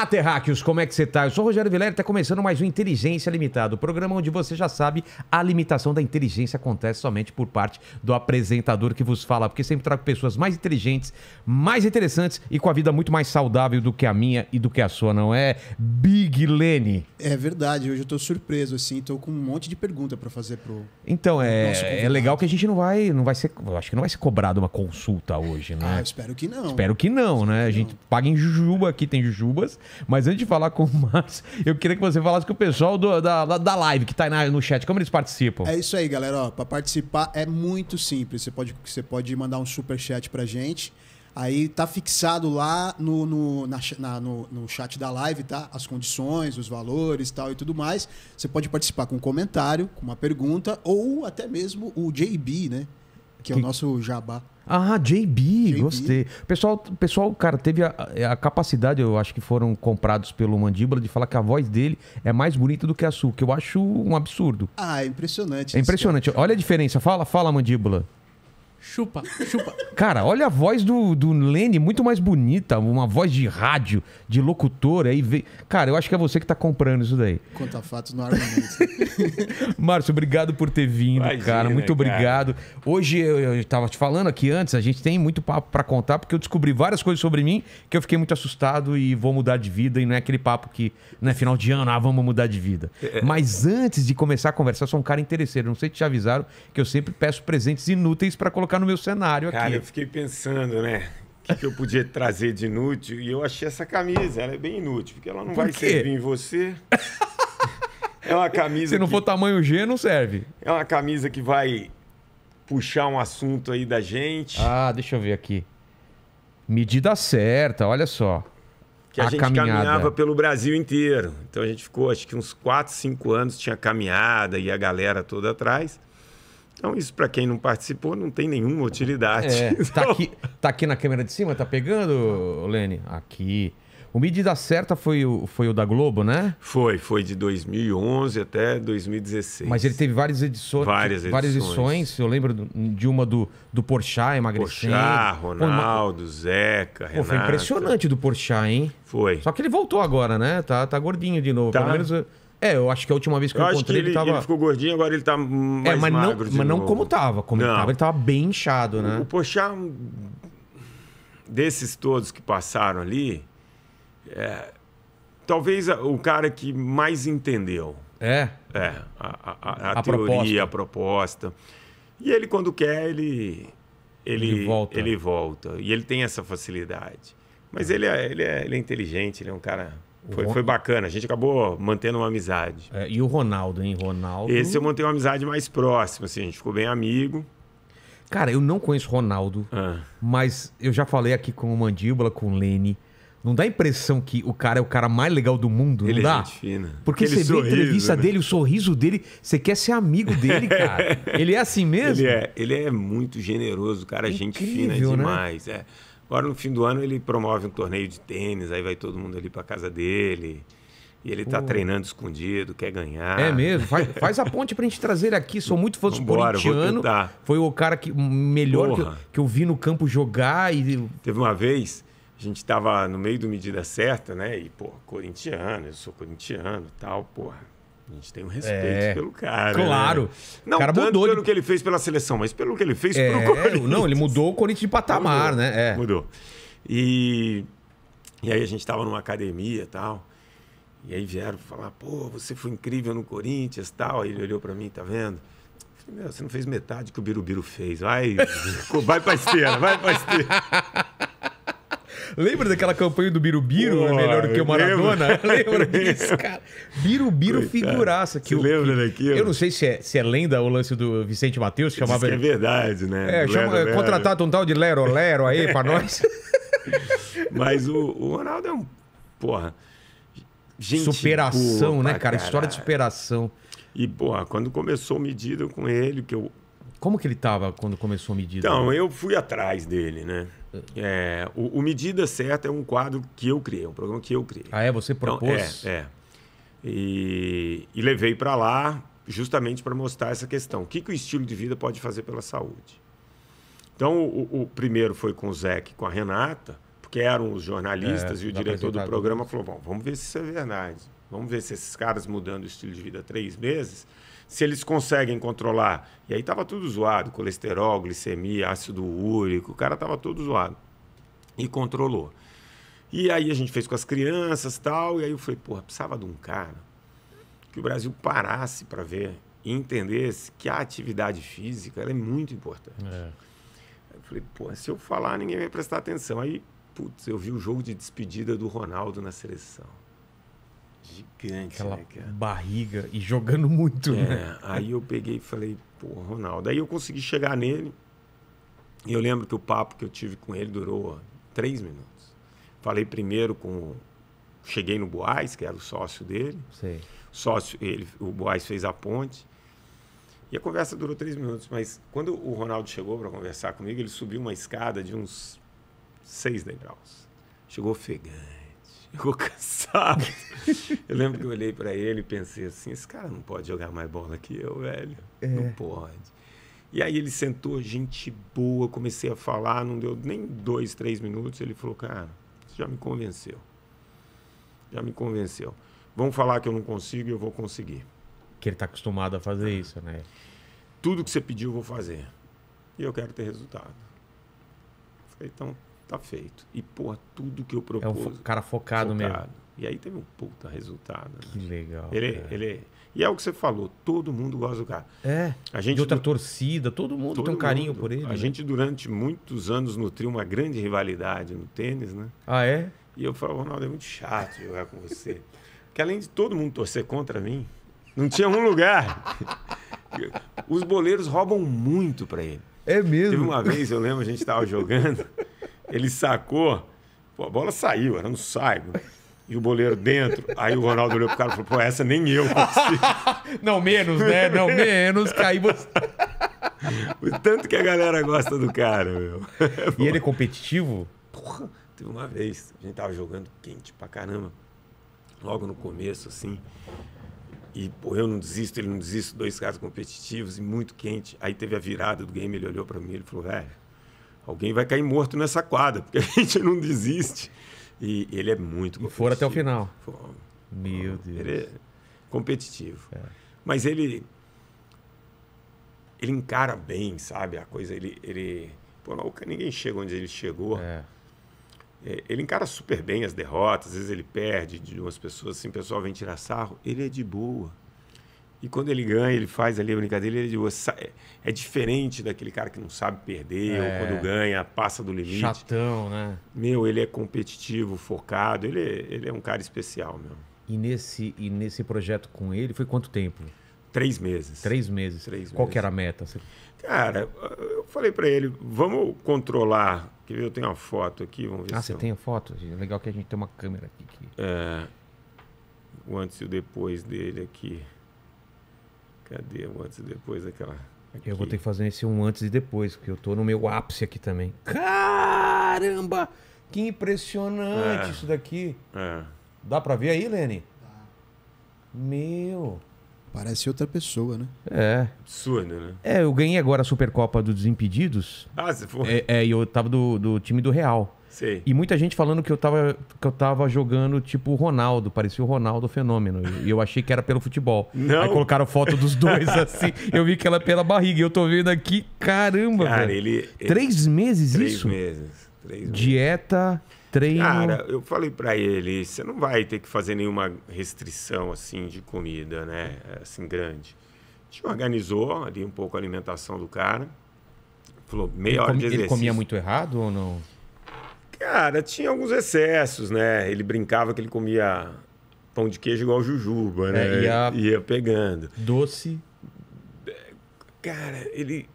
Olá, Terráqueos, como é que você está? Eu sou o Rogério Vilela e está começando mais um Inteligência Limitada, o um programa onde você já sabe a limitação da inteligência acontece somente por parte do apresentador que vos fala, porque sempre trago pessoas mais inteligentes, mais interessantes e com a vida muito mais saudável do que a minha e do que a sua, não é? Big Lene. É verdade, hoje eu estou surpreso, assim, estou com um monte de pergunta para fazer pro. Então, é, é legal que a gente não vai, não vai ser, acho que não vai ser cobrado uma consulta hoje, né? Ah, eu espero que não. Espero que não, espero né? Que a gente paga em Jujuba, aqui tem Jujubas, mas antes de falar com o Márcio, eu queria que você falasse com o pessoal do, da, da live que está aí no chat. Como eles participam? É isso aí, galera. Para participar é muito simples. Você pode, você pode mandar um super chat para gente. Aí tá fixado lá no, no, na, na, no, no chat da live, tá? As condições, os valores tal e tudo mais. Você pode participar com um comentário, com uma pergunta, ou até mesmo o JB, né? Que, que é o nosso jabá. Ah, JB, JB. gostei. Pessoal, pessoal, cara, teve a, a, capacidade, eu acho que foram comprados pelo Mandíbula, de falar que a voz dele é mais bonita do que a sua, que eu acho um absurdo. Ah, é impressionante. É impressionante. Olha a diferença. Fala, fala, Mandíbula. Chupa, chupa. Cara, olha a voz do, do Lenny, muito mais bonita, uma voz de rádio, de locutor. Aí vem... Cara, eu acho que é você que tá comprando isso daí. Conta fatos no armamento. Márcio, obrigado por ter vindo, Imagina, cara. Muito cara. obrigado. Hoje eu, eu tava te falando aqui antes, a gente tem muito papo para contar, porque eu descobri várias coisas sobre mim que eu fiquei muito assustado e vou mudar de vida. E não é aquele papo que, né, final de ano, ah, vamos mudar de vida. É, é. Mas antes de começar a conversar, sou um cara interesseiro. Não sei se te avisaram que eu sempre peço presentes inúteis para colocar colocar no meu cenário aqui. Cara, eu fiquei pensando, né? O que, que eu podia trazer de inútil? E eu achei essa camisa, ela é bem inútil, porque ela não Por vai quê? servir em você. é uma camisa. Se não que... for tamanho G, não serve. É uma camisa que vai puxar um assunto aí da gente. Ah, deixa eu ver aqui. Medida certa, olha só. Que a, a gente caminhada. caminhava pelo Brasil inteiro. Então a gente ficou, acho que uns 4, 5 anos, tinha caminhada e a galera toda atrás. Então, isso para quem não participou não tem nenhuma utilidade. É, tá, então aqui, tá aqui na câmera de cima, tá pegando, Lene? Aqui. O Medida Certa foi o, foi o da Globo, né? Foi, foi de 2011 até 2016. Mas ele teve várias edições. Várias edições. Várias edições. Eu lembro de uma do, do Porchat emagrecendo. Porchat, Ronaldo, uma... Zeca, Renato. foi impressionante do Porchat, hein? Foi. Só que ele voltou agora, né? Tá, tá gordinho de novo. Tá. Pelo menos é, eu acho que a última vez que eu, eu encontrei que ele, ele tava... Ele ficou gordinho, agora ele tá é, mais é, mas magro não, Mas não como tava. Como não. ele tava, ele tava bem inchado, né? O, o Pochá, desses todos que passaram ali, é, talvez o cara que mais entendeu. É? É, a, a, a, a teoria, proposta. a proposta. E ele, quando quer, ele... Ele, ele, volta. ele volta. E ele tem essa facilidade. Mas é. ele, é, ele, é, ele é inteligente, ele é um cara foi, foi bacana, a gente acabou mantendo uma amizade. É, e o Ronaldo, hein? Ronaldo. Esse eu mantenho uma amizade mais próxima, assim, a gente ficou bem amigo. Cara, eu não conheço Ronaldo, ah. mas eu já falei aqui com o Mandíbula, com o Lene. Não dá a impressão que o cara é o cara mais legal do mundo, ele é dá? É gente fina. Porque Aquele você sorriso, vê a entrevista né? dele, o sorriso dele, você quer ser amigo dele, cara. ele é assim mesmo? Ele é, ele é muito generoso, cara, é incrível, gente fina né? demais. É. Agora, no fim do ano, ele promove um torneio de tênis, aí vai todo mundo ali para casa dele. E ele está treinando escondido, quer ganhar. É mesmo? Faz, faz a ponte a gente trazer ele aqui. Sou muito fã do Vambora, corintiano. Foi o cara que melhor que eu, que eu, vi no campo jogar. E... Teve uma vez, a gente estava no meio do medida certa, né? E, pô, corintiano, eu sou corintiano e tal, porra. A gente tem um respeito é, pelo cara. Claro. Né? Não o cara tanto mudou pelo de... que ele fez pela seleção, mas pelo que ele fez é, pro Corinthians. Não, ele mudou o Corinthians de patamar, mudou, né? É. Mudou. E, e aí a gente tava numa academia e tal. E aí vieram falar, pô, você foi incrível no Corinthians e tal. Aí ele olhou para mim, tá vendo? Eu falei, meu, você não fez metade que o Birubiru fez. Vai, vai pra esteira, vai pra esteira. Lembra daquela campanha do Birubiru? Pô, é melhor do que o Maradona? Lembra disso, cara? Birubiru figuraça. Que, Você lembra daquilo? Eu não sei se é, se é lenda o lance do Vicente Matheus. Chamava... é verdade, né? É, chama, Lero, contratado um tal de Lero Lero aí pra nós. Mas o, o Ronaldo é um... Porra... Gente superação, boa, né, cara? Caralho. História de superação. E, porra, quando começou medida com ele, que eu. Como que ele tava quando começou a medida? Então, eu fui atrás dele, né? É, o, o, Medida Certa é um quadro que eu criei, é um programa que eu criei. Ah, é? Você então, propôs? Então, é, é. E, e levei para lá justamente para mostrar essa questão. O que, que o estilo de vida pode fazer pela saúde? Então, o, o primeiro foi com o Zeca e com a Renata, porque eram os jornalistas é, e o diretor do programa falou: bom, vamos ver se isso é verdade. Vamos ver se esses caras mudando o estilo de vida há três meses se eles conseguem controlar. E aí estava tudo zoado: colesterol, glicemia, ácido úrico, o cara estava todo zoado. E controlou. E aí a gente fez com as crianças tal. E aí eu falei: porra, precisava de um cara que o Brasil parasse para ver e entendesse que a atividade física é muito importante. É. Eu falei, porra, se eu falar, ninguém vai prestar atenção. Aí, putz, eu vi o jogo de despedida do Ronaldo na seleção. Gigante, Aquela né, cara? É. barriga e jogando muito, é, né? Aí eu peguei e falei, pô, Ronaldo. Aí eu consegui chegar nele. E eu lembro que o papo que eu tive com ele durou três minutos. Falei primeiro com. Cheguei no Boás, que era o sócio dele. Sei. Sócio, ele, o Boás fez a ponte. E a conversa durou três minutos, mas quando o Ronaldo chegou para conversar comigo, ele subiu uma escada de uns seis degraus. Chegou ofegante ficou cansado. eu lembro que eu olhei para ele e pensei assim: esse cara não pode jogar mais bola que eu, velho. É. Não pode. E aí ele sentou, gente boa, comecei a falar, não deu nem dois, três minutos. Ele falou: Cara, você já me convenceu. Já me convenceu. Vamos falar que eu não consigo e eu vou conseguir. Que ele está acostumado a fazer é. isso, né? Tudo que você pediu, eu vou fazer. E eu quero ter resultado. Falei, então tá feito. E, pô tudo que eu propus... É um cara focado, focado, mesmo. E aí teve um puta resultado. Né? Que legal. Ele, ele... E é o que você falou, todo mundo gosta do cara. É. A gente de outra torcida, todo mundo todo tem um carinho por ele. A né? gente, durante muitos anos, nutriu uma grande rivalidade no tênis, né? Ah, é? E eu falava, Ronaldo, é muito chato jogar com você. Porque além de todo mundo torcer contra mim, não tinha um lugar. Os boleiros roubam muito para ele. É mesmo? Teve uma vez, eu lembro, a gente estava jogando. Ele sacou, pô, a bola saiu, era no saigo. E o goleiro dentro. Aí o Ronaldo olhou pro cara e falou: pô, essa nem eu consigo. Não, menos, né? Não, menos. Caí você. O tanto que a galera gosta do cara, meu. E ele é competitivo? Porra, teve uma vez. A gente tava jogando quente pra caramba. Logo no começo, assim. E pô, eu não desisto, ele não desiste, dois caras competitivos e muito quente. Aí teve a virada do game, ele olhou para mim, e falou: "Velho, alguém vai cair morto nessa quadra, porque a gente não desiste. E ele é muito competitivo. E foram até o final. Meu Deus. Ele é competitivo. É. Mas ele ele encara bem, sabe? A coisa, ele. ele pô, não, ninguém chega onde ele chegou. É. É, ele encara super bem as derrotas, às vezes ele perde de umas pessoas, assim, o pessoal vem tirar sarro. Ele é de boa. E quando ele ganha, ele faz ali a brincadeira, ele é, é diferente daquele cara que não sabe perder, é. ou quando ganha, passa do limite. Chatão, né? Meu, ele é competitivo, focado, ele é, ele é um cara especial, meu. E nesse, e nesse projeto com ele, foi quanto tempo? Três meses. Três meses. Três Qual meses. que era a meta? Cara, eu falei para ele, vamos controlar. Quer ver? Eu tenho uma foto aqui, vamos ver Ah, você eu... tem a foto? É legal que a gente tem uma câmera aqui. É, o antes e o depois dele aqui. Cadê o antes e depois daquela. Aqui. Eu vou ter que fazer esse um antes e depois, porque eu tô no meu ápice aqui também. Caramba! Que impressionante é. isso daqui. É. Dá pra ver aí, Lene? Dá. Meu. Parece outra pessoa, né? É. Absurdo, né, né? É, eu ganhei agora a Supercopa dos Desimpedidos. Ah, você foi? É, é, eu tava do, do time do Real. E muita gente falando que eu tava, que eu tava jogando tipo Ronaldo, parecia o Ronaldo Fenômeno. E eu achei que era pelo futebol. Não. Aí colocaram foto dos dois assim. Eu vi que ela pela barriga. E eu tô vendo aqui, caramba, Cara, ele. Três meses três isso? Meses, três meses. Dieta, treino. Cara, eu falei para ele: você não vai ter que fazer nenhuma restrição assim de comida, né? Assim, grande. A gente organizou ali um pouco a alimentação do cara. Falou, meia ele hora de exercício. Ele comia muito errado ou não? Cara, tinha alguns excessos, né? Ele brincava que ele comia pão de queijo igual jujuba, é, né? É, ia... ia pegando. Doce. Cara, ele.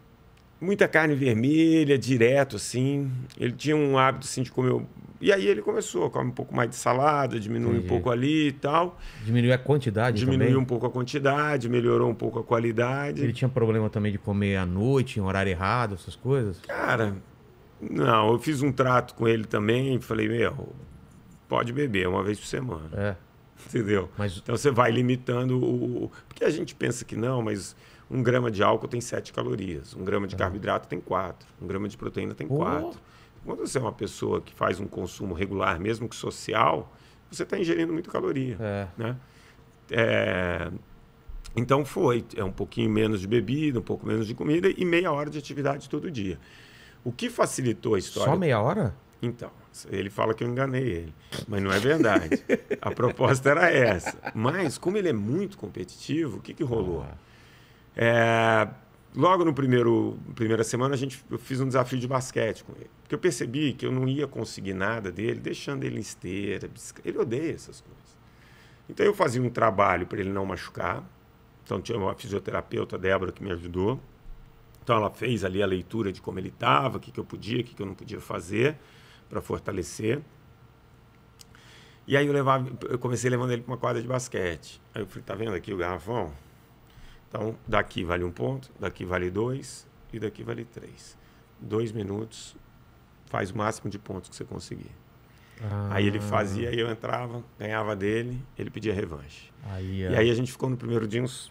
Muita carne vermelha, direto, assim. Ele tinha um hábito, assim, de comer. E aí ele começou, a comer um pouco mais de salada, diminui Entendi. um pouco ali e tal. Diminuiu a quantidade Diminuiu também. um pouco a quantidade, melhorou um pouco a qualidade. Ele tinha problema também de comer à noite, em horário errado, essas coisas? Cara, não, eu fiz um trato com ele também, falei, meu, pode beber uma vez por semana. É. Entendeu? Mas... Então você vai limitando o. Porque a gente pensa que não, mas um grama de álcool tem 7 calorias, um grama de é. carboidrato tem 4, um grama de proteína tem 4. Quando você é uma pessoa que faz um consumo regular, mesmo que social, você está ingerindo muito caloria. É. Né? É... Então foi, é um pouquinho menos de bebida, um pouco menos de comida e meia hora de atividade todo dia. O que facilitou a história? Só meia hora? Então, ele fala que eu enganei ele, mas não é verdade. a proposta era essa. Mas, como ele é muito competitivo, o que, que rolou? Ah. É, logo no primeiro primeira semana, a gente, eu fiz um desafio de basquete com ele. Porque eu percebi que eu não ia conseguir nada dele, deixando ele em esteira. Ele odeia essas coisas. Então, eu fazia um trabalho para ele não machucar. Então, tinha uma fisioterapeuta, Débora, que me ajudou. Então ela fez ali a leitura de como ele estava, o que, que eu podia, o que, que eu não podia fazer para fortalecer. E aí eu, levava, eu comecei levando ele para uma quadra de basquete. Aí eu falei, tá vendo aqui o garrafão? Então daqui vale um ponto, daqui vale dois e daqui vale três. Dois minutos faz o máximo de pontos que você conseguir. Ah. Aí ele fazia, eu entrava, ganhava dele, ele pedia revanche. Aí, é. E aí é. a gente ficou no primeiro dia uns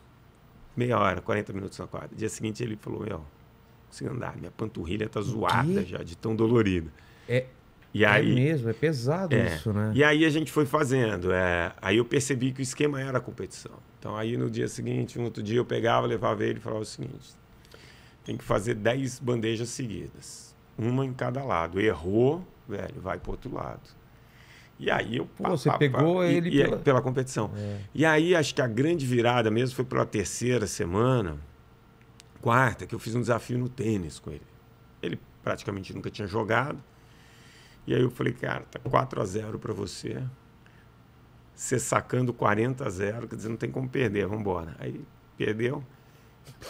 meia hora, 40 minutos na quadra. Dia seguinte ele falou: Meu, não consigo andar, minha panturrilha tá zoada já, de tão dolorida. É. E é aí, é mesmo, é pesado é, isso, né? E aí a gente foi fazendo. É, aí eu percebi que o esquema era a competição. Então aí no dia seguinte, no outro dia, eu pegava, levava ele e falava o seguinte: tem que fazer 10 bandejas seguidas. Uma em cada lado. Errou, velho, vai pro outro lado. E aí eu pá, Você pá, pegou pá, ele e, é pela... pela competição. É. E aí acho que a grande virada mesmo foi pela terceira semana, quarta, que eu fiz um desafio no tênis com ele. Ele praticamente nunca tinha jogado. E aí eu falei, cara, tá 4 a 0 para você. Você sacando 40 a 0, quer dizer, não tem como perder, vamos embora. Aí perdeu.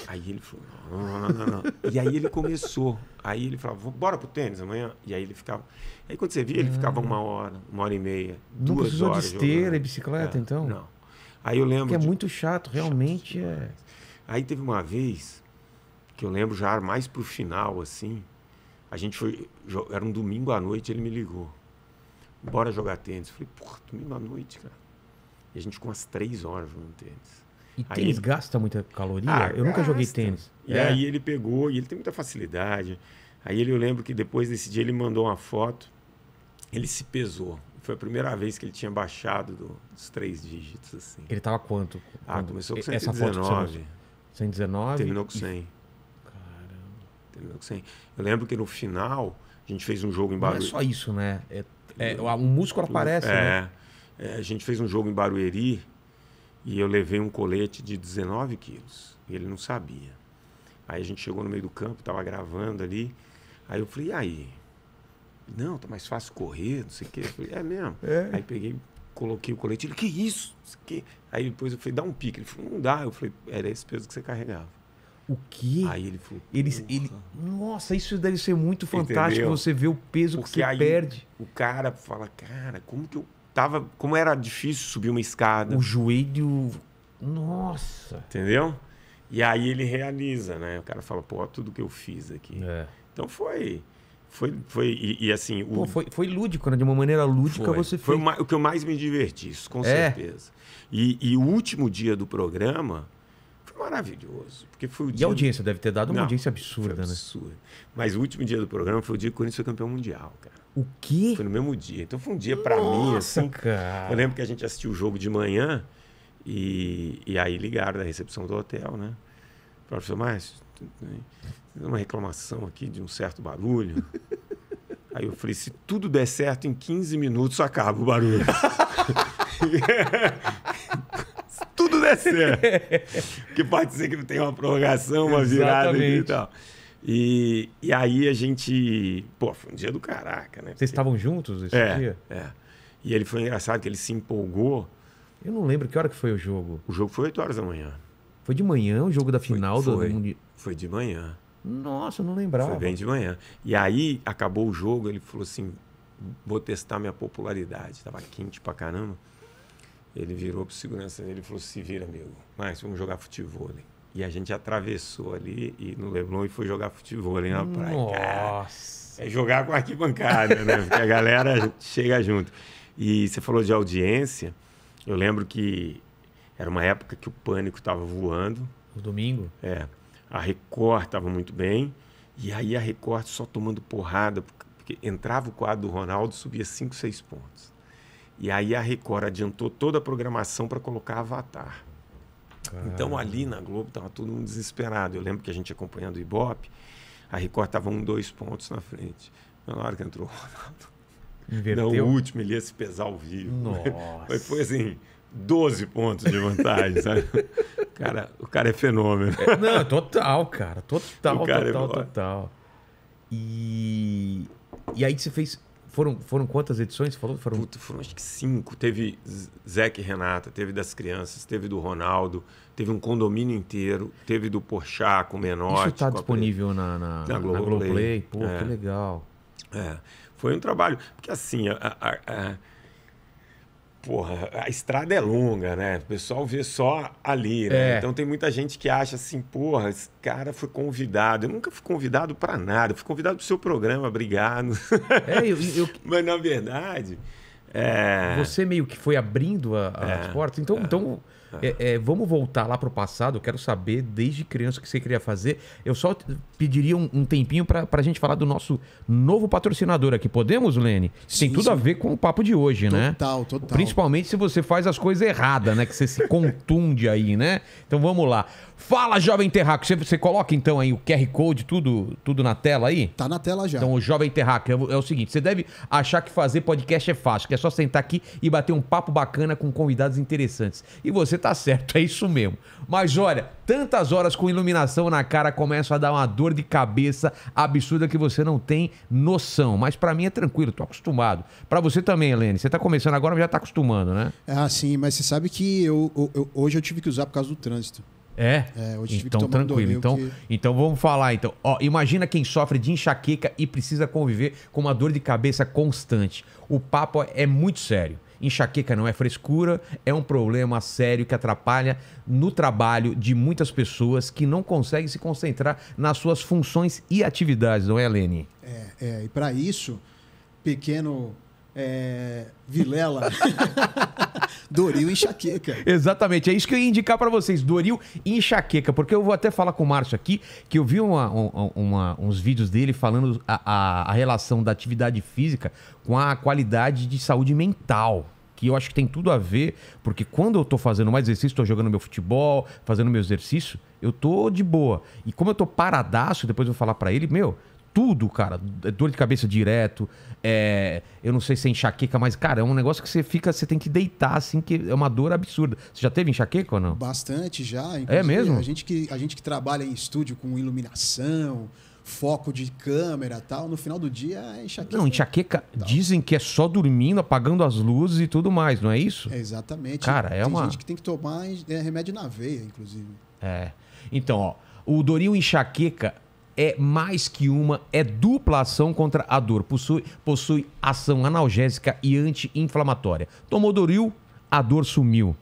Aí ele falou, não, não, não, não, E aí ele começou. Aí ele falava, bora pro tênis amanhã? E aí ele ficava. Aí quando você via, ele ficava uma ah. hora, uma hora e meia, não duas precisou horas. de esteira e bicicleta, é, então? Não. Aí eu lembro. Que é muito chato, realmente é. Aí teve uma vez que eu lembro já mais pro final, assim. A gente foi. Era um domingo à noite, ele me ligou. Bora jogar tênis. Eu falei, porra, domingo à noite, cara. E a gente ficou umas três horas jogando tênis. E aí tênis ele... gasta muita caloria? Ah, eu gasta. nunca joguei tênis. E é. aí ele pegou, e ele tem muita facilidade. Aí ele, eu lembro que depois desse dia ele mandou uma foto, ele se pesou. Foi a primeira vez que ele tinha baixado do, dos três dígitos, assim. Ele tava quanto? Ah, quando... começou com 119. Essa foto 119? Terminou com 100. E... Caramba. Terminou com 100. Eu lembro que no final, a gente fez um jogo em Barueri. Não é só isso, né? É, é, um músculo aparece, é, né? É, a gente fez um jogo em Barueri, e eu levei um colete de 19 quilos. Ele não sabia. Aí a gente chegou no meio do campo, tava gravando ali. Aí eu falei, e aí? Não, tá mais fácil correr, não sei o quê. Eu falei, é mesmo? É. Aí peguei, coloquei o colete. Ele, que isso? Que... Aí depois eu falei, dá um pique. Ele falou, não dá. Eu falei, era esse peso que você carregava. O quê? Aí ele falou, ele, ele Nossa, isso deve ser muito fantástico Entendeu? você ver o peso Porque que você perde. O cara fala, cara, como que eu tava. Como era difícil subir uma escada. O joelho. Nossa! Entendeu? E aí ele realiza, né? O cara fala, pô, tudo que eu fiz aqui. É. Então foi. Foi, foi e, e assim. O... Pô, foi, foi lúdico, né? De uma maneira lúdica foi. você fez. Foi o, o que eu mais me diverti, isso, com é. certeza. E, e o último dia do programa foi maravilhoso. Porque foi o dia. E a audiência do... deve ter dado uma Não, audiência absurda, absurda, né? Absurda. Mas o último dia do programa foi o dia que o Corinthians foi campeão mundial, cara. O quê? Foi no mesmo dia. Então foi um dia para mim, assim. Cara. Eu lembro que a gente assistiu o jogo de manhã e, e aí ligaram da recepção do hotel, né? Falaram, professor Márcio, uma reclamação aqui de um certo barulho. Aí eu falei, se tudo der certo, em 15 minutos acaba o barulho. se tudo der certo. Porque pode ser que não tenha uma prorrogação, uma virada e tal. E, e aí a gente. Pô, foi um dia do caraca, né? Porque... Vocês estavam juntos esse é, dia? É. E ele foi engraçado que ele se empolgou. Eu não lembro que hora que foi o jogo. O jogo foi 8 horas da manhã. Foi de manhã o jogo da final foi, foi, do mundo. Foi de manhã. Nossa, eu não lembrava. Foi bem de manhã. E aí acabou o jogo, ele falou assim: vou testar minha popularidade. Tava quente pra caramba. Ele virou pro segurança dele e falou: se vira, amigo. Mas vamos jogar futebol. Hein? E a gente atravessou ali e no Leblon e foi jogar futebol ali na praia. Nossa! é jogar com arquibancada, né? Porque a galera chega junto. E você falou de audiência. Eu lembro que era uma época que o pânico estava voando. No domingo? É. A Record estava muito bem. E aí a Record só tomando porrada, porque entrava o quadro do Ronaldo, subia 5, 6 pontos. E aí a Record adiantou toda a programação para colocar Avatar. Então ali na Globo estava todo mundo desesperado. Eu lembro que a gente acompanhando o Ibope, a Record estava um, dois pontos na frente. Na hora que entrou o Ronaldo. Inverteu. Não, o último ele ia se pesar ao vivo. Nossa. foi assim, 12 pontos de vantagem, sabe? O cara, o cara é fenômeno. É, não, total, cara. Total, o cara é total, é... total. E, e aí você fez. Foram, foram quantas edições? falou? Foram... Puta, foram acho que cinco. Teve Zeca e Renata, teve das crianças, teve do Ronaldo, teve um condomínio inteiro, teve do Porchat com menor. Isso está disponível a... na, na, na, Globoplay. Na Globoplay. Pô, é. que legal. É. Foi um trabalho. Porque assim, a, a, porra, a estrada é longa, né? O pessoal vê só ali, né? É. Então tem muita gente que acha assim, porra, esse cara foi convidado. Eu nunca fui convidado para nada. Eu fui convidado para o seu programa, obrigado. É, eu, eu... Mas na verdade. É... Você meio que foi abrindo a, é, as portas. Então, é. então Tá. É, é, vamos voltar lá pro passado. Eu quero saber desde criança o que você queria fazer. Eu só pediria um, um tempinho para a gente falar do nosso novo patrocinador aqui. Podemos, Lene? Sim, Tem tudo sim. a ver com o papo de hoje, total, né? Total, total. Principalmente se você faz as coisas erradas, né? Que você se contunde aí, né? Então vamos lá. Fala, jovem terráqueo. Você, você coloca então aí o QR Code, tudo, tudo na tela aí? Tá na tela já. Então, o jovem terráqueo é, é o seguinte: você deve achar que fazer podcast é fácil, que é só sentar aqui e bater um papo bacana com convidados interessantes. E você tá certo, é isso mesmo. Mas olha, tantas horas com iluminação na cara começam a dar uma dor de cabeça absurda que você não tem noção. Mas para mim é tranquilo, tô acostumado. Para você também, Helene. Você tá começando agora, mas já tá acostumando, né? Ah, sim, mas você sabe que eu, eu, eu, hoje eu tive que usar por causa do trânsito. É? É, hoje então tá tranquilo. Então, que... então vamos falar então. Ó, imagina quem sofre de enxaqueca e precisa conviver com uma dor de cabeça constante. O papo é muito sério. Enxaqueca não é frescura, é um problema sério que atrapalha no trabalho de muitas pessoas que não conseguem se concentrar nas suas funções e atividades, não é, Lene? É, é e para isso, pequeno é, Vilela, Doril e enxaqueca. Exatamente, é isso que eu ia indicar para vocês, Doril e enxaqueca, porque eu vou até falar com o Márcio aqui, que eu vi uma, uma, uns vídeos dele falando a, a, a relação da atividade física com a qualidade de saúde mental que eu acho que tem tudo a ver, porque quando eu tô fazendo mais exercício, estou jogando meu futebol, fazendo meu exercício, eu tô de boa. E como eu tô paradaço, depois eu vou falar para ele, meu, tudo, cara. É dor de cabeça direto. É, eu não sei se é enxaqueca, mas, cara, é um negócio que você fica, você tem que deitar, assim, que é uma dor absurda. Você já teve enxaqueca ou não? Bastante já. É mesmo? A gente, que, a gente que trabalha em estúdio com iluminação, foco de câmera tal, no final do dia é enxaqueca. Não, enxaqueca tal. dizem que é só dormindo, apagando as luzes e tudo mais, não é isso? É exatamente. Cara, é tem uma. Tem gente que tem que tomar é, remédio na veia, inclusive. É. Então, ó, o Dorinho enxaqueca é mais que uma, é dupla ação contra a dor. Possui, possui ação analgésica e anti-inflamatória. Tomou Doril, a dor sumiu.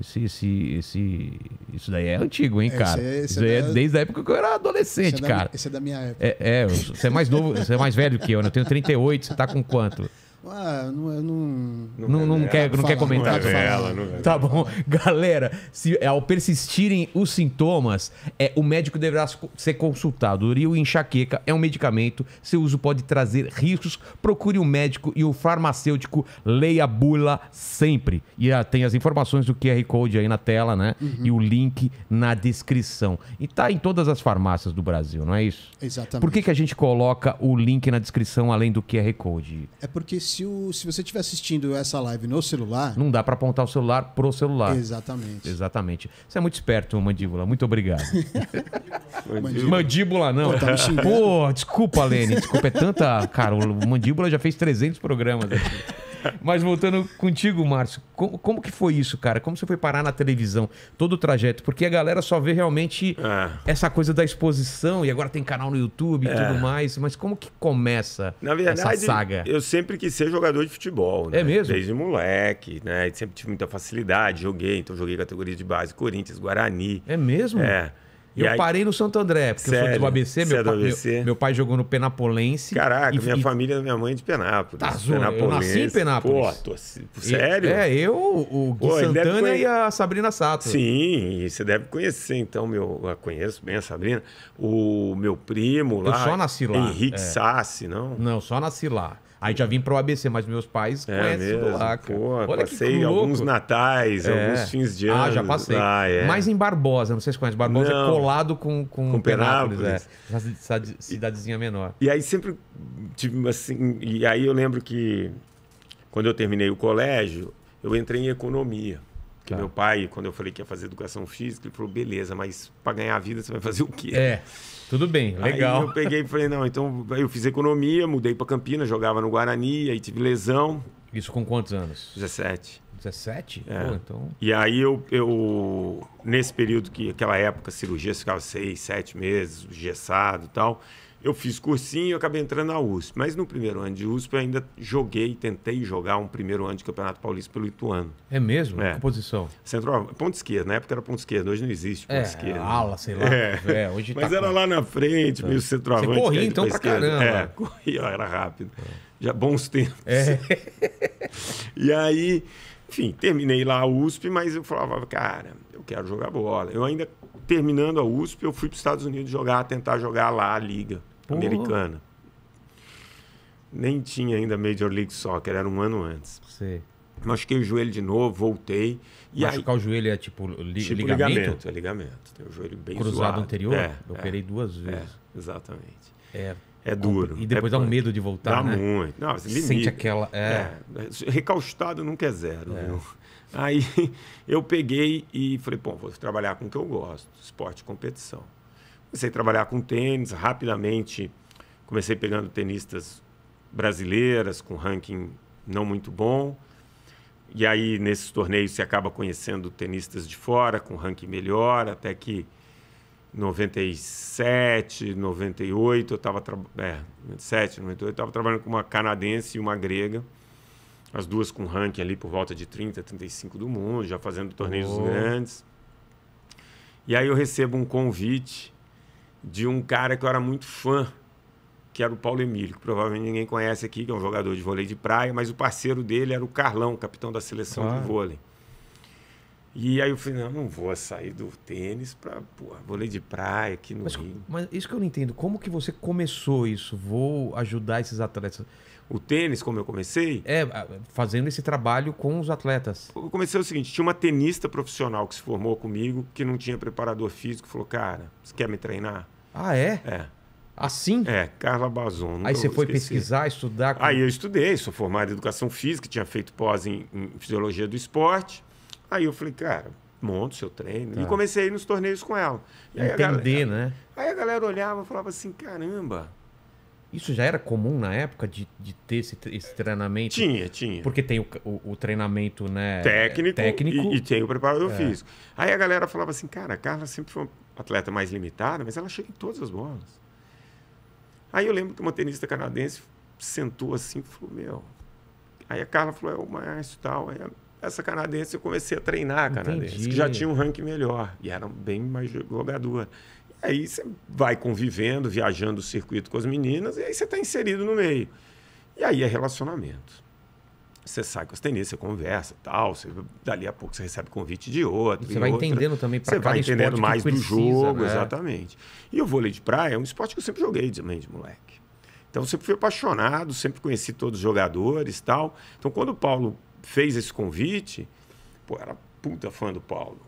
Esse, esse, esse, isso daí é antigo, hein, cara? Esse, é- esse isso é, é, da... desde a época que eu era adolescente, é cara. Da, esse é da minha época. É, é, você é mais novo, você é mais velho que eu, né? Eu tenho 38, você tá com quanto? Ah, não, quer, não quer comentar. Não não tá bom. Galera, se ao persistirem os sintomas, é, o médico deverá ser consultado. O e enxaqueca é um medicamento, seu uso pode trazer riscos. Procure o um médico e o um farmacêutico leia a bula sempre. E ah, tem as informações do QR Code aí na tela, né? Uhum. E o link na descrição. E tá em todas as farmácias do Brasil, não é isso? Exatamente. Por que, que a gente coloca o link na descrição além do QR Code? É porque se se, o, se você estiver assistindo essa live no celular. Não dá para apontar o celular pro celular. Exatamente. Exatamente. Você é muito esperto, mandíbula. Muito obrigado. mandíbula. mandíbula. não. Pô, tá Pô, desculpa, Lene. Desculpa, é tanta. Cara, o mandíbula já fez 300 programas. Aqui. Mas voltando contigo, Márcio, como, como, que foi isso, cara? Como você foi parar na televisão? Todo o trajeto? Porque a galera só vê realmente é. essa coisa da exposição e agora tem canal no YouTube e é. tudo mais. Mas como que começa verdade, essa saga? Eu sempre quis ser jogador de futebol. Né? É mesmo? Desde moleque, né? Sempre tive muita facilidade, joguei, então joguei categoria de base, Corinthians, Guarani. É mesmo? É eu aí... parei no Santo André, porque Sério? eu sou do ABC, meu, é do pai, Meu, meu, pai jogou no Penapolense. Caraca, e, minha família, minha mãe é de Penápolis. Tá zoando, eu nasci em Penápolis. Pô, tô... Sério? é, eu, o Gui Pô, Santana conhe... e a Sabrina Sato. Sim, você deve conhecer, então, meu... Eu conheço bem a Sabrina. O meu primo lá... Eu só nasci lá. Henrique é. Sassi, não? Não, só nasci lá. Aí já vim para o ABC, mas meus pais é conhecem mesmo? lá, cara. Pô, Olha passei que alguns natais, é. alguns fins de ano. Ah, já passei. Ah, é. Mas em Barbosa, não sei se conhece. Barbosa é não. é colado com, com, com Penápolis. É. Penápolis. É. Cidadezinha menor. E aí sempre tive assim... E aí eu lembro que quando eu terminei o colégio, eu entrei em economia. Porque tá. meu pai, quando eu falei que ia fazer educação física, ele falou, beleza, mas para ganhar a vida você vai fazer o quê? É. Tudo bem, legal. Aí eu peguei e falei, não, então eu fiz economia, mudei para Campinas, jogava no Guarani, aí tive lesão. Isso com quantos anos? 17. 17? É. Pô, então... E aí eu, eu, nesse período que aquela época, cirurgia ficava seis, sete meses, gessado e tal. Eu fiz cursinho e acabei entrando na USP. Mas no primeiro ano de USP eu ainda joguei, tentei jogar um primeiro ano de Campeonato Paulista pelo Ituano. É mesmo? É. Que posição? Central, ponto esquerdo. Na época era ponto esquerdo, hoje não existe ponto é, esquerdo. Ala, sei lá. É. é hoje Mas tá era com... lá na frente, então. meio centroavante. Você corria é então pra, pra caramba. É, corria, era rápido. Já bons tempos. É. e aí, enfim, terminei lá a USP, mas eu falava, cara, eu quero jogar bola. Eu ainda, terminando a USP, eu fui para os Estados Unidos jogar, tentar jogar lá a liga. Porra. americana. Nem tinha ainda Major League Soccer, era um ano antes. Sim. Machuquei o joelho de novo, voltei. E Machucar aí... o joelho é tipo, li... tipo ligamento? ligamento? É ligamento. Tem o joelho bem Cruzado zoado. anterior? É, eu é, operei duas é, vezes. É, exatamente. É, é duro. E depois é dá um medo de voltar, Dá né? muito. Não, você Sente aquela... É. é. Recaustado nunca é zero. Aí eu peguei e falei, bom, vou trabalhar com o que eu gosto, esporte e competição. Comecei a trabalhar com tênis, rapidamente comecei pegando tenistas brasileiras com ranking não muito bom. E aí, nesses torneios, você acaba conhecendo tenistas de fora, com ranking melhor, até que 97, 98, eu estava é, 97, 98, eu estava trabalhando com uma canadense e uma grega, as duas com ranking ali por volta de 30, 35 do mundo, já fazendo torneios oh. grandes. E aí eu recebo um convite de um cara que eu era muito fã, que era o Paulo Emílio, que provavelmente ninguém conhece aqui, que é um jogador de vôlei de praia, mas o parceiro dele era o Carlão, capitão da seleção ah. de vôlei. E aí eu falei, não, não vou sair do tênis para vôlei de praia aqui no mas, Rio. Mas isso que eu não entendo, como que você começou isso? Vou ajudar esses atletas. O tênis, como eu comecei? É, fazendo esse trabalho com os atletas. Eu comecei o seguinte, tinha uma tenista profissional que se formou comigo, que não tinha preparador físico, falou, cara, você quer me treinar? Ah, é? É. Assim? É, Carla Bazon. Aí você foi pesquisar, estudar? Com... Aí eu estudei, sou formado em Educação Física, tinha feito pós em, em Fisiologia do Esporte. Aí eu falei, cara, o seu treino. Tá. E comecei a ir nos torneios com ela. E Entender, galera, né? Aí a galera olhava e falava assim, caramba... Isso já era comum na época de, de ter esse, esse treinamento? Tinha, tinha. Porque tem o, o, o treinamento né, técnico, técnico. E, e tem o preparador é. físico. Aí a galera falava assim, cara, a Carla sempre foi uma atleta mais limitada, mas ela chega em todas as bolas. Aí eu lembro que uma tenista canadense sentou assim e falou, meu... Aí a Carla falou, é o maestro e tal. Aí essa canadense eu comecei a treinar a canadense, Entendi. que já tinha um ranking melhor. E era bem mais jogadora. Aí você vai convivendo, viajando o circuito com as meninas, e aí você está inserido no meio. E aí é relacionamento. Você sai com as tenistas, você conversa tal, você, dali a pouco você recebe convite de outro. Você vai outra. entendendo também para Você vai entendendo mais do jogo, né? exatamente. E o vôlei de praia é um esporte que eu sempre joguei também de moleque. Então eu sempre fui apaixonado, sempre conheci todos os jogadores tal. Então quando o Paulo fez esse convite, pô, era puta fã do Paulo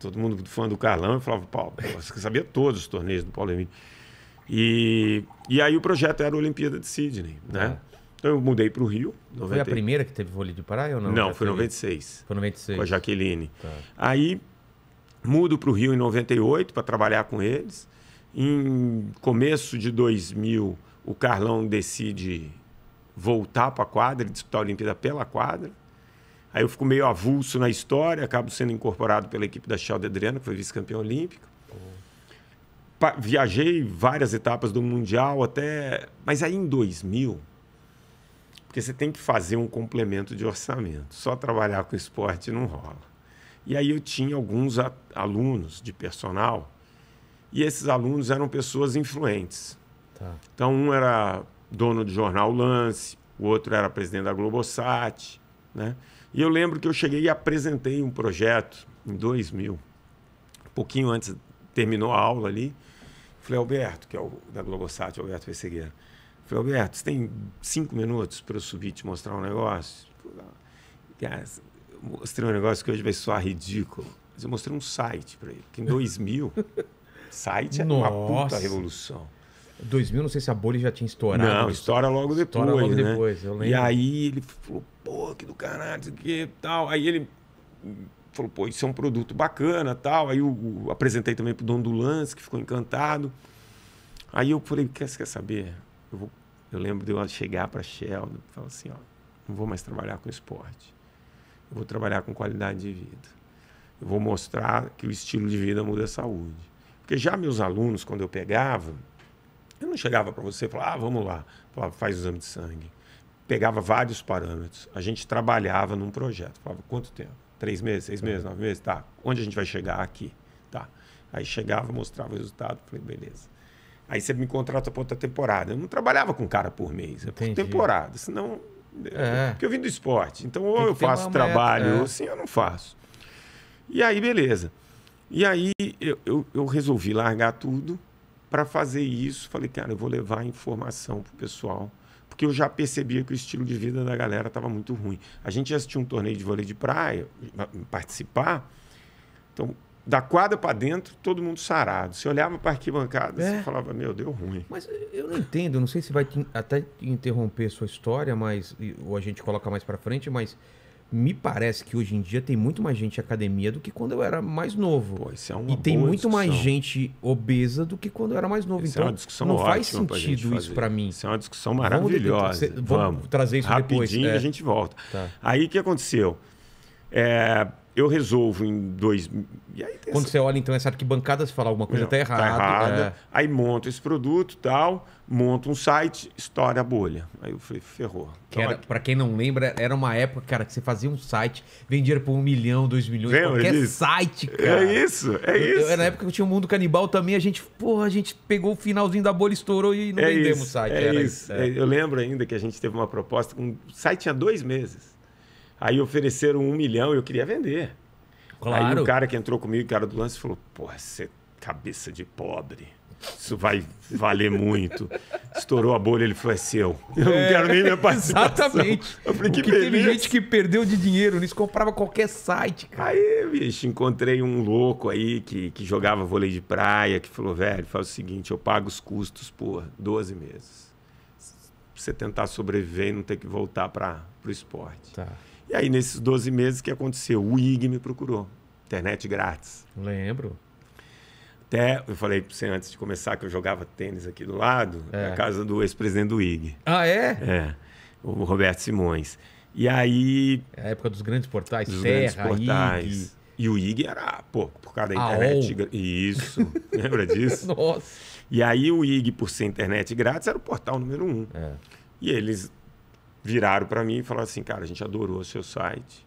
todo mundo fã do Carlão, eu falava, Paulo, você sabia todos os torneios do Paulo Emílio. E, e aí o projeto era a Olimpíada de Sydney, né? É. Então eu mudei para o Rio. Foi a primeira que teve vôlei de praia ou não? Não, Já foi em 96. Foi 96. Com a Jaqueline. Tá. Aí mudo para o Rio em 98 para trabalhar com eles. Em começo de 2000, o Carlão decide voltar para a quadra, disputar a Olimpíada pela quadra. Aí eu fico meio avulso na história, acabo sendo incorporado pela equipe da Chalda Adriano, que foi vice-campeão olímpico. Pa viajei várias etapas do Mundial até. Mas aí em 2000, porque você tem que fazer um complemento de orçamento. Só trabalhar com esporte não rola. E aí eu tinha alguns alunos de personal, e esses alunos eram pessoas influentes. Tá. Então, um era dono do jornal Lance, o outro era presidente da Globosat, né? E eu lembro que eu cheguei e apresentei um projeto em 2000, um pouquinho antes, terminou a aula ali. Falei, Alberto, que é o da Globosat, Alberto Pessegueira. Falei, Alberto, você tem cinco minutos para eu subir te mostrar um negócio? Mostrei um negócio que hoje vai soar ridículo. Mas eu mostrei um site para ele, que em 2000, site é uma puta revolução. 2000, não sei se a bolha já tinha estourado. Não, estoura logo depois. Estoura logo né? depois, eu lembro. E aí ele falou, pô, que do caralho, isso aqui e tal. Aí ele falou, pô, isso é um produto bacana tal. Aí eu, eu apresentei também pro dono do lance, que ficou encantado. Aí eu falei, quer, quer saber? Eu, vou, eu lembro de eu chegar pra Sheldon e falar assim, ó, não vou mais trabalhar com esporte. Eu vou trabalhar com qualidade de vida. Eu vou mostrar que o estilo de vida muda a saúde. Porque já meus alunos, quando eu pegava eu não chegava para você e falava, ah, vamos lá, falava, faz o exame de sangue. Pegava vários parâmetros. A gente trabalhava num projeto. Falava, quanto tempo? Três meses, seis meses, é. nove meses? Tá. Onde a gente vai chegar? Aqui. Tá. Aí chegava, mostrava o resultado. Falei, beleza. Aí você me contrata para outra temporada. Eu não trabalhava com cara por mês, é por Entendi. temporada. Senão. É. é porque eu vim do esporte. Então, ou eu faço trabalho, meta, é. ou sim, eu não faço. E aí, beleza. E aí, eu, eu, eu resolvi largar tudo para fazer isso, falei, cara, eu vou levar informação pro pessoal, porque eu já percebia que o estilo de vida da galera estava muito ruim. A gente já assistia um torneio de vôlei de praia, participar. Então, da quadra para dentro, todo mundo sarado. Você olhava para a arquibancada, é. você falava, meu, deu ruim. Mas eu não entendo, não sei se vai até interromper sua história, mas ou a gente coloca mais para frente, mas me parece que hoje em dia tem muito mais gente em academia do que quando eu era mais novo. Pô, isso é uma e tem muito discussão. mais gente obesa do que quando eu era mais novo. Isso é então, é uma discussão não faz sentido isso para mim. Isso é uma discussão maravilhosa. Vamos, vamos, vamos trazer isso é. Rapidinho depois. Rapidinho é. a gente volta. Tá. Aí o que aconteceu? É, eu resolvo em dois. Quando essa... você olha então essa arquibancada, você fala alguma coisa está errada. Tá, tá errada. É... Aí monta esse produto tal, monta um site, estoura a bolha. Aí eu falei, ferrou. Que então, aqui... Para quem não lembra, era uma época, cara, que você fazia um site, vendia por um milhão, dois milhões, qualquer site, é cara. É isso, é eu, isso. Eu, na época que tinha o um Mundo Canibal também, a gente, porra, a gente pegou o finalzinho da bolha, estourou e não é vendemos o site. É era isso. isso. É. é. Eu lembro ainda que a gente teve uma proposta, um site tinha dois meses. Aí ofereceram um milhão e eu queria vender. Claro. Aí o cara que entrou comigo, o cara do lance, falou: Porra, você é cabeça de pobre. Isso vai valer muito. Estourou a bolha, ele foi é seu. Eu não é, quero nem minha participação. Exatamente. Eu falei, que teve gente que perdeu de dinheiro nisso, comprava qualquer site, cara. Aí, bicho, encontrei um louco aí que, que jogava vôlei de praia, que falou, velho, faz o seguinte, eu pago os custos por 12 meses. Pra você tentar sobreviver e não ter que voltar para o esporte. Tá. E aí, nesses 12 meses, o que aconteceu? O IG me procurou. Internet grátis. Lembro. Até, eu falei para você antes de começar que eu jogava tênis aqui do lado, é. na casa do ex-presidente do IG. Ah, é? É, o Roberto Simões. E aí... É a época dos grandes portais, dos Terra, grandes portais. IG. E o IG era, pô, por causa da internet... Ah, Isso, lembra disso? Nossa. E aí o IG, por ser internet grátis, era o portal número um. É. E eles viraram para mim e falaram assim, cara, a gente adorou o seu site.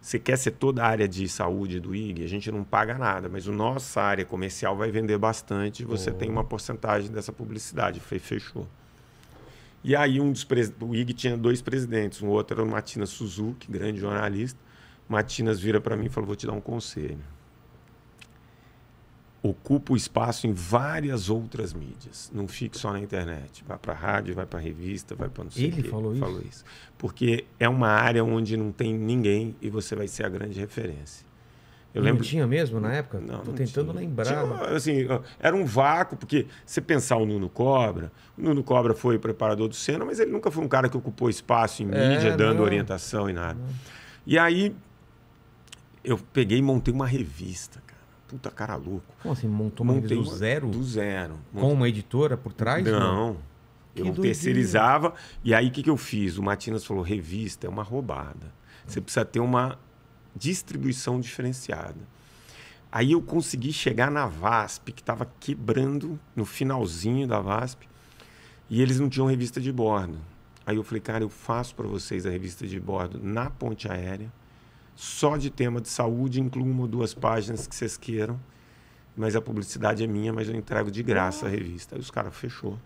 Você quer ser toda a área de saúde do IG? A gente não paga nada, mas a nossa área comercial vai vender bastante. Você oh. tem uma porcentagem dessa publicidade. fechou. E aí um dos pres... o IG tinha dois presidentes, um outro era o Matinas Suzuki, grande jornalista. Matinas vira para mim e falou: "Vou te dar um conselho ocupa o espaço em várias outras mídias. Não fique só na internet. Vai para rádio, vai para revista, vai para não sei Ele quê. falou isso? Falou isso. Porque é uma área onde não tem ninguém e você vai ser a grande referência. Eu não lembro... tinha mesmo na época? Não, Tô não tentando tinha. lembrar. Tinha, assim, era um vácuo, porque você pensar o Nuno Cobra, o Nuno Cobra foi preparador do Senna, mas ele nunca foi um cara que ocupou espaço em é, mídia, é, dando não. orientação e nada. Não. E aí eu peguei e montei uma revista, puta cara louco. Como assim? Montou uma Montei do zero? Do zero. Com uma editora por trás? Não. Né? Eu terceirizava. E aí o que, que eu fiz? O Matinas falou: revista é uma roubada. Você precisa ter uma distribuição diferenciada. Aí eu consegui chegar na VASP, que estava quebrando no finalzinho da VASP, e eles não tinham revista de bordo. Aí eu falei, cara, eu faço para vocês a revista de bordo na ponte aérea só de tema de saúde, incluo uma ou duas páginas que vocês queiram. Mas a publicidade é minha, mas eu entrego de graça a revista. Aí os caras fechou.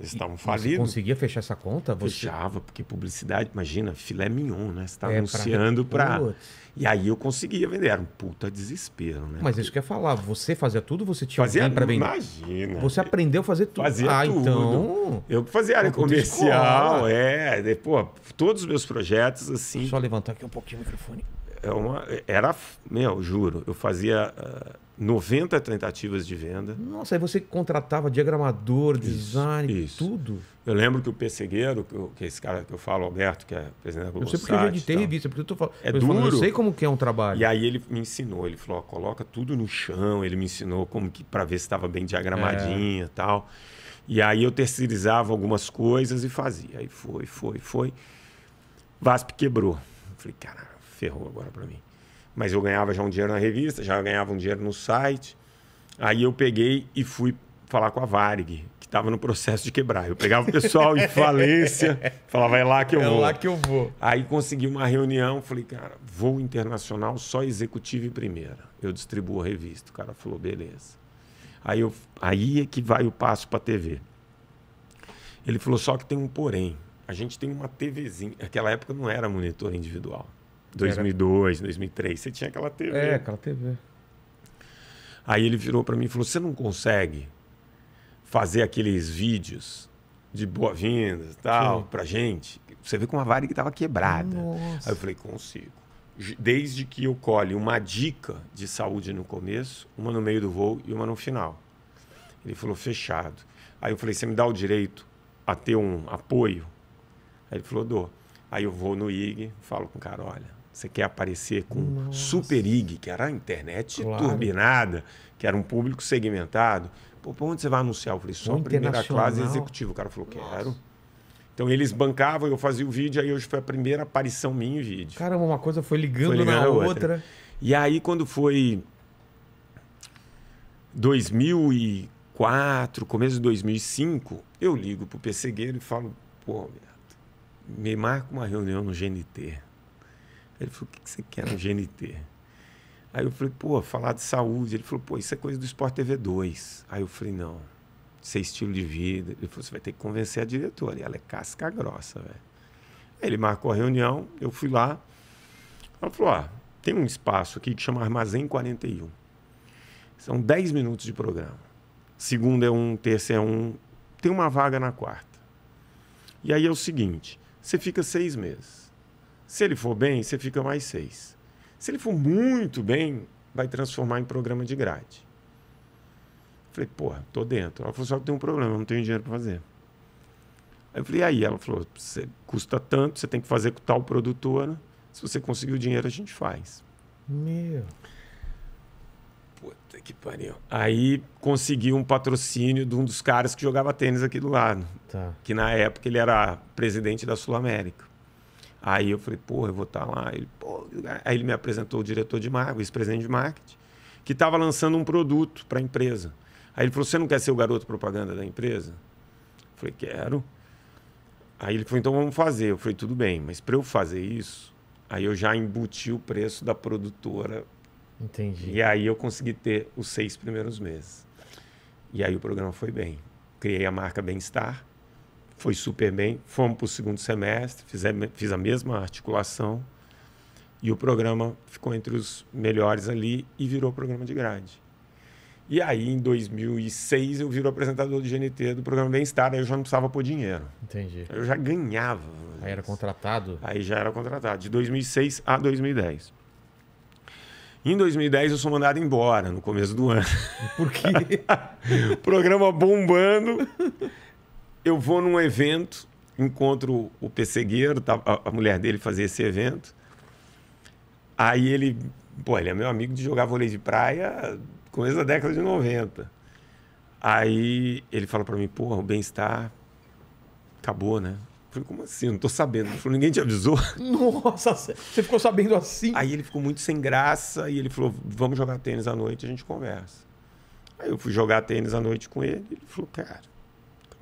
Estavam falidos. Você conseguia fechar essa conta? Você... Fechava, porque publicidade, imagina, filé mignon, né? Você tá é, anunciando para. Pra... E aí eu conseguia vender. Era um puta desespero, né? Mas isso que eu ia falar, você fazia tudo, você tinha fazia... para vender? Imagina. Você aprendeu a fazer tudo. Fazia ah, tudo. então. Eu fazia área comercial, é. Pô, todos os meus projetos, assim. Só levantar aqui um pouquinho o microfone é uma, era, meu, juro, eu fazia uh, ah, 90 tentativas de venda. Nossa, aí você contratava diagramador, design, isso. tudo. Eu lembro que o pessegueiro, que, que é esse cara que eu falo, Alberto, que é presidente da Globo Eu sei porque eu já editei revista, porque eu tô falando, é eu, duro. Falando, eu sei como que é um trabalho. E aí ele me ensinou, ele falou, ó, coloca tudo no chão, ele me ensinou como que para ver se estava bem diagramadinha, é. tal. E aí eu terceirizava algumas coisas e fazia. Aí foi, foi, foi. VASP quebrou. Eu falei, caralho, ferrou agora para mim. Mas eu ganhava já um dinheiro na revista, já ganhava um dinheiro no site. Aí eu peguei e fui falar com a Varig, que estava no processo de quebrar. Eu pegava o pessoal em falência, falava, é lá que eu é vou. É lá que eu vou. Aí consegui uma reunião, falei, cara, voo internacional, só executivo e primeira. Eu distribuo a revista. O cara falou, beleza. Aí, eu, aí é que vai o passo para a TV. Ele falou, só que tem um porém. A gente tem uma TVzinha. Naquela época não era monitor individual. 2002, era... 2003, você tinha aquela TV. É, aquela TV. Aí ele virou para mim e falou: "Você não consegue fazer aqueles vídeos de boas-vindas, tal, Sim. pra gente?" Você vê com uma vara que tava quebrada. Nossa. Aí eu falei: "Consigo." Desde que eu colhe uma dica de saúde no começo, uma no meio do voo e uma no final. Ele falou: "Fechado." Aí eu falei: "Você me dá o direito a ter um apoio?" Aí ele falou: "Dou." Aí eu vou no IG, falo com o cara, olha, você quer aparecer com Nossa. Super IG, que era a internet claro. turbinada, que era um público segmentado. Pô, pra onde você vai anunciar? Eu falei, só um primeira classe executivo. O cara falou, quero. Nossa. Então eles bancavam, eu fazia o vídeo, aí hoje foi a primeira aparição minha em vídeo. Caramba, uma coisa foi ligando, foi ligando na outra. outra. E aí quando foi 2004, começo de 2005, eu ligo pro pessegueiro e falo, pô, me marca uma reunião no GNT. Ele falou: o que, você quer no GNT? Aí eu falei, pô, falar de saúde. Ele falou, pô, isso é coisa do Sport TV 2. Aí eu falei, não, isso é estilo de vida. Ele falou, você vai ter que convencer a diretora. E ela é casca grossa, velho. Aí ele marcou a reunião, eu fui lá. Ela falou, ó, ah, tem um espaço aqui que chama Armazém 41. São 10 minutos de programa. Segunda é um, terça é um. Tem uma vaga na quarta. E aí é o seguinte, você fica seis meses. Se ele for bem, você fica mais seis. Se ele for muito bem, vai transformar em programa de grade. Falei, porra, tô dentro. Ela falou, só que tem um problema, eu não tenho dinheiro para fazer. Aí eu falei, aí? Ela falou, custa tanto, você tem que fazer com tal produtora. Se você conseguir o dinheiro, a gente faz. Meu. Puta que pariu. Aí consegui um patrocínio de um dos caras que jogava tênis aqui do lado. Tá. Que na época ele era presidente da Sul América. Aí eu falei, porra, eu vou estar tá lá. Ele, Aí ele me apresentou o diretor de marketing, vice-presidente de marketing, que estava lançando um produto para a empresa. Aí ele falou, você não quer ser o garoto propaganda da empresa? Eu falei, quero. Aí ele falou, então vamos fazer. Eu falei, tudo bem, mas para eu fazer isso, aí eu já embuti o preço da produtora. Entendi. E aí eu consegui ter os seis primeiros meses. E aí o programa foi bem. Criei a marca Bem-Estar foi super bem. Fomos para o segundo semestre, fiz a mesma articulação e o programa ficou entre os melhores ali e virou programa de grade. E aí, em 2006, eu viro apresentador do GNT do programa Bem-Estar, aí eu já não precisava pôr dinheiro. Entendi. Eu já ganhava. Aí era contratado? Aí já era contratado, de 2006 a 2010. Em 2010 eu sou mandado embora no começo do ano. Por quê? programa bombando eu vou num evento, encontro o pessegueiro, tá, a mulher dele fazia esse evento. Aí ele, pô, ele é meu amigo de jogar vôlei de praia começo da década de 90. Aí ele fala para mim, porra, o bem-estar acabou, né? Eu falei, como assim? Eu não tô sabendo. Ele falou, ninguém te avisou. Nossa, você ficou sabendo assim? Aí ele ficou muito sem graça e ele falou, vamos jogar tênis à noite, a gente conversa. Aí eu fui jogar tênis à noite com ele, ele falou, cara,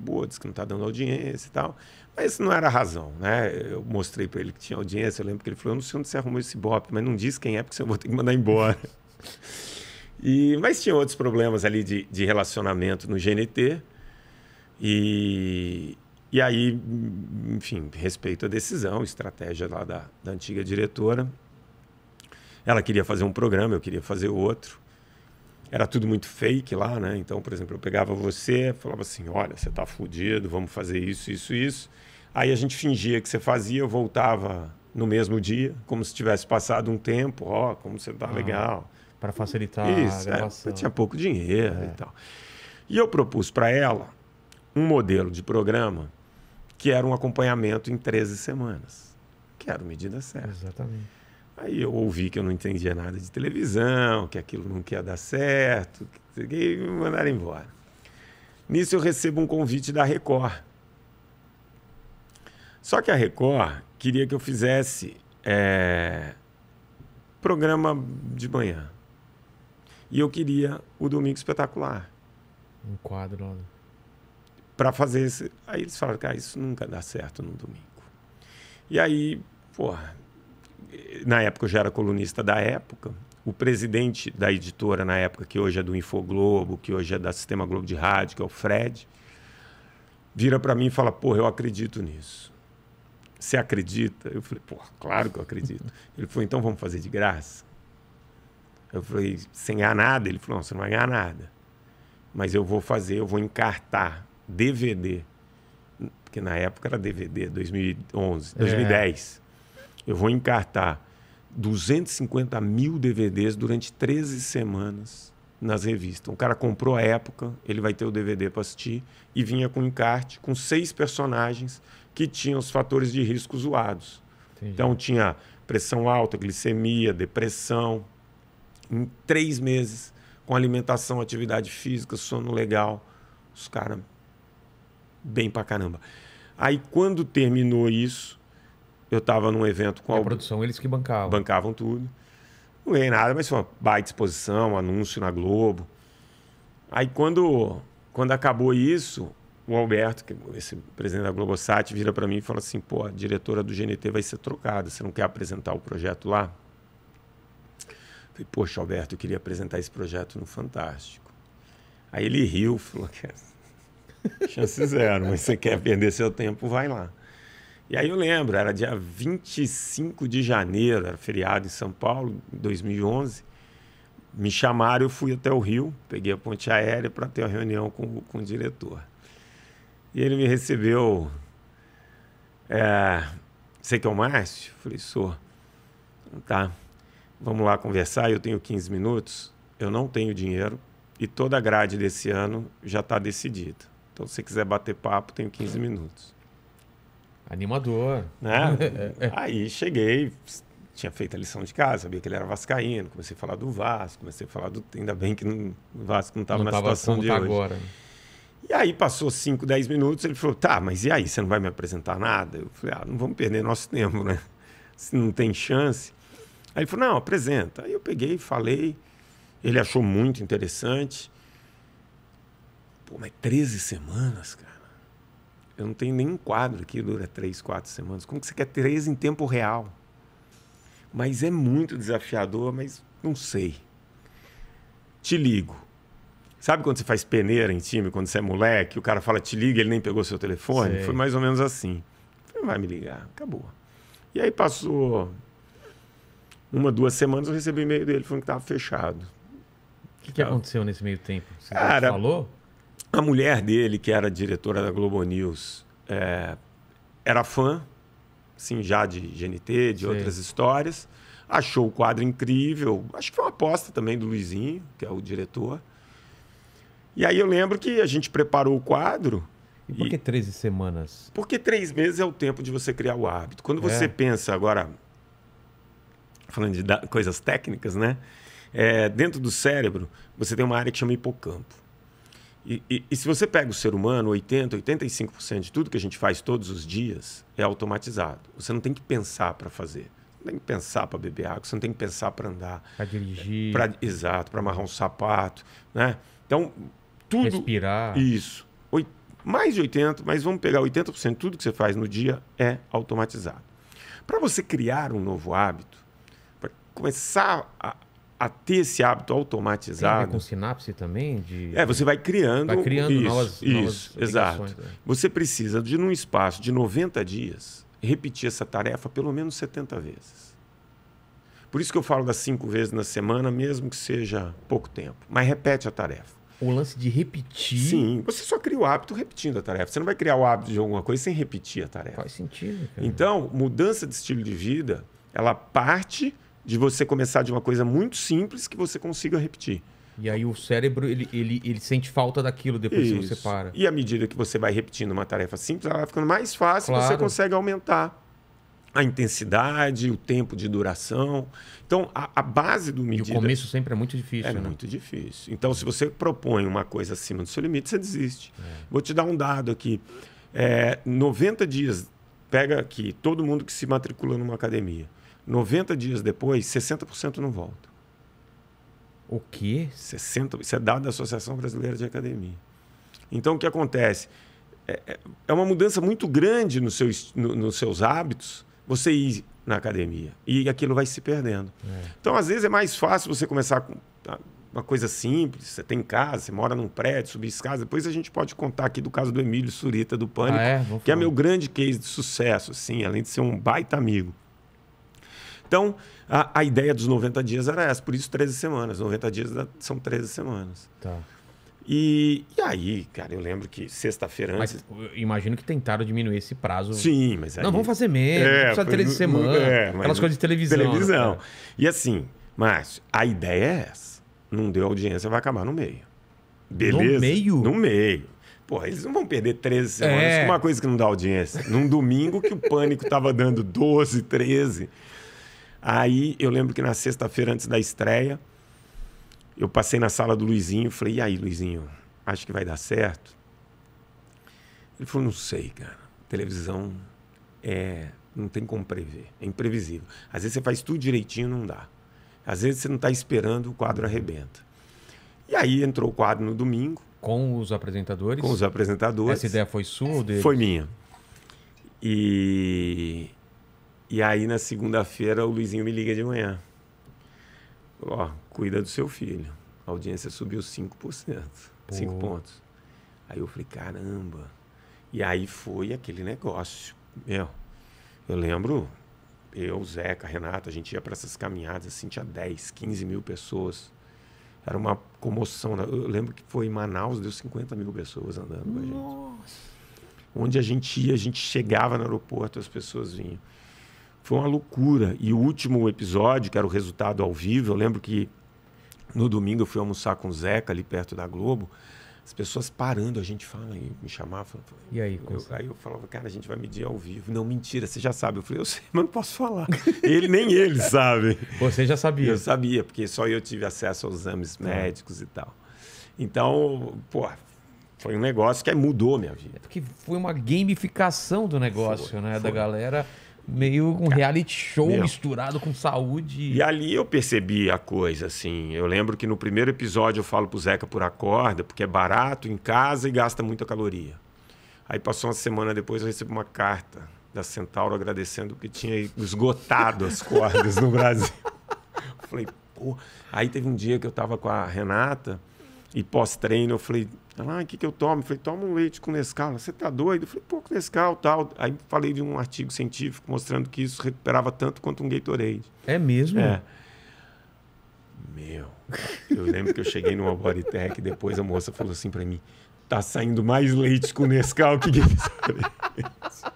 boa, disse que não está dando audiência e tal. Mas isso não era a razão, né? Eu mostrei para ele que tinha audiência, eu lembro que ele falou, eu não sei onde você arrumou esse bop, mas não diz quem é, porque eu vou ter que mandar embora. e, mas tinha outros problemas ali de, de relacionamento no GNT. E, e aí, enfim, respeito a decisão, estratégia lá da, da antiga diretora. Ela queria fazer um programa, eu queria fazer outro era tudo muito fake lá, né? Então, por exemplo, eu pegava você, falava assim: olha, você tá fudido, vamos fazer isso, isso, isso. Aí a gente fingia que você fazia, eu voltava no mesmo dia, como se tivesse passado um tempo, ó, como você tá ah, legal. Para facilitar isso, a é, gravação. É, tinha pouco dinheiro é. e tal. E eu propus para ela um modelo de programa que era um acompanhamento em 13 semanas, que era medida certa. Exatamente. Aí eu ouvi que eu não entendia nada de televisão, que aquilo não ia dar certo, que me mandaram embora. Nisso eu recebo um convite da Record. Só que a Record queria que eu fizesse é, programa de manhã. E eu queria o Domingo Espetacular. Um quadro lá. Pra fazer esse. Aí eles falaram, cara, ah, isso nunca dá certo no domingo. E aí, porra, na época eu já era colunista da época, o presidente da editora na época, que hoje é do Infoglobo, que hoje é da Sistema Globo de Rádio, que é o Fred, vira para mim e fala: Porra, eu acredito nisso. Você acredita? Eu falei: Porra, claro que eu acredito. Ele falou: Então vamos fazer de graça? Eu falei: Sem ganhar nada? Ele falou: Não, você não vai ganhar nada. Mas eu vou fazer, eu vou encartar DVD. Porque na época era DVD, 2011, 2010. Eu vou encartar 250 mil DVDs durante 13 semanas nas revistas. O cara comprou a época, ele vai ter o DVD para assistir e vinha com encarte com seis personagens que tinham os fatores de risco zoados. Entendi. Então tinha pressão alta, glicemia, depressão. Em três meses, com alimentação, atividade física, sono legal, os caras bem pra caramba. Aí quando terminou isso, eu estava num evento com a produção, eles que bancavam. Bancavam tudo. Não ganhei nada, mas foi uma baita exposição, anúncio na Globo. Aí quando, quando acabou isso, o Alberto, que é esse presidente da Globosat, vira para mim e fala assim: pô, a diretora do GNT vai ser trocada, você não quer apresentar o projeto lá? Eu falei, poxa, Alberto, eu queria apresentar esse projeto no Fantástico. Aí ele riu, falou é chance zero, mas você quer perder seu tempo, vai lá. E aí eu lembro, era dia 25 de janeiro, era feriado em São Paulo, em 2011. Me chamaram, eu fui até o Rio, peguei a ponte aérea para ter uma reunião com, com o diretor. E ele me recebeu. É, sei que é o Márcio? Falei, sou. Tá, vamos lá conversar. Eu tenho 15 minutos, eu não tenho dinheiro e toda a grade desse ano já está decidida. Então, se você quiser bater papo, tenho 15 minutos. Animador. Né? Aí cheguei, tinha feito a lição de casa, sabia que ele era vascaíno, comecei a falar do Vasco, comecei a falar do... Ainda bem que não, o Vasco não estava na situação de tá hoje. agora. E aí passou 5, 10 minutos, ele falou, tá, mas e aí, você não vai me apresentar nada? Eu falei, ah, não vamos perder nosso tempo, né? Se não tem chance. Aí ele falou, não, apresenta. Aí eu peguei, falei, ele achou muito interessante. Pô, mas 13 semanas, cara. Eu não tenho nenhum quadro que dura três, quatro semanas. Como que você quer três em tempo real? Mas é muito desafiador, mas não sei. Te ligo. Sabe quando você faz peneira em time, quando você é moleque, o cara fala te liga, ele nem pegou seu telefone? Sei. Foi mais ou menos assim. Não vai me ligar, acabou. E aí passou uma, duas semanas, eu recebi e-mail dele falando que estava fechado. O que, que, aconteceu nesse meio tempo? Você cara, falou? A mulher dele, que era diretora da Globo News, é, era fã, sim, já de GNT, de sim. outras histórias. Achou o quadro incrível. Acho que foi uma aposta também do Luizinho, que é o diretor. E aí eu lembro que a gente preparou o quadro. E por que 13 semanas? Porque três meses é o tempo de você criar o hábito. Quando é. você é. pensa agora, falando de coisas técnicas, né? É, dentro do cérebro, você tem uma área que chama hipocampo. E, e, e, se você pega o ser humano, 80%, 85% de tudo que a gente faz todos os dias é automatizado. Você não tem que pensar para fazer. Você não tem que pensar para beber água, você não tem que pensar para andar. Para dirigir. Pra, exato, para amarrar um sapato. Né? Então, tudo. Respirar. Isso. mais de 80%, mas vamos pegar 80%, tudo que você faz no dia é automatizado. Para você criar um novo hábito, para começar a, a ter esse hábito automatizado. Tem a com sinapse também? De... É, você vai criando. Vai criando isso, novas, isso, novas exato. Né? Você precisa de, num espaço de 90 dias, repetir essa tarefa pelo menos 70 vezes. Por isso que eu falo das cinco vezes na semana, mesmo que seja pouco tempo. Mas repete a tarefa. O lance de repetir. Sim, você só cria o hábito repetindo a tarefa. Você não vai criar o hábito de alguma coisa sem repetir a tarefa. Faz sentido. Cara. Então, mudança de estilo de vida, ela parte de você começar de uma coisa muito simples que você consiga repetir. E aí o cérebro, ele, ele, ele sente falta daquilo depois Isso. que você para. E à medida que você vai repetindo uma tarefa simples, ela vai ficando mais fácil, claro. você consegue aumentar a intensidade, o tempo de duração. Então, a, a base do medida... E o começo sempre é muito difícil, É né? muito difícil. Então, se você propõe uma coisa acima do seu limite, você desiste. É. Vou te dar um dado aqui. É, 90 dias, pega aqui, todo mundo que se matricula numa academia. 90 dias depois, 60% não volta. O quê? 60, isso é dado da Associação Brasileira de Academia. Então, o que acontece? É, é, é uma mudança muito grande no seu, no, nos seus hábitos você ir na academia. E aquilo vai se perdendo. É. Então, às vezes, é mais fácil você começar com tá, uma coisa simples. Você tem casa, você mora num prédio, subir escada. Depois a gente pode contar aqui do caso do Emílio Surita, do Pânico, ah, é? que é meu grande case de sucesso, assim, além de ser um baita amigo. Então, a, a, ideia dos 90 dias era essa, por isso 13 semanas. 90 dias são 13 semanas. Tá. E, e aí, cara, eu lembro que sexta-feira antes. Mas imagino que tentaram diminuir esse prazo. Sim, mas aí... Não, vamos fazer mesmo, é, precisa de 13 semanas. É, aquelas coisas de televisão. Televisão. Né? E assim, Márcio, a ideia é essa. Não deu audiência, vai acabar no meio. Beleza? No meio? No meio. Pô, eles não vão perder 13 semanas é. é. uma coisa que não dá audiência. Num domingo que o pânico tava dando 12, 13. Aí eu lembro que na sexta-feira, antes da estreia, eu passei na sala do Luizinho e falei: e aí, Luizinho, acho que vai dar certo? Ele falou: não sei, cara. Televisão é. Não tem como prever. É imprevisível. Às vezes você faz tudo direitinho não dá. Às vezes você não está esperando, o quadro arrebenta. E aí entrou o quadro no domingo. Com os apresentadores? Com os apresentadores. Essa ideia foi sua ou dele? Foi minha. E e aí, na segunda-feira, o Luizinho me liga de manhã. Ó, cuida do seu filho. A audiência subiu 5%. 5 pontos. Aí eu falei, caramba. E aí foi aquele negócio. Meu, eu lembro, eu, Zeca, Renato, a gente ia para essas caminhadas, assim, tinha 10, 15 mil pessoas. Era uma comoção. Né? Eu lembro que foi em Manaus, deu 50 mil pessoas andando com a gente. Onde a gente ia, a gente chegava no aeroporto, as pessoas vinham. Foi uma loucura. E o último episódio, que era o resultado ao vivo, eu lembro que no domingo eu fui almoçar com o Zeca ali perto da Globo. As pessoas parando, a gente fala e me chamava. e aí? Eu, aí eu falava, cara, a gente vai medir ao vivo. Não, mentira, você já sabe. Eu falei, eu sei, mas não posso falar. ele nem ele sabe. Você já sabia? Eu sabia, porque só eu tive acesso aos exames tá. médicos é. e tal. Então, pô, foi um negócio que mudou minha vida. É porque foi uma gamificação do negócio, foi, né? Foi. Da galera meio um reality show Meu. misturado com saúde. E ali eu percebi a coisa, assim. Eu lembro que no primeiro episódio eu falo pro Zeca por acorda, porque é barato em casa e gasta muita caloria. Aí passou uma semana depois eu recebo uma carta da Centauro agradecendo que tinha esgotado as cordas no Brasil. Eu falei, pô. Aí teve um dia que eu tava com a Renata e pós-treino eu falei, ela, ah, o que, que eu tomo? Eu falei, toma um leite com Nescau. Você tá doido? Eu falei, pô, com Nescau tal. Aí falei de um artigo científico mostrando que isso recuperava tanto quanto um Gatorade. É mesmo? É. Meu, eu lembro que eu cheguei numa Bodytech e depois a moça falou assim para mim, tá saindo mais leite com Nescau que Gatorade.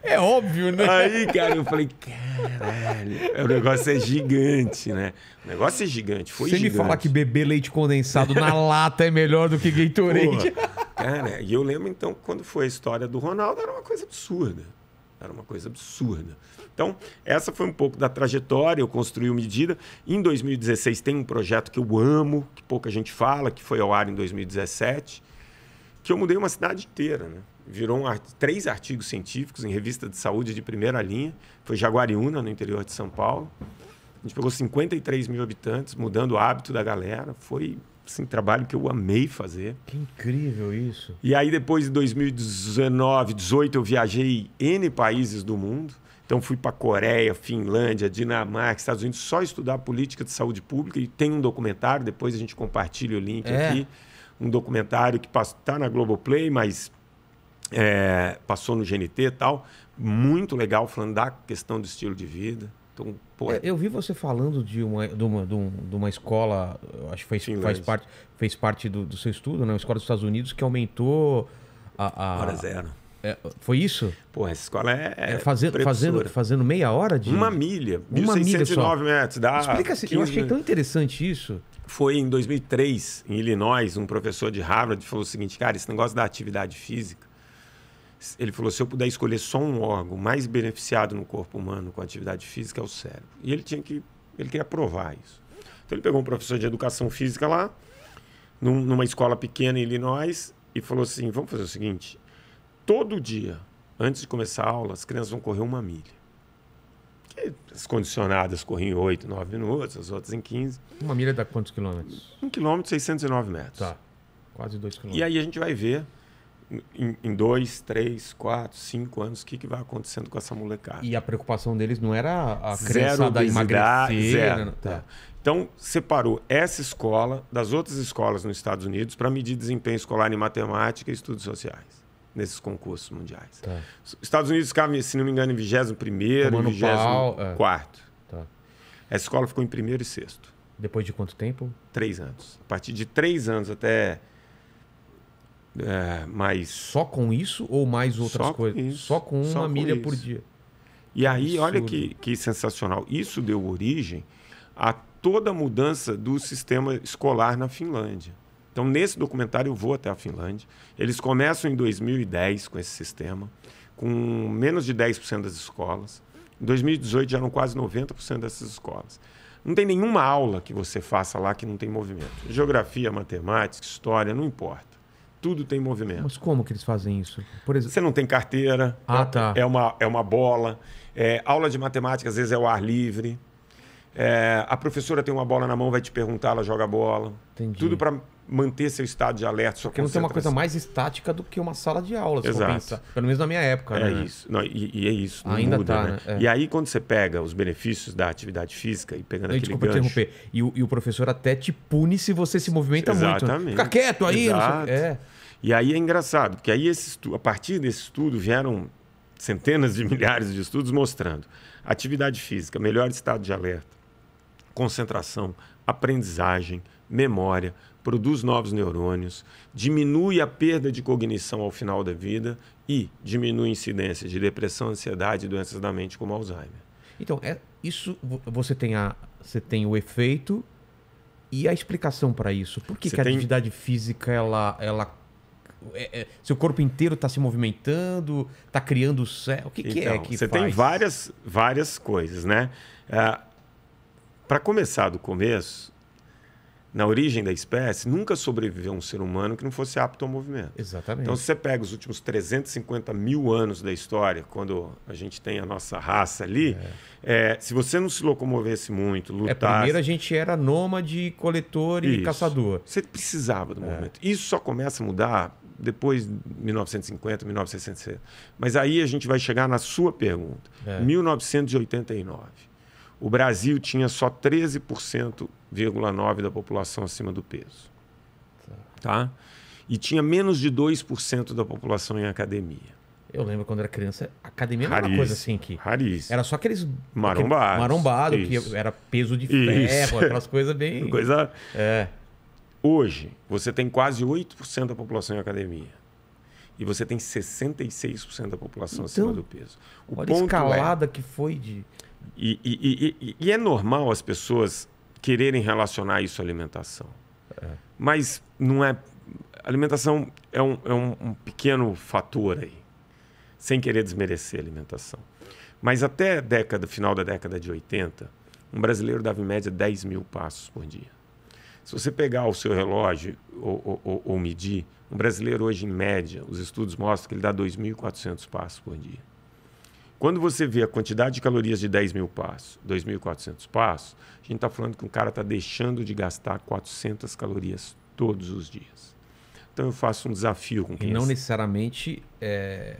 É óbvio, né? Aí, cara, eu falei, caralho, o negócio é gigante, né? O negócio é gigante, foi Você gigante. me falar que beber leite condensado na lata é melhor do que Gatorade. Porra, cara, e eu lembro então quando foi a história do Ronaldo, era uma coisa absurda. Era uma coisa absurda. Então, essa foi um pouco da trajetória, eu construí o Medida. Em 2016 tem um projeto que eu amo, que pouca gente fala, que foi ao ar em 2017, que eu mudei uma cidade inteira, né? virou um, três artigos científicos em revista de saúde de primeira linha. Foi Jaguariúna, no interior de São Paulo. A gente pegou 53 mil habitantes, mudando o hábito da galera. Foi assim, trabalho que eu amei fazer. Que incrível isso. E aí, depois de 2019, 18, eu viajei N países do mundo. Então, fui para Coreia, Finlândia, Dinamarca, Estados Unidos, só estudar política de saúde pública. E tem um documentário, depois a gente compartilha o link é. aqui. Um documentário que está na Globoplay, mas é, passou no GNT e tal. Muito legal, falando da questão do estilo de vida. Então, pô, é, eu vi você falando de uma, de uma, de, um, de uma escola, acho que fez, faz parte, fez parte do, do, seu estudo, né? Uma escola dos Estados Unidos que aumentou a. a... Hora zero. É, foi isso? Pô, essa escola é. é fazendo, fazendo, fazendo meia hora de. Uma milha. Uma milha metros. Dá Explica se assim, 15... eu achei tão interessante isso. Foi em 2003, em Illinois, um professor de Harvard falou o seguinte: cara, esse negócio da atividade física ele falou: se eu puder escolher só um órgão mais beneficiado no corpo humano com atividade física, é o cérebro. E ele tinha que. Ele queria provar isso. Então ele pegou um professor de educação física lá, num, numa escola pequena em Illinois, e falou assim: vamos fazer o seguinte. Todo dia, antes de começar a aula, as crianças vão correr uma milha. Que as condicionadas corriam em 8, 9 minutos, as outras em 15. Uma milha dá quantos quilômetros? Um quilômetro, 609 metros. Tá. Quase dois quilômetros. E aí a gente vai ver em, em, dois, três, quatro, cinco anos, o que, que vai acontecendo com essa molecada. E a preocupação deles não era a crença da emagrecer. Né? Zero. Né? Tá. Então, separou essa escola das outras escolas nos Estados Unidos para medir desempenho escolar em matemática e estudos sociais nesses concursos mundiais. Tá. Estados Unidos ficava, se não me engano, em 21 primeiro, 24 é. quarto. Tá. Essa escola ficou em primeiro e sexto. Depois de quanto tempo? Três anos. A partir de três anos até é, mas... Só com isso ou mais outras só coisas? Isso. Só com uma só milha por dia. E aí, Absurdo. olha que, que sensacional. Isso deu origem a toda a mudança do sistema escolar na Finlândia. Então, nesse documentário, eu vou até a Finlândia. Eles começam em 2010 com esse sistema, com menos de 10% das escolas. Em 2018 já eram quase 90% dessas escolas. Não tem nenhuma aula que você faça lá que não tem movimento. Geografia, matemática, história, não importa tudo tem movimento. Mas como que eles fazem isso? Por exemplo... Você não tem carteira, ah, tá. é, uma, é uma bola. É, aula de matemática, às vezes, é o ar livre. É, a professora tem uma bola na mão, vai te perguntar, ela joga a bola. Entendi. Tudo para manter seu estado de alerta, sua Porque não tem uma coisa mais estática do que uma sala de aula, se Exato. pelo menos na minha época. É né? isso. Não, e, e, é isso. Ainda muda, tá, né? né? É. E aí, quando você pega os benefícios da atividade física e pegando eu, aquele desculpa gancho... Desculpa interromper. E o, e o, professor até te pune se você se movimenta Exatamente. muito. Né? Fica quieto aí. Exato. Não sei... É. E aí é engraçado, porque aí esse a partir desse estudo vieram centenas de milhares de estudos mostrando atividade física, melhor estado de alerta, concentração, aprendizagem, memória, produz novos neurônios, diminui a perda de cognição ao final da vida e diminui a incidência de depressão, ansiedade e doenças da mente como Alzheimer. Então, é, isso você tem, a, você tem o efeito e a explicação para isso. Por que, que a tem... atividade física ela, ela é, é, seu corpo inteiro está se movimentando, está criando o céu. O que, é então, que é que Você faz? tem várias, várias coisas, né? Ah, Para começar do começo, na origem da espécie, nunca sobreviveu um ser humano que não fosse apto ao movimento. Exatamente. Então, se você pega os últimos 350 mil anos da história, quando a gente tem a nossa raça ali, é. É, se você não se locomovesse muito, é, lutasse... É, primeiro a gente era nômade, coletor e Isso. caçador. Você precisava do é. movimento. Isso só começa a mudar depois 1950, 1960. Mas aí a gente vai chegar na sua pergunta. É. 1989. O Brasil tinha só 13,9% da população acima do peso. Tá? E tinha menos de 2% da população em academia. Eu lembro quando era criança, academia era uma coisa assim que. Era só aqueles. Marombados. Aquele marombado, isso. que era peso de ferro, isso. aquelas coisas bem. Coisa. É. Hoje, você tem quase 8% da população em academia. E você tem 66% da população então, acima do peso. O olha ponto a é escalada é... que foi de. E, e, e, e, é normal as pessoas quererem relacionar isso à alimentação. É. Mas não é. A alimentação é, um, é um, um pequeno fator aí. Sem querer desmerecer a alimentação. Mas até década, final da década de 80, um brasileiro dava em média 10 mil passos por dia. Se você pegar o seu relógio ou, ou, ou medir, um brasileiro hoje, em média, os estudos mostram que ele dá 2.400 passos por dia. Quando você vê a quantidade de calorias de 10 mil passos, 2.400 passos, a gente está falando que um cara está deixando de gastar 400 calorias todos os dias. Então eu faço um desafio com quem. E não necessariamente é,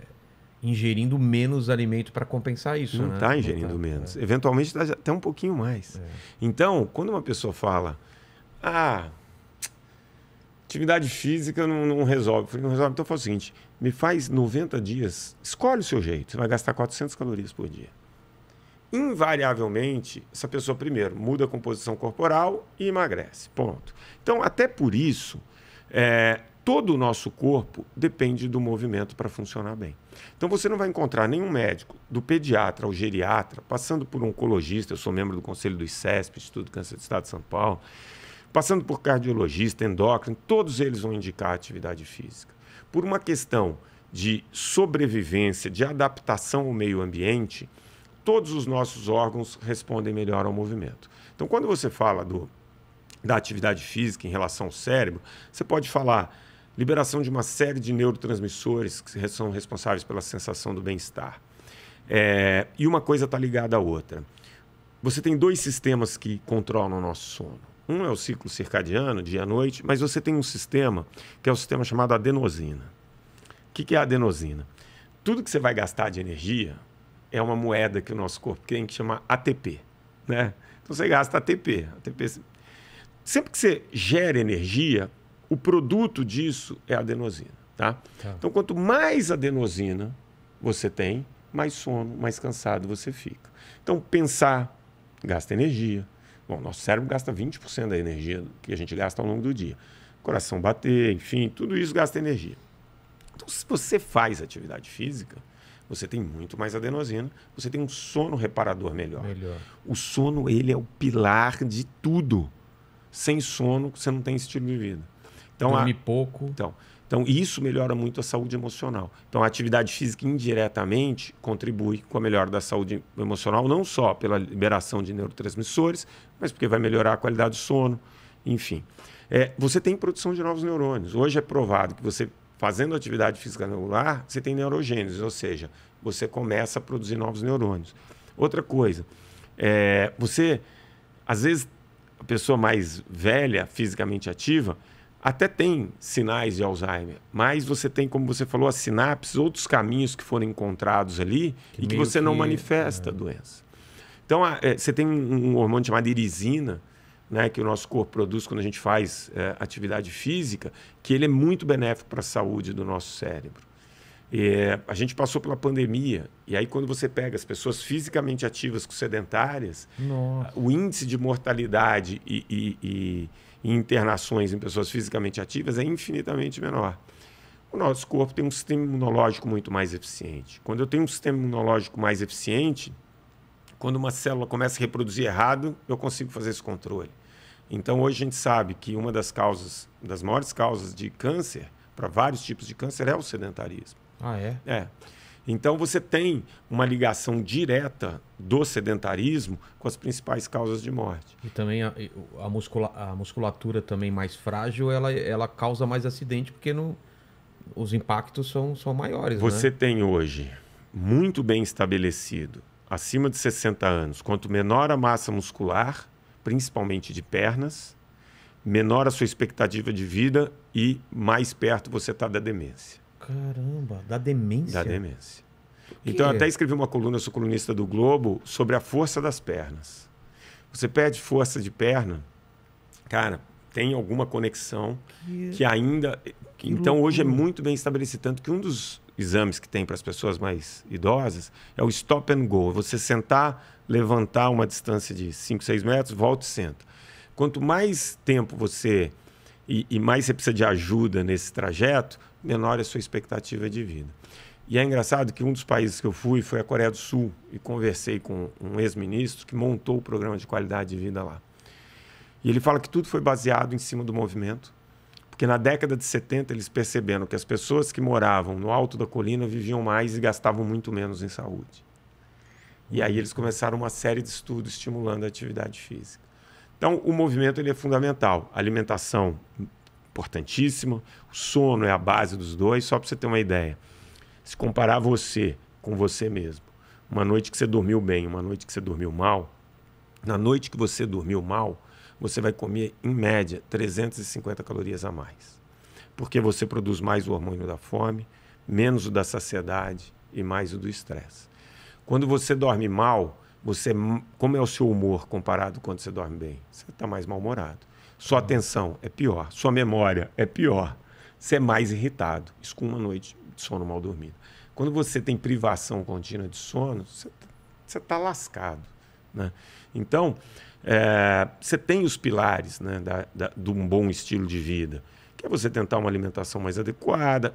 ingerindo menos alimento para compensar isso. Não está né? Tá ingerindo tá, menos. É. Eventualmente está até um pouquinho mais. É. Então, quando uma pessoa fala, ah, atividade física não, não resolve. Eu falei, não resolve. Então eu falo o seguinte: me faz 90 dias, escolhe o seu jeito. Você vai gastar 400 calorias por dia. Invariavelmente, essa pessoa, primeiro, muda a composição corporal e emagrece. Ponto. Então, até por isso, é, todo o nosso corpo depende do movimento para funcionar bem. Então você não vai encontrar nenhum médico, do pediatra ao geriatra, passando por oncologista, eu sou membro do conselho do ICESP, Instituto de Câncer do Estado de São Paulo, passando por cardiologista, endócrino, todos eles vão indicar atividade física. Por uma questão de sobrevivência, de adaptação ao meio ambiente, todos os nossos órgãos respondem melhor ao movimento. Então, quando você fala do, da atividade física em relação ao cérebro, você pode falar liberação de uma série de neurotransmissores que são responsáveis pela sensação do bem-estar. É, e uma coisa está ligada à outra. Você tem dois sistemas que controlam o nosso sono um é o ciclo circadiano, dia e noite, mas você tem um sistema que é o um sistema chamado adenosina. O que, é a adenosina? Tudo que você vai gastar de energia é uma moeda que o nosso corpo tem que chama ATP. Né? Então você gasta ATP. ATP. É sempre que você gera energia, o produto disso é a adenosina. Tá? tá? Então, quanto mais adenosina você tem, mais sono, mais cansado você fica. Então, pensar gasta energia. Bom, nosso cérebro gasta 20% da energia que a gente gasta ao longo do dia. Coração bater, enfim, tudo isso gasta energia. Então, se você faz atividade física, você tem muito mais adenosina, você tem um sono reparador melhor. melhor. O sono, ele é o pilar de tudo. Sem sono, você não tem estilo de vida. Então, Dorme a... pouco. Então, então, isso melhora muito a saúde emocional. Então, a atividade física indiretamente contribui com a melhora da saúde emocional, não só pela liberação de neurotransmissores, mas porque vai melhorar a qualidade do sono, enfim. É, você tem produção de novos neurônios. Hoje é provado que você, fazendo atividade física regular, você tem neurogênese, ou seja, você começa a produzir novos neurônios. Outra coisa, é, você, às vezes, a pessoa mais velha, fisicamente ativa, até tem sinais de Alzheimer, mas você tem, como você falou, as sinapses, outros caminhos que foram encontrados ali que e que você que, não manifesta é... a doença. Então, é, você tem um hormônio chamado irisina, né, que o nosso corpo produz quando a gente faz é, atividade física, que ele é muito benéfico para a saúde do nosso cérebro. É, a gente passou pela pandemia, e aí quando você pega as pessoas fisicamente ativas com sedentárias, Nossa. o índice de mortalidade e, e, e, e internações em pessoas fisicamente ativas é infinitamente menor o nosso corpo tem um sistema imunológico muito mais eficiente. Quando eu tenho um sistema imunológico mais eficiente, quando uma célula começa a reproduzir errado, eu consigo fazer esse controle. Então, hoje a gente sabe que uma das causas, das maiores causas de câncer, para vários tipos de câncer, é o sedentarismo. Ah, é? É. Então, você tem uma ligação direta do sedentarismo com as principais causas de morte. E também a, a, muscula, a musculatura também mais frágil, ela, ela causa mais acidente porque os impactos são, são maiores. Né? Você né? tem hoje, muito bem estabelecido, acima de 60 anos, quanto menor a massa muscular, principalmente de pernas, menor a sua expectativa de vida e mais perto você está da demência. Caramba, da demência? Da demência. Então, eu até escrevi uma coluna, eu sou colunista do Globo, sobre a força das pernas. Você perde força de perna, cara, tem alguma conexão que, que ainda. Que então, loucura. hoje é muito bem estabelecido. Tanto que um dos exames que tem para as pessoas mais idosas, é o stop and go. É você sentar, levantar uma distância de 5, 6 metros, volta e senta. Quanto mais tempo você e, e, mais você precisa de ajuda nesse trajeto, menor é a sua expectativa de vida. E é engraçado que um dos países que eu fui foi a Coreia do Sul e conversei com um ex-ministro que montou o programa de qualidade de vida lá. E ele fala que tudo foi baseado em cima do movimento, porque na década de 70 eles perceberam que as pessoas que moravam no alto da colina viviam mais e gastavam muito menos em saúde. E aí eles começaram uma série de estudos estimulando a atividade física. Então, o movimento ele é fundamental. A alimentação, importantíssima. O sono é a base dos dois, só para você ter uma ideia. Se comparar você com você mesmo, uma noite que você dormiu bem, uma noite que você dormiu mal, na noite que você dormiu mal, você vai comer, em média, 350 calorias a mais. Porque você produz mais o hormônio da fome, menos o da saciedade e mais o do estresse. Quando você dorme mal, você como é o seu humor comparado quando você dorme bem? Você está mais mal-humorado. Sua atenção é pior, sua memória é pior. Você é mais irritado. Isso com uma noite de sono mal dormido. Quando você tem privação contínua de sono, você está lascado. Né? Então, é, você tem os pilares né, da, da, de um bom estilo de vida, que é você tentar uma alimentação mais adequada,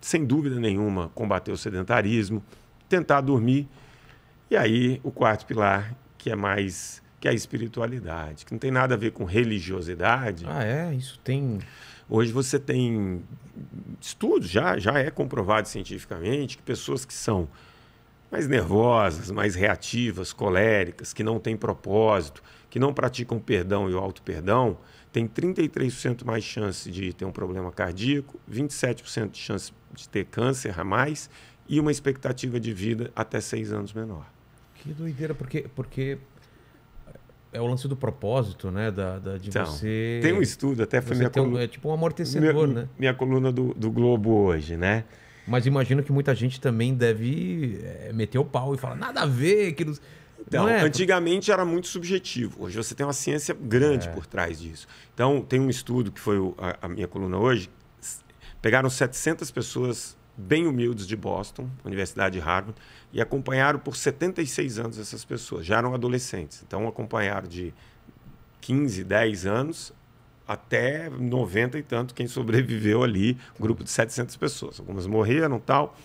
sem dúvida nenhuma, combater o sedentarismo, tentar dormir. E aí, o quarto pilar, que é mais que é a espiritualidade, que não tem nada a ver com religiosidade. Ah, é? Isso tem. Hoje você tem estudos, já, já é comprovado cientificamente, que pessoas que são mais nervosas, mais reativas, coléricas, que não têm propósito, que não praticam perdão e o auto-perdão, tem 33% mais chance de ter um problema cardíaco, 27% de chance de ter câncer a mais e uma expectativa de vida até seis anos menor. Que doideira, porque, porque é o lance do propósito, né? Da, da de então, você. Tem um estudo, até foi minha coluna. Um, é tipo um amortecedor, minha, né? Minha coluna do, do Globo hoje, né? Mas imagino que muita gente também deve é, meter o pau e falar nada a ver, que então, não... Então, é? antigamente era muito subjetivo. Hoje você tem uma ciência grande é. por trás disso. Então, tem um estudo que foi a, a, minha coluna hoje. Pegaram 700 pessoas bem humildes de Boston, Universidade de Harvard, e acompanharam por 76 anos essas pessoas. Já eram adolescentes. Então, acompanharam de 15, 10 anos até 90 e tanto quem sobreviveu ali, um grupo de 700 pessoas. Algumas morreram tal.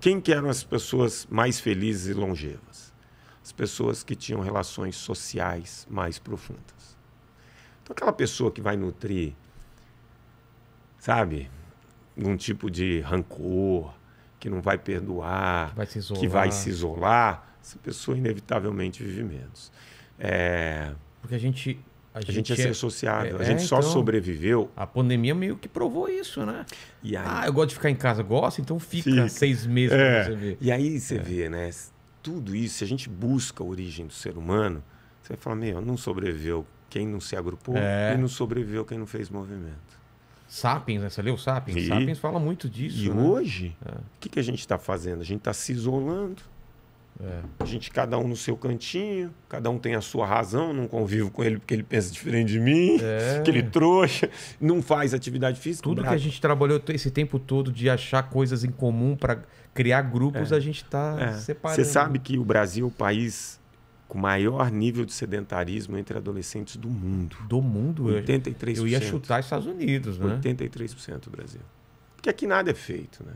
Quem que eram as pessoas mais felizes e longevas? As pessoas que tinham relações sociais mais profundas. Então aquela pessoa que vai nutrir, sabe, um tipo de rancor, que não vai perdoar, que vai se isolar, que vai se isolar essa pessoa inevitavelmente vive menos. É... Porque a gente a, a gente, ia ser associado. É, a gente é, é só então, sobreviveu. A pandemia meio que provou isso, né? Ah, eu gosto de ficar em casa. Gosto, então fica, fica. seis meses é. pra você ver. E aí você é. vê, né? Tudo isso, se a gente busca a origem do ser humano, você vai falar, meu, não sobreviveu quem não se agrupou é. e não sobreviveu quem não fez movimento. Sapiens, né? você leu Sapiens? E, Sapiens fala muito disso. E né? hoje, o que, que a gente está fazendo? A gente está se isolando. É. A gente, cada um no seu cantinho, cada um tem a sua razão, não convivo com ele porque ele pensa diferente de mim, é. que ele trouxa, não faz atividade física. Tudo que a gente trabalhou esse tempo todo de achar coisas em comum para criar grupos, é. a gente está é. separando. Você sabe que o Brasil é o país com maior nível de sedentarismo entre adolescentes do mundo. Do mundo? 83%. Eu ia chutar os Estados Unidos, né? 83% do Brasil. Porque aqui nada é feito, né?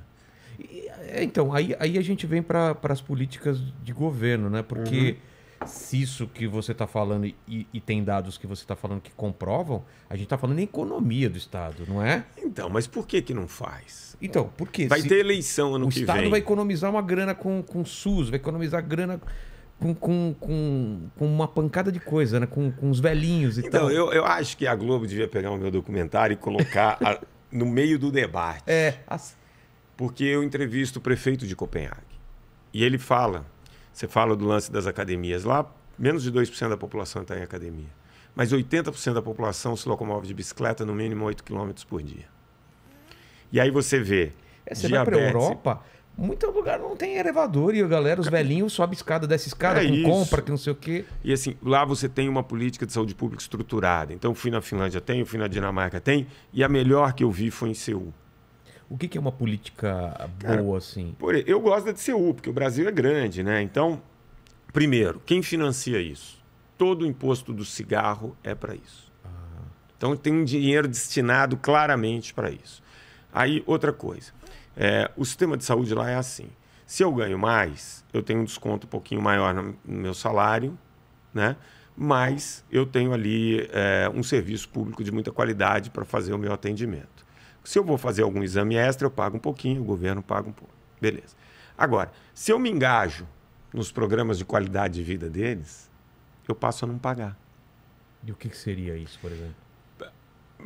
É, então, aí, aí a gente vem para as políticas de governo, né? Porque uhum. se isso que você está falando e, e, tem dados que você está falando que comprovam, a gente está falando em economia do Estado, não é? Então, mas por que que não faz? Então, por quê? Vai se ter eleição ano que vem. O Estado vai economizar uma grana com, com SUS, vai economizar grana com, com, com, com uma pancada de coisa, né? Com, com os velhinhos e então, tal. Então, eu, eu acho que a Globo devia pegar o meu documentário e colocar a, no meio do debate. É, assim porque eu entrevisto o prefeito de Copenhague. E ele fala, você fala do lance das academias lá, menos de 2% da população está em academia. Mas 80% da população se locomove de bicicleta no mínimo 8 km por dia. E aí você vê. É, você diabetes, vai para a Europa, muito lugar não tem elevador e a galera, os velhinhos, sobe escada, desce escada, é com isso. compra, que não sei o quê. E assim, lá você tem uma política de saúde pública estruturada. Então, fui na Finlândia, tem, fui na Dinamarca, tem. E a melhor que eu vi foi em Seul. O que, que é uma política Cara, boa, assim? Por, eu gosto da TCU, porque o Brasil é grande, né? Então, primeiro, quem financia isso? Todo o imposto do cigarro é para isso. Ah. Então, tem um dinheiro destinado claramente para isso. Aí, outra coisa. É, o sistema de saúde lá é assim. Se eu ganho mais, eu tenho um desconto um pouquinho maior no meu salário, né? mas eu tenho ali é, um serviço público de muita qualidade para fazer o meu atendimento. Se eu vou fazer algum exame extra, eu pago um pouquinho, o governo paga um pouco. Beleza. Agora, se eu me engajo nos programas de qualidade de vida deles, eu passo a não pagar. E o que, seria isso, por exemplo?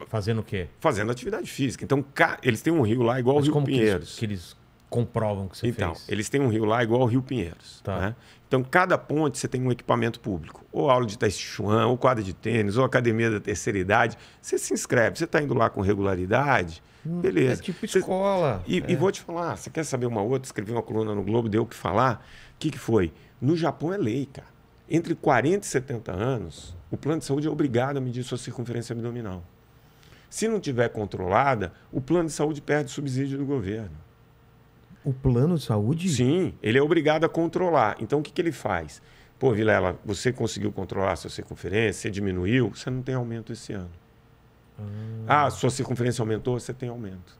Fazendo o quê? Fazendo atividade física. Então, eles têm um rio lá igual Mas o Rio como Pinheiros. Que eles, que eles comprovam que você então, fez? Então, eles têm um rio lá igual o Rio Pinheiros. Tá. Né? Então, cada ponte você tem um equipamento público. Ou aula de tai chuan, ou quadra de tênis, ou academia da terceira idade. Você se inscreve, você está indo lá com regularidade, hum, é beleza. É tipo escola. Você... E, é. e, vou te falar, você quer saber uma outra? Escrevi uma coluna no Globo, deu o que falar. O que, que foi? No Japão é lei, cara. Entre 40 e 70 anos, o plano de saúde é obrigado a medir sua circunferência abdominal. Se não tiver controlada, o plano de saúde perde subsídio do governo. O plano de saúde? Sim, ele é obrigado a controlar. Então, o que, que ele faz? Pô, Vilela, você conseguiu controlar a sua circunferência, você diminuiu, você não tem aumento esse ano. Ah, ah sua circunferência aumentou, você tem aumento.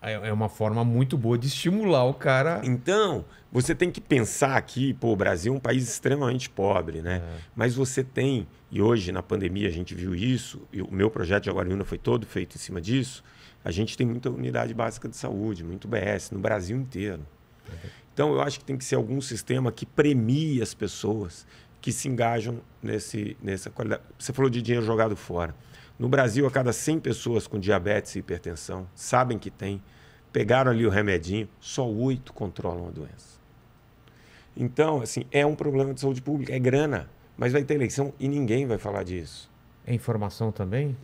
É, é uma forma muito boa de estimular o cara. Então, você tem que pensar aqui, pô, o Brasil é um país extremamente pobre, né? É. Mas você tem, e hoje na pandemia a gente viu isso, e o meu projeto de Aguariúna foi todo feito em cima disso, a gente tem muita unidade básica de saúde, muito BS, no Brasil inteiro. Então, eu acho que tem que ser algum sistema que premie as pessoas que se engajam nesse, nessa qualidade. Você falou de dinheiro jogado fora. No Brasil, a cada 100 pessoas com diabetes e hipertensão, sabem que tem, pegaram ali o remedinho, só oito controlam a doença. Então, assim, é um problema de saúde pública, é grana, mas vai ter eleição e ninguém vai falar disso. É informação também?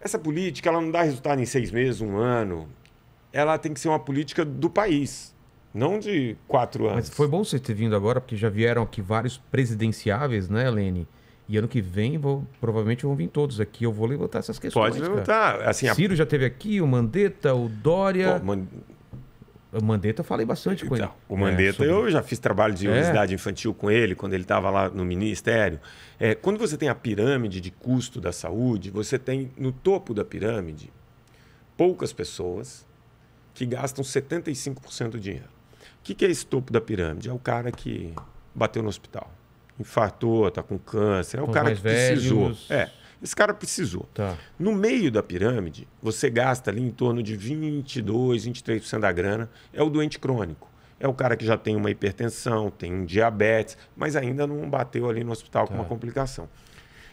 Essa política ela não dá resultado em seis meses, um ano. Ela tem que ser uma política do país, não de quatro anos. Mas foi bom você ter vindo agora, porque já vieram aqui vários presidenciáveis, né, Lene? E ano que vem, vou, provavelmente vão vir todos aqui. Eu vou levantar essas questões. Pode levantar. Assim, a... Ciro já teve aqui, o Mandetta, o Dória. Pô, man... O Mandetta eu falei bastante com ele. Então, o é, Mandetta, é, sobre... eu já fiz trabalho de é. universidade é. infantil com ele, quando ele estava lá no Ministério. É, quando você tem a pirâmide de custo da saúde, você tem no topo da pirâmide poucas pessoas que gastam 75% do dinheiro. O que, que é esse topo da pirâmide? É o cara que bateu no hospital, infartou, está com câncer, é o cara que velhos. precisou. É. Esse cara precisou. Tá. No meio da pirâmide, você gasta ali em torno de 22, 23% da grana, é o doente crônico. É o cara que já tem uma hipertensão, tem um diabetes, mas ainda não bateu ali no hospital tá. com uma tá. complicação.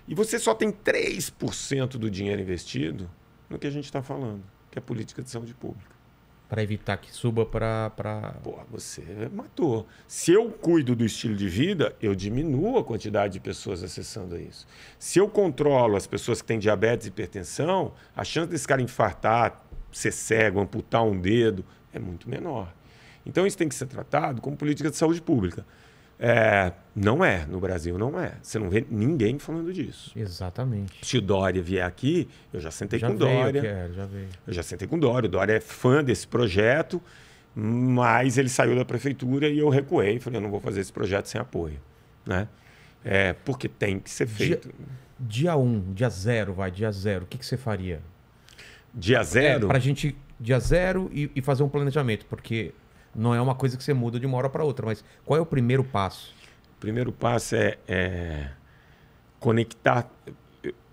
E você só tem 3% do dinheiro investido no que a gente está falando, que é política de saúde pública para evitar que suba para. Pra... Pô, você matou. Se eu cuido do estilo de vida, eu diminuo a quantidade de pessoas acessando isso. Se eu controlo as pessoas que têm diabetes e hipertensão, a chance desse cara infartar, ser cego, amputar um dedo é muito menor. Então isso tem que ser tratado como política de saúde pública. É, não é, no Brasil não é. Você não vê ninguém falando disso. Exatamente. Se o Dória vier aqui, eu já sentei já com o Dória. Quero, já veio. Eu já sentei com o Dória. O Dória é fã desse projeto, mas ele saiu da prefeitura e eu recuei. Falei, eu não vou fazer esse projeto sem apoio. Né? É, porque tem que ser feito. Dia 1, um, dia 0, vai, dia 0. O que, que você faria? Dia 0? É, Para a gente, dia 0 e, e fazer um planejamento, porque não é uma coisa que você muda de uma hora para outra, mas qual é o primeiro passo? O primeiro passo é, é conectar.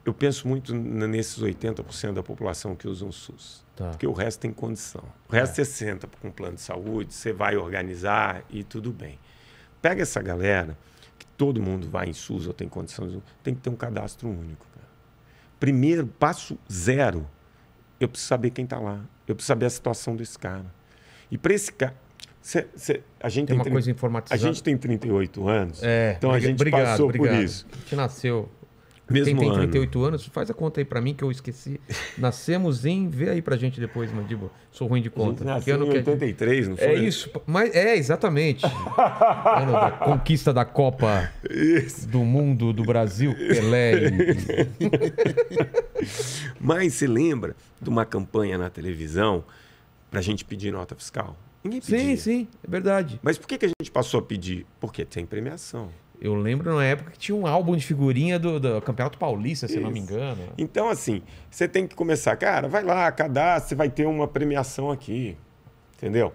Eu penso muito nesses 80% da população que usam o SUS. Tá. Porque o resto tem condição. O resto é. você senta com um plano de saúde, você vai organizar e tudo bem. Pega essa galera, que todo mundo vai em SUS ou tem condição, tem que ter um cadastro único. Primeiro, passo zero, eu preciso saber quem está lá. Eu preciso saber a situação desse cara. E para esse cara. Cê, cê, a gente tem, tem uma 30, coisa informatizada. A gente tem 38 anos. É, então a gente obrigado, passou obrigado. por isso. A gente nasceu. Mesmo Quem tem 38 ano. anos, faz a conta aí para mim que eu esqueci. Nascemos em. Vê aí pra gente depois, Mandibo. Sou ruim de conta. A nasceu em 83, que... não é foi? É isso. Mas, é, exatamente. ano da conquista da Copa isso. do Mundo, do Brasil, Pelé. Mas se lembra de uma campanha na televisão pra gente pedir nota fiscal? Ninguém pedia. Sim, sim, é verdade. Mas por que, que a gente passou a pedir? Porque tem premiação. Eu lembro na época que tinha um álbum de figurinha do, do Campeonato Paulista, se não me engano. Então, assim, você tem que começar, cara, vai lá, você vai ter uma premiação aqui. Entendeu?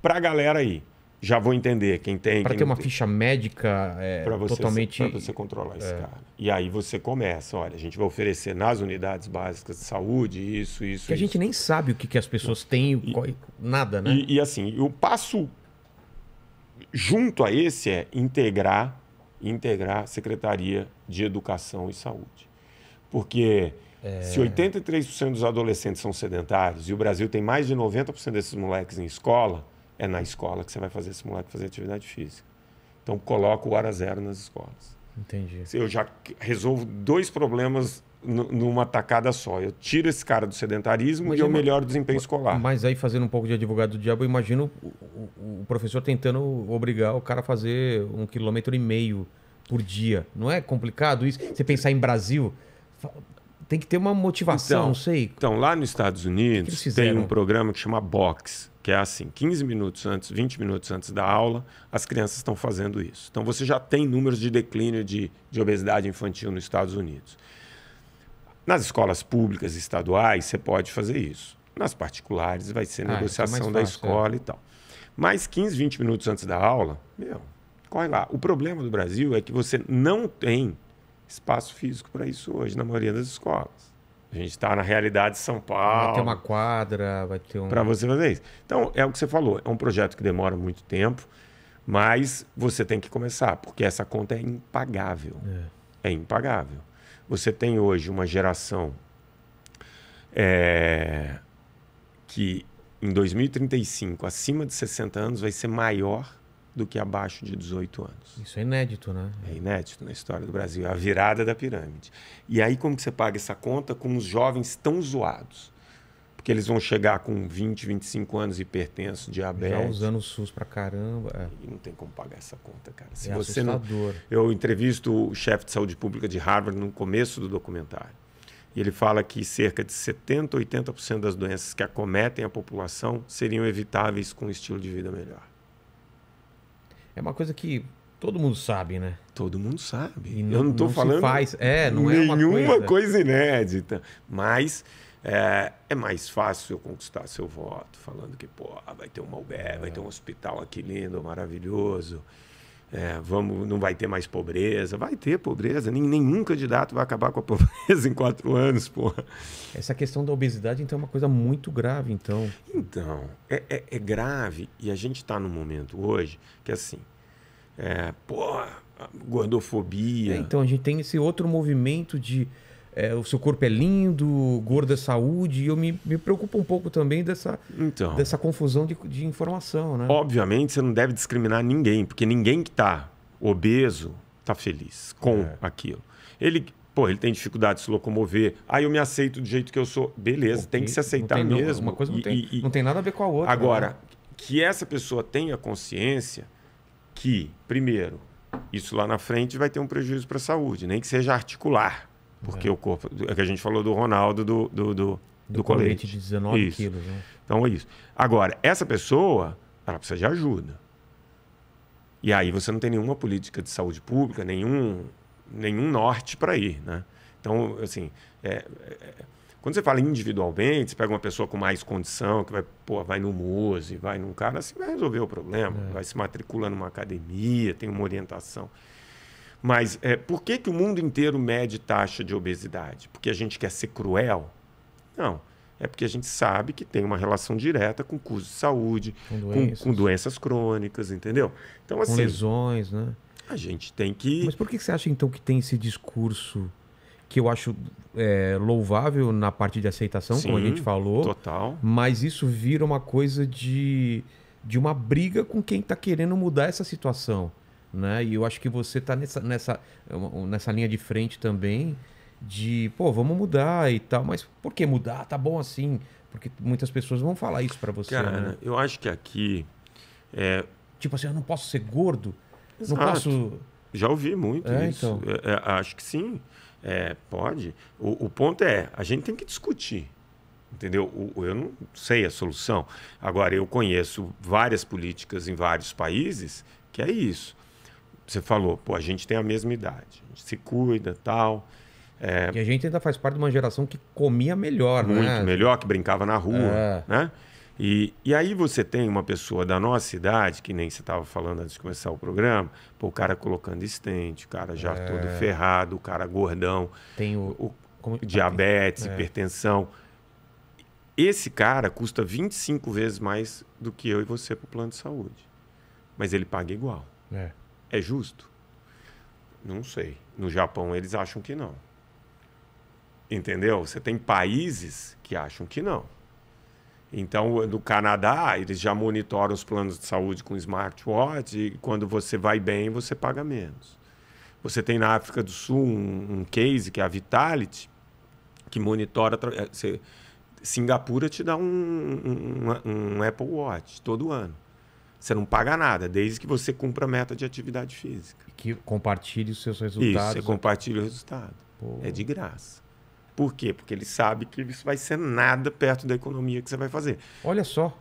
Pra galera aí já vou entender quem tem. Para ter uma tem. ficha médica é, você, totalmente. Para você controlar esse é. cara. E aí você começa, olha, a gente vai oferecer nas unidades básicas de saúde isso, isso. Que a gente nem sabe o que, que as pessoas têm, e, qual, nada, né? E, e assim, o passo junto a esse é integrar, integrar Secretaria de Educação e Saúde. Porque é... se 83% dos adolescentes são sedentários e o Brasil tem mais de 90% desses moleques em escola é na escola que você vai fazer simulado fazer atividade física. Então coloco hora zero nas escolas. Entendi. Eu já resolvo dois problemas numa tacada só. Eu tiro esse cara do sedentarismo e eu melhoro o desempenho escolar. Mas aí, fazendo um pouco de advogado do diabo, eu imagino o, o, o, professor tentando obrigar o cara a fazer um quilômetro e meio por dia. Não é complicado isso? Você pensar em Brasil, tem que ter uma motivação, então, não sei. Então, lá nos Estados Unidos, tem um programa que chama Box que é assim, 15 minutos antes, 20 minutos antes da aula, as crianças estão fazendo isso. Então você já tem números de declínio de, de obesidade infantil nos Estados Unidos. Nas escolas públicas estaduais, você pode fazer isso. Nas particulares, vai ser ah, é negociação é fácil, da escola é. e tal. Mas 15, 20 minutos antes da aula, meu, corre lá. O problema do Brasil é que você não tem espaço físico para isso hoje, na maioria das escolas. A gente está na realidade de São Paulo. Vai ter uma quadra, vai ter um. Para você fazer isso. Então, é o que você falou. É um projeto que demora muito tempo, mas você tem que começar, porque essa conta é impagável. É, é impagável. Você tem hoje uma geração é, que em 2035, acima de 60 anos, vai ser maior do que abaixo de 18 anos. Isso é inédito, né? É inédito na história do Brasil, é a virada da pirâmide. E aí como que você paga essa conta com os jovens tão zoados? Porque eles vão chegar com 20, 25 anos hipertenso, diabetes. Já usando o SUS pra caramba. É. E não tem como pagar essa conta, cara. Se é você assustador. Não... Eu entrevisto o chefe de saúde pública de Harvard no começo do documentário. E ele fala que cerca de 70, 80% das doenças que acometem a população seriam evitáveis com um estilo de vida melhor é uma coisa que todo mundo sabe, né? Todo mundo sabe. E não, Eu não estou falando faz, é, não é nenhuma é coisa. coisa. inédita, mas é, é, mais fácil eu conquistar seu voto falando que, pô, vai ter um Malbec, é. vai ter um hospital aqui lindo, maravilhoso é, vamos, não vai ter mais pobreza. Vai ter pobreza, nenhum candidato vai acabar com a pobreza em quatro anos, porra. Essa questão da obesidade, então, é uma coisa muito grave, então. Então, é, é, é grave e a gente está num momento hoje que, assim, é, porra, gordofobia... É, então, a gente tem esse outro movimento de é, o seu corpo é lindo, gordo é saúde, e eu me, me preocupo um pouco também dessa, então, dessa confusão de, de informação, né? Obviamente, você não deve discriminar ninguém, porque ninguém que está obeso está feliz com é. aquilo. Ele, pô, ele tem dificuldade de se locomover. Aí ah, eu me aceito do jeito que eu sou. Beleza, Porque tem que se aceitar não mesmo. Não, uma coisa não e, tem. E, não tem nada a ver com a outra. Agora, né? que essa pessoa tenha consciência que, primeiro, isso lá na frente vai ter um prejuízo para a saúde, nem que seja articular. Porque é. o corpo. É que a gente falou do Ronaldo do, do, do, do, do colete. colete de 19 isso. quilos. Né? Então é isso. Agora, essa pessoa, ela precisa de ajuda. E aí você não tem nenhuma política de saúde pública, nenhum, nenhum norte para ir. Né? Então, assim. É, é, quando você fala individualmente, você pega uma pessoa com mais condição, que vai, pô, vai no MUSE, vai num cara, assim vai resolver o problema. É. Vai se matricular numa academia, tem uma orientação. Mas é, por que, que o mundo inteiro mede taxa de obesidade? Porque a gente quer ser cruel? Não. É porque a gente sabe que tem uma relação direta com custos de saúde, com doenças, com, com doenças crônicas, entendeu? Então, assim, com lesões, né? A gente tem que. Mas por que você acha então que tem esse discurso que eu acho é, louvável na parte de aceitação, Sim, como a gente falou? Total. Mas isso vira uma coisa de, de uma briga com quem está querendo mudar essa situação. Né? E eu acho que você está nessa, nessa, nessa linha de frente também de, pô, vamos mudar e tal, mas por que mudar? Tá bom assim, porque muitas pessoas vão falar isso para você. Cara, né? eu acho que aqui é... tipo assim, eu não posso ser gordo, Exato. não posso. Já ouvi muito é, isso. Então. É, é acho que sim, é, pode. O, o ponto é, a gente tem que discutir entendeu? Eu não sei a solução. Agora, eu conheço várias políticas em vários países que é isso você falou, pô, a gente tem a mesma idade, a gente se cuida tal. É... E a gente ainda faz parte de uma geração que comia melhor, né? Muito né? melhor, que brincava na rua, é. né? E, e aí você tem uma pessoa da nossa idade, que nem você estava falando antes de começar o programa, pô, o cara colocando estente, o cara já é. todo ferrado, o cara gordão, tem o, o Como... diabetes, é. hipertensão. Esse cara custa 25 vezes mais do que eu e você para o plano de saúde. Mas ele paga igual. É. É justo? Não sei. No Japão eles acham que não. Entendeu? Você tem países que acham que não. Então, no Canadá, eles já monitoram os planos de saúde com smartwatch e quando você vai bem, você paga menos. Você tem na África do Sul um, um case que é a Vitality, que monitora. É, você, Singapura te dá um, um, um Apple Watch todo ano. Você não paga nada, desde que você cumpra a meta de atividade física. E que compartilhe os seus resultados. Isso, você né? compartilha o resultado. Pô. É de graça. Por quê? Porque ele sabe que isso vai ser nada perto da economia que você vai fazer. Olha só.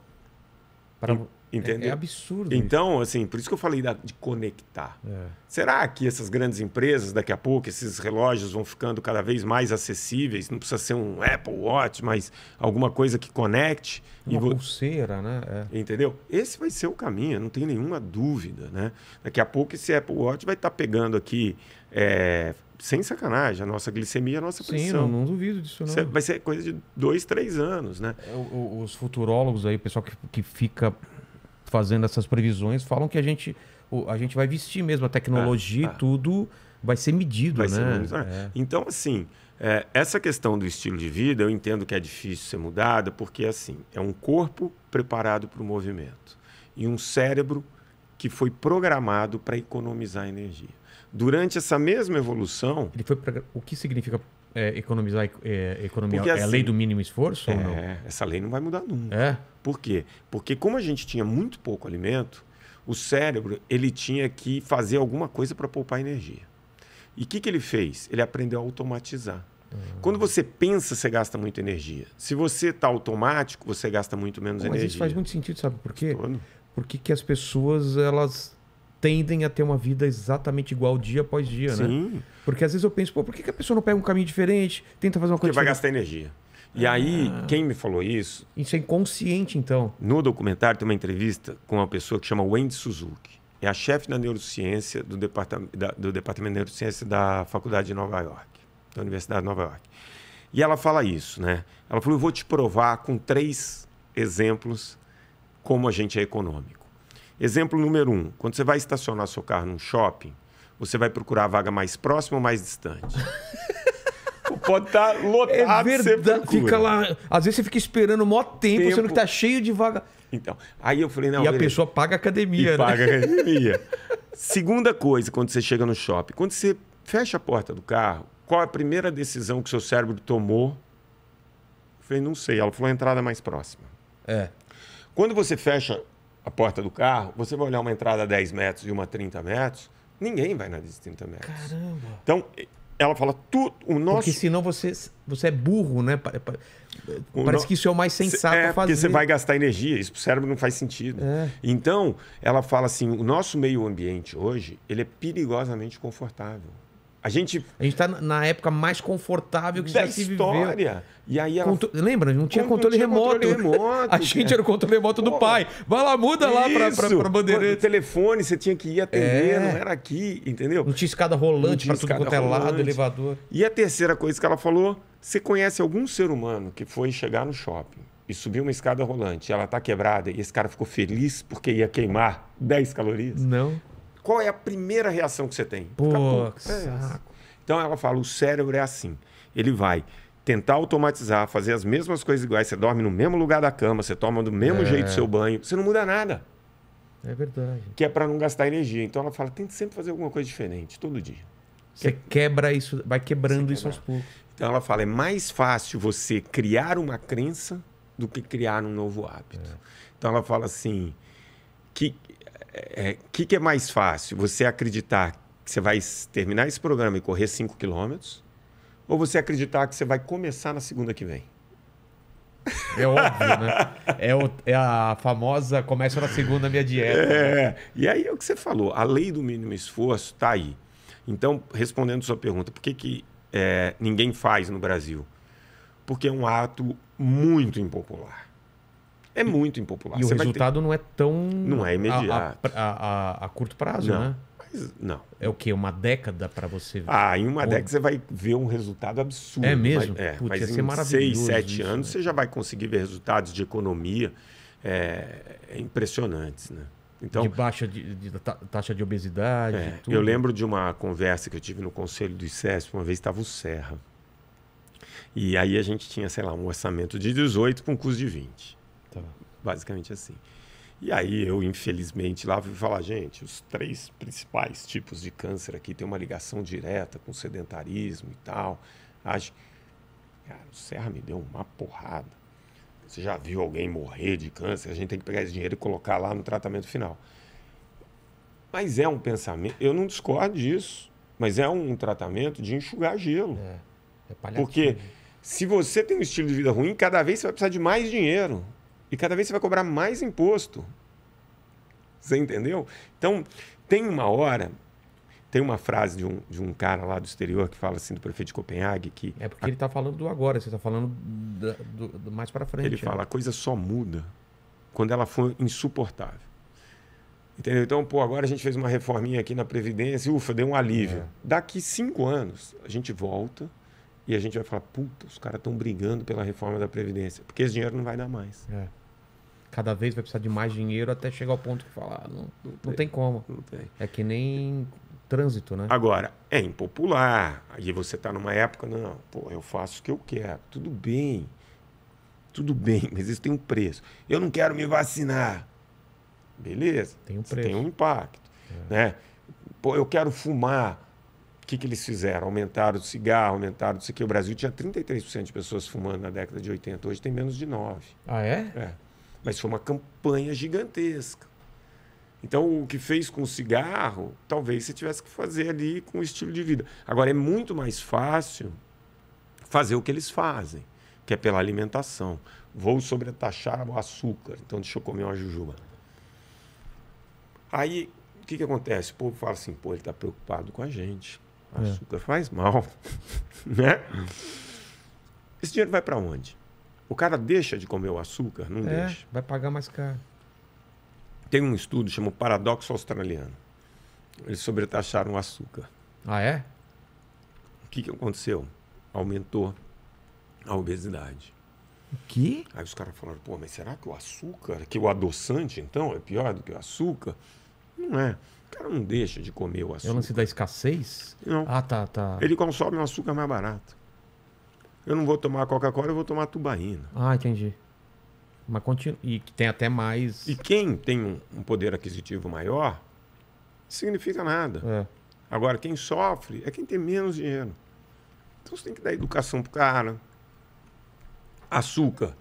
Para... E Entendeu? É, é absurdo. Então, isso. assim, por isso que eu falei da, de conectar. É. Será que essas grandes empresas, daqui a pouco, esses relógios vão ficando cada vez mais acessíveis? Não precisa ser um Apple Watch, mas alguma coisa que conecte. Uma vo... pulseira, né? É. Entendeu? Esse vai ser o caminho, não tem nenhuma dúvida, né? Daqui a pouco esse Apple Watch vai estar tá pegando aqui é, sem sacanagem, a nossa glicemia, a nossa pressão. Sim, não, não duvido disso não. Vai ser coisa de dois, três anos, né? É, os futurólogos aí, o pessoal que, que fica fazendo essas previsões falam que a gente, a gente vai vestir mesmo a tecnologia é, e é. tudo vai ser medido, vai né? Ser é. Então, assim, é, essa questão do estilo de vida, eu entendo que é difícil ser mudada, porque, assim, é um corpo preparado para o movimento e um cérebro que foi programado para economizar energia. Durante essa mesma evolução... Ele foi pra... O que significa é, economizar é, economia Porque, assim, é a lei assim, do mínimo esforço? É, ou não? essa lei não vai mudar nunca. É? Por quê? Porque como a gente tinha muito pouco alimento, o cérebro ele tinha que fazer alguma coisa para poupar energia. E o que, que ele fez? Ele aprendeu a automatizar. Ah. Quando você pensa, você gasta muita energia. Se você está automático, você gasta muito menos energia. Mas isso faz muito sentido, sabe por quê? Porque que as pessoas elas tendem a ter uma vida exatamente igual dia após dia, né? Sim. né? Porque às vezes eu penso, pô, por que, a pessoa não pega um caminho diferente, tenta fazer uma coisa Porque vai gastar energia. E ah. aí, quem me falou isso... Isso é inconsciente, então. No documentário tem uma entrevista com uma pessoa que chama Wendy Suzuki. É a chefe da neurociência do departamento, da, do departamento de neurociência da Faculdade de Nova York, da Universidade de Nova York. E ela fala isso, né? Ela falou: eu vou te provar com três exemplos como a gente é econômico. Exemplo número um: quando você vai estacionar seu carro num shopping, você vai procurar a vaga mais próxima ou mais distante? Pode estar tá lotado. É verdade. Fica lá. Às vezes você fica esperando o maior tempo, tempo, sendo que tá cheio de vaga. Então, aí eu falei, não. E beleza. a pessoa paga academia, e né? Paga academia. Segunda coisa, quando você chega no shopping, quando você fecha a porta do carro, qual a primeira decisão que seu cérebro tomou? Eu falei, não sei. Ela falou a entrada mais próxima. É. Quando você fecha a porta do carro, você vai olhar uma entrada a 10 metros e uma a 30 metros, ninguém vai na de 30 metros. Caramba! Então, ela fala tudo. O nosso... Porque senão você, você é burro, né? Parece no... que isso é o mais sensato é, a fazer. Porque você vai gastar energia, isso para o cérebro não faz sentido. É. Então, ela fala assim: o nosso meio ambiente hoje ele é perigosamente confortável. A gente a gente está na época mais confortável que da já se história. viveu. E aí ela... Lembra? Não tinha, controle, não tinha remoto. controle, remoto. a gente cara. era o controle remoto do pai. Vai lá, muda lá para pra, bandeira bandeirante. telefone, você tinha que ir atender, é. não era aqui, entendeu? Não tinha escada rolante para tudo quanto é lado, elevador. E a terceira coisa que ela falou, você conhece algum ser humano que foi chegar no shopping e subir uma escada rolante, ela tá quebrada e esse cara ficou feliz porque ia queimar 10 calorias? Não qual é a primeira reação que você tem? Pô, Fica, é saco. Então ela fala: o cérebro é assim. Ele vai tentar automatizar, fazer as mesmas coisas iguais. Você dorme no mesmo lugar da cama, você toma do mesmo é. jeito seu banho, você não muda nada. É verdade. Que é para não gastar energia. Então ela fala: tem que sempre fazer alguma coisa diferente, todo dia. Você que... É quebra isso, vai quebrando isso aos poucos. Então ela fala: é mais fácil você criar uma crença do que criar um novo hábito. É. Então ela fala assim: que é, que, que é mais fácil? Você acreditar que você vai terminar esse programa e correr 5 quilômetros? Ou você acreditar que você vai começar na segunda que vem? É óbvio, né? É, o, é a famosa começa na segunda minha dieta. É, né? e aí é o que você falou. A lei do mínimo esforço está aí. Então, respondendo sua pergunta, por que, que é, ninguém faz no Brasil? Porque é um ato muito impopular. É muito impopular. E você o resultado ter... não é tão. Não é imediato. A, a, a curto prazo, não. né? não. É o quê? Uma década para você ver? Ah, em uma Ou... década você vai ver um resultado absurdo. É mesmo? Mas, é, Putz, mas em seis, sete isso, né? anos né? você já vai conseguir ver resultados de economia é, é impressionantes, né? Então, de baixa de, de taxa de obesidade. É, eu lembro de uma conversa que eu tive no conselho do ICESP, uma vez estava o Serra. E aí a gente tinha, sei lá, um orçamento de 18 com custo de 20. Basicamente assim. E aí eu, infelizmente, lá vou falar, gente, os três principais tipos de câncer aqui têm uma ligação direta com sedentarismo e tal. Acho... Cara, o Serra me deu uma porrada. Você já viu alguém morrer de câncer? A gente tem que pegar esse dinheiro e colocar lá no tratamento final. Mas é um pensamento, eu não discordo disso, mas é um tratamento de enxugar gelo. É, é Porque se você tem um estilo de vida ruim, cada vez você vai precisar de mais dinheiro. E cada vez você vai cobrar mais imposto. Você entendeu? Então, tem uma hora tem uma frase de um, de um cara lá do exterior que fala assim do prefeito de Copenhague que é porque a... ele está falando do agora você está falando do, do, mais para frente ele é. fala a coisa só muda quando ela for insuportável entendeu então pô agora a gente fez uma reforminha aqui na previdência ufa deu um alívio é. daqui cinco anos a gente volta e a gente vai falar puta os caras estão brigando pela reforma da previdência porque esse dinheiro não vai dar mais é cada vez vai precisar de mais dinheiro até chegar ao ponto que falar, ah, não, não, tem, não tem como. Não tem. É que nem trânsito, né? Agora, é impopular. Aí você está numa época, não, pô, eu faço o que eu quero. Tudo bem. Tudo bem, mas isso tem um preço. Eu não quero me vacinar. Beleza. Tem um preço. tem um impacto. É. Né? Pô, eu quero fumar. O que, que eles fizeram? Aumentaram o cigarro, aumentaram isso aqui. O Brasil tinha 33% de pessoas fumando na década de 80. Hoje tem menos de 9%. Ah, é? É. Mas foi uma campanha gigantesca. Então, o que fez com o cigarro, talvez você tivesse que fazer ali com o estilo de vida. Agora, é muito mais fácil fazer o que eles fazem, que é pela alimentação. Vou sobretaxar o açúcar, então deixa eu comer uma jujuba. Aí, o que, que acontece? O povo fala assim, pô, ele está preocupado com a gente. O é. açúcar é. faz mal, né? Esse dinheiro vai para onde? O cara deixa de comer o açúcar? Não é, deixa. Vai pagar mais caro. Tem um estudo chamado Paradoxo Australiano. Eles sobretaxaram o açúcar. Ah, é? O que, que aconteceu? Aumentou a obesidade. O quê? Aí os caras falaram, pô, mas será que o açúcar, que o adoçante, então, é pior do que o açúcar? Não é. O cara não deixa de comer o açúcar. É o lance da escassez? Não. Ah, tá, tá. Ele consome um açúcar mais barato. Eu não vou tomar Coca-Cola, eu vou tomar tubaína. Ah, entendi. Mas continua E que tem até mais. E quem tem um poder aquisitivo maior, significa nada. É. Agora, quem sofre é quem tem menos dinheiro. Então você tem que dar educação pro cara. Açúcar.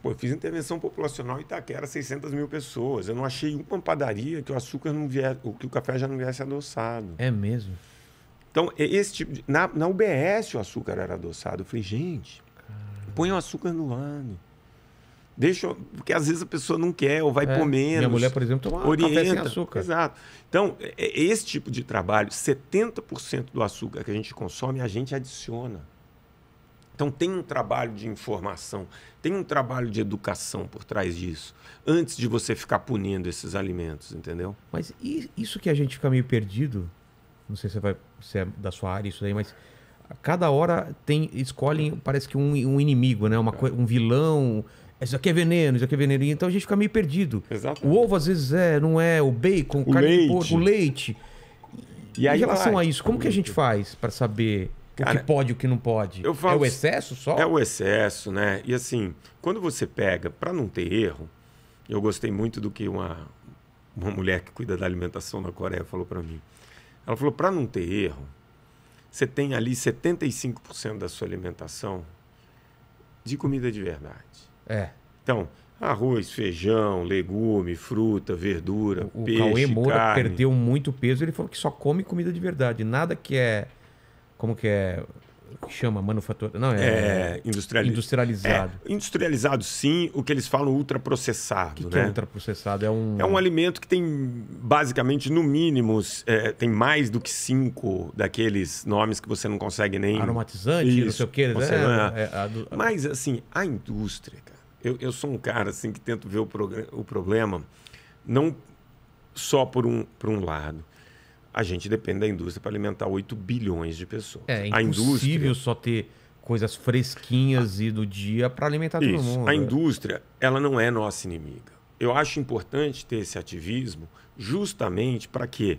Pô, eu fiz intervenção populacional em Itaquera, 600 mil pessoas. Eu não achei uma padaria que o açúcar não viesse, que o café já não viesse adoçado. É mesmo? Então, esse tipo de... na, na UBS o açúcar era adoçado. Eu falei, gente, põe o açúcar no ano, Deixa, porque às vezes a pessoa não quer ou vai é, menos. Minha mulher, por exemplo, toma orienta, café sem açúcar. Exato. Então, é, é, esse tipo de trabalho, 70% do açúcar que a gente consome, a gente adiciona. Então, tem um trabalho de informação, tem um trabalho de educação por trás disso, antes de você ficar punindo esses alimentos, entendeu? Mas isso que a gente fica meio perdido, não sei se, vai, se é da sua área isso aí, mas cada hora tem escolhem, parece que um, um inimigo, né? Uma, é. um vilão. É, isso aqui é veneno, isso aqui é veneno. Então a gente fica meio perdido. Exatamente. O ovo às vezes é, não é, o bacon, o, carne leite. Porco, o leite. E em relação vai. a isso, como que a gente faz para saber Cara, o que pode e o que não pode? é o assim, excesso só? É o excesso, né? E assim, quando você pega, para não ter erro, eu gostei muito do que uma, uma mulher que cuida da alimentação na Coreia falou para mim. Ela falou: para não ter erro, você tem ali 75% da sua alimentação de comida de verdade. É. Então, arroz, feijão, legume, fruta, verdura, o, peixe, o Cauê Moura carne. perdeu muito peso, ele falou que só come comida de verdade, nada que é como que é que chama manufatura. Não, é, é industrializado. É, industrializado, sim, o que eles falam ultraprocessado. O que, né? que é ultraprocessado? É um... é um alimento que tem, basicamente, no mínimo, é, tem mais do que cinco daqueles nomes que você não consegue nem. Aromatizante, Isso, não sei o quê. Né? É, é, a... É. Mas, assim, a indústria, cara. Eu, eu sou um cara assim que tento ver o, o problema não só por um, por um lado. A gente depende da indústria para alimentar 8 bilhões de pessoas. É, impossível indústria só ter coisas fresquinhas e do dia para alimentar Isso. todo mundo. A né? indústria, ela não é nossa inimiga. Eu acho importante ter esse ativismo justamente para quê?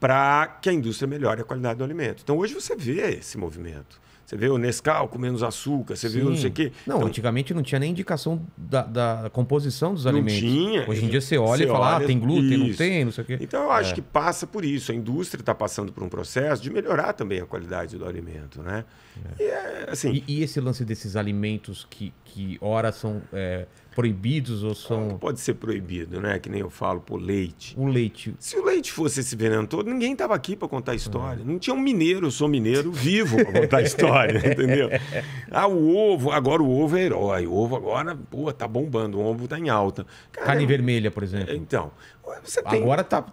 Para que a indústria melhore a qualidade do alimento. Então hoje você vê esse movimento. Você vê o Nescau com menos açúcar, você viu não sei o quê. Não, então, antigamente não tinha nem indicação da, da composição dos alimentos. Não tinha. Hoje em dia você olha você e fala, ah, olha, ah, tem glúten, isso. não tem, não sei o quê. Então eu acho é. que passa por isso. A indústria está passando por um processo de melhorar também a qualidade do alimento, né? É. E, é, assim, e, e, esse lance desses alimentos que, que ora são... É proibidos ou são. pode ser proibido, né? Que nem eu falo, pô, leite. O leite. Se o leite fosse esse veneno todo, ninguém estava aqui para contar a história. É. Não tinha um mineiro, eu sou mineiro vivo para contar a história, entendeu? Ah, o ovo, agora o ovo é herói. O ovo agora, pô, tá bombando, o ovo tá em alta. Cara, carne vermelha, por exemplo. Então. Tem... Agora tá.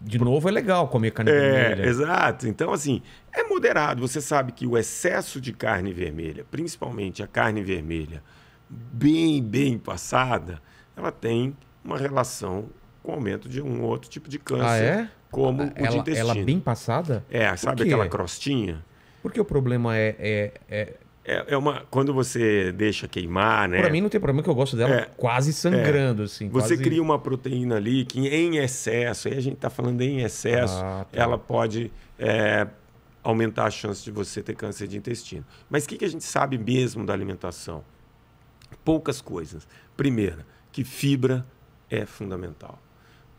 De novo, é legal comer carne é, vermelha. Exato. Então, assim, é moderado. Você sabe que o excesso de carne vermelha, principalmente a carne vermelha, bem, bem passada, ela tem uma relação com o aumento de um outro tipo de câncer, ah, é? como ela, o de intestino. Ela bem passada? É, sabe aquela crostinha? Porque o problema é, é, é, é... É, uma. Quando você deixa queimar, né? Pra mim não tem problema que eu gosto dela é, quase sangrando, é. assim. Você quase... cria uma proteína ali que em excesso, aí a gente tá falando em excesso, ah, tá. ela pode é, aumentar a chance de você ter câncer de intestino. Mas o que, que a gente sabe mesmo da alimentação? poucas coisas. Primeira, que fibra é fundamental.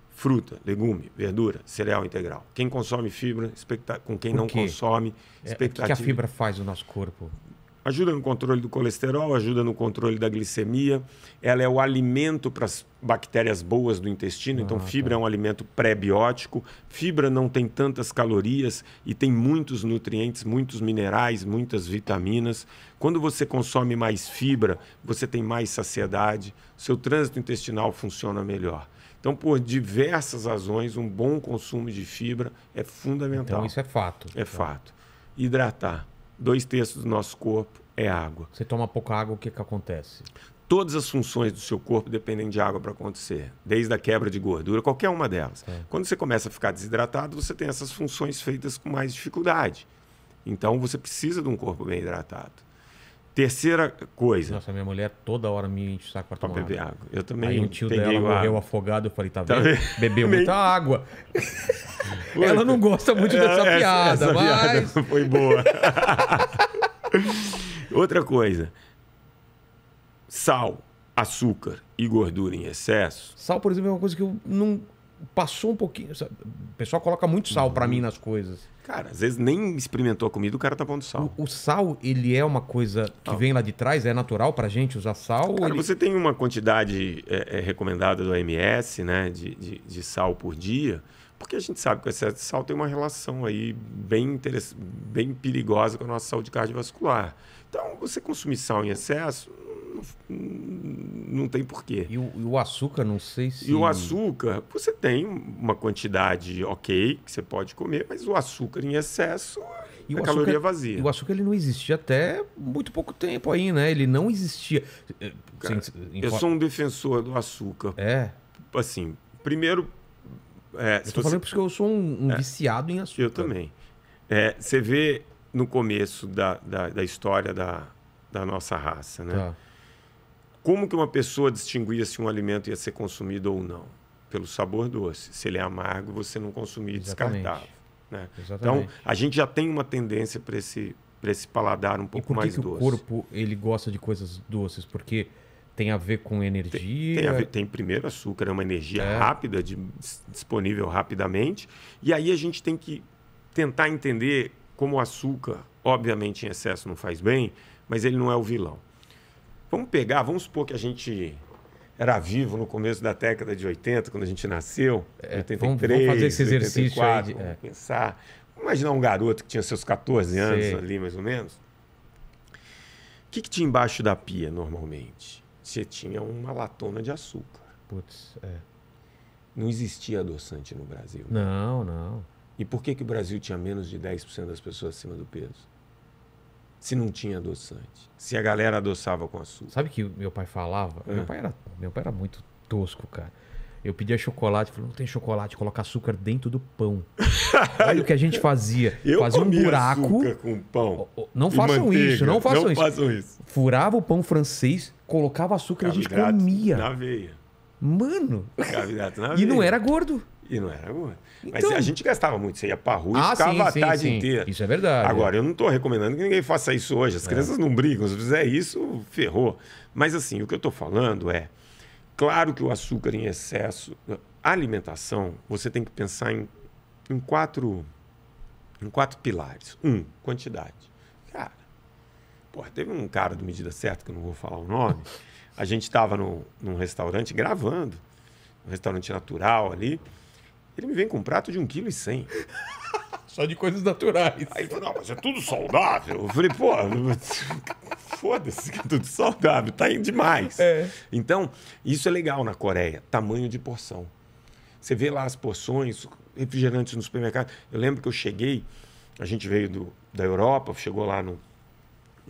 Fruta, legume, verdura, cereal integral. Quem consome fibra, expecta... com quem não consome, expectativa. É, o que, que a fibra faz no nosso corpo? Ajuda no controle do colesterol, ajuda no controle da glicemia. Ela é o alimento para as bactérias boas do intestino. Então, ah, então, fibra tá. é um alimento pré-biótico. Fibra não tem tantas calorias e tem muitos nutrientes, muitos minerais, muitas vitaminas. Quando você consome mais fibra, você tem mais saciedade, seu trânsito intestinal funciona melhor. Então, por diversas razões, um bom consumo de fibra é fundamental. Então, isso é fato. É então. fato. Hidratar dois terços do nosso corpo é água. Você toma pouca água, o que, que acontece? Todas as funções do seu corpo dependem de água para acontecer, desde a quebra de gordura, qualquer uma delas. É. Quando você começa a ficar desidratado, você tem essas funções feitas com mais dificuldade. Então você precisa de um corpo bem hidratado. Terceira coisa. Nossa, minha mulher toda hora me enche o saco pra tomar beber água. água. Eu também. Aí um tio dela água. morreu afogado, eu falei, tá, tá vendo? Bebeu muita água. Foi, Ela não gosta muito é, dessa essa, piada, essa mas. Piada foi boa. Outra coisa. Sal, açúcar e gordura em excesso. Sal, por exemplo, é uma coisa que eu não passou um pouquinho. O pessoal coloca muito sal uhum. para mim nas coisas. Cara, às vezes nem experimentou a comida, o cara tá pondo sal. O, o sal, ele é uma coisa que vem lá de trás? É natural pra gente usar sal? Cara, ele... você tem uma quantidade é, é, recomendada do OMS, né, de, de, de, sal por dia, porque a gente sabe que o excesso de sal tem uma relação aí bem, bem perigosa com a nossa saúde cardiovascular. Então, você consumir sal em excesso não, tem porquê. E o, e o, açúcar, não sei se. E o açúcar, você tem uma quantidade ok que você pode comer, mas o açúcar em excesso e é caloria açúcar, vazia. E o açúcar ele não existia até muito pouco tempo aí, né? Ele não existia. É, Cara, eu sou um defensor do açúcar. É. Assim, primeiro. É, eu tô você... falando porque eu sou um, um é, viciado em açúcar. Eu também. É, você vê no começo da, da, da história da, da nossa raça, né? Tá. Como que uma pessoa distinguia se um alimento ia ser consumido ou não? Pelo sabor doce. Se ele é amargo, você não consumia e descartava. Né? Então, a gente já tem uma tendência para esse, esse paladar um pouco por que mais que doce. O corpo ele gosta de coisas doces, porque tem a ver com energia. Tem, tem, ver, tem primeiro açúcar, é uma energia é. rápida, de, disponível rapidamente. E aí a gente tem que tentar entender como o açúcar, obviamente em excesso, não faz bem, mas ele não é o vilão. Vamos pegar, vamos supor que a gente era vivo no começo da década de 80, quando a gente nasceu, é, 83, vamos, vamos fazer esse exercício 84, aí de, é. pensar. Imaginar um garoto que tinha seus 14 anos Sei. ali, mais ou menos. O que, que tinha embaixo da pia, normalmente? Você tinha uma latona de açúcar. Putz, é. Não existia adoçante no Brasil. Não, não. E por que, que o Brasil tinha menos de 10% das pessoas acima do peso? se não tinha adoçante. Se a galera adoçava com açúcar. Sabe que meu pai falava? Meu, é. pai era, meu pai era muito tosco, cara. Eu pedia chocolate, falou, não tem chocolate, coloca açúcar dentro do pão. Olha o que a gente fazia. Eu fazia um buraco. com pão. Não façam manteiga. isso, não façam não isso. Façam isso. Furava o pão francês, colocava açúcar e a gente comia. Na veia. Mano. veia. E não era gordo. E não era ruim. Mas então... a gente gastava muito. Você ia pra rua e ah, ficava sim, a tarde sim. inteira. Isso é verdade. Agora, é. eu não estou recomendando que ninguém faça isso hoje. As é. crianças não brigam. Se fizer isso, ferrou. Mas assim, o que eu estou falando é... Claro que o açúcar em excesso... A alimentação, você tem que pensar em, em, quatro, em quatro pilares. Um, quantidade. Cara, porra, teve um cara do Medida Certa, que eu não vou falar o nome... A gente estava num restaurante gravando, um restaurante natural ali, ele me vem com um prato de 1,1kg. Só de coisas naturais. Aí ele falou, não, mas é tudo saudável. Eu falei, pô, foda-se que é tudo saudável, tá indo demais. É. Então, isso é legal na Coreia, tamanho de porção. Você vê lá as porções, refrigerantes no supermercado. Eu lembro que eu cheguei, a gente veio do, da Europa, chegou lá no,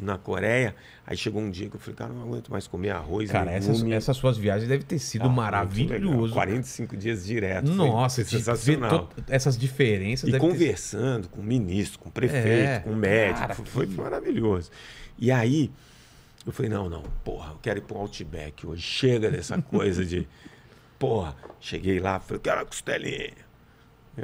na Coreia. Aí chegou um dia que eu falei, cara, não aguento mais comer arroz. Cara, essas, essas, suas viagens devem ter sido ah, maravilhoso. 45 dias direto. Nossa, sensacional. essas diferenças. E conversando ter... com o ministro, com o prefeito, é, com o médico. Cara, foi, que... maravilhoso. E aí, eu falei, não, não, porra, eu quero ir pro Outback hoje. Chega dessa coisa de. Porra, cheguei lá, falei, quero a costelinha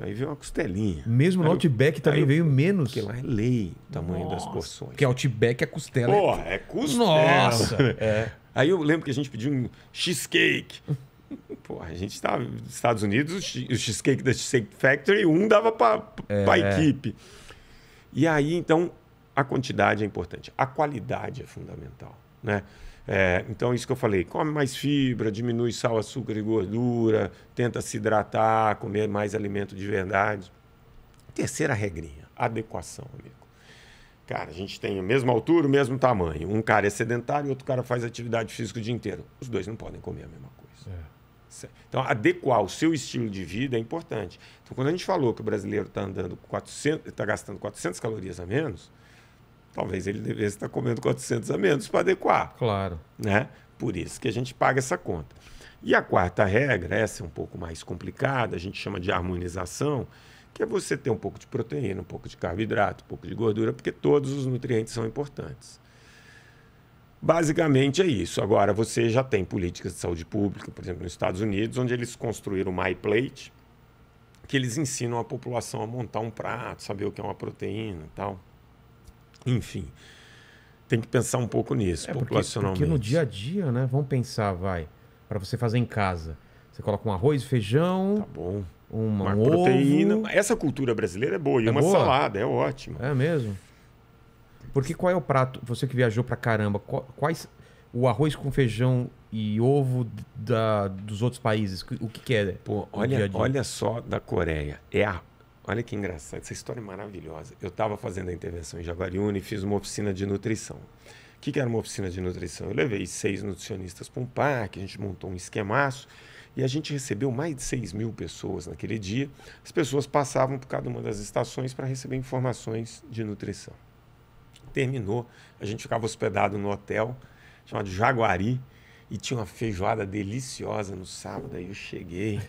Aí veio uma costelinha. Mesmo aí no Outback eu, também eu, veio menos. Porque lá é lei o tamanho Nossa. das porções. Porque Outback é costela. É Porra, é costela. Nossa! É. Aí eu lembro que a gente pediu um cheesecake. Porra, a gente estava nos Estados Unidos, o cheesecake da Cheesecake Factory, um dava para é. a equipe. E aí, então, a quantidade é importante. A qualidade é fundamental, né? É, então, isso que eu falei: come mais fibra, diminui sal, açúcar e gordura, tenta se hidratar, comer mais alimento de verdade. Terceira regrinha: adequação, amigo. Cara, a gente tem a mesma altura, o mesmo tamanho. Um cara é sedentário e outro cara faz atividade física o dia inteiro. Os dois não podem comer a mesma coisa. É. Então, adequar o seu estilo de vida é importante. Então, quando a gente falou que o brasileiro está andando 400, está gastando 400 calorias a menos, talvez ele devesse estar tá comendo 400 a menos para adequar. Claro. Né? Por isso que a gente paga essa conta. E a quarta regra, essa é um pouco mais complicada, a gente chama de harmonização, que é você ter um pouco de proteína, um pouco de carboidrato, um pouco de gordura, porque todos os nutrientes são importantes. Basicamente é isso. Agora, você já tem políticas de saúde pública, por exemplo, nos Estados Unidos, onde eles construíram o MyPlate, que eles ensinam a população a montar um prato, saber o que é uma proteína e tal. Enfim, tem que pensar um pouco nisso, é, populacionalmente. Porque, porque no dia a dia, né? Vamos pensar, vai, para você fazer em casa. Você coloca um arroz, feijão. Tá bom. Uma, uma proteína. Ovo. Essa cultura brasileira é boa. E é uma boa? salada, é ótima. É mesmo. Porque qual é o prato, você que viajou para caramba, quais o arroz com feijão e ovo da, dos outros países? O que, que é? Pô, olha, dia dia? olha só da Coreia. É a Olha que engraçado, essa história é maravilhosa. Eu estava fazendo a intervenção em Jaguariúna e fiz uma oficina de nutrição. O que, que era uma oficina de nutrição? Eu levei seis nutricionistas para um parque, a gente montou um esquemaço e a gente recebeu mais de 6 mil pessoas naquele dia. As pessoas passavam por cada uma das estações para receber informações de nutrição. Terminou, a gente ficava hospedado no hotel chamado Jaguari e tinha uma feijoada deliciosa no sábado. Aí eu cheguei.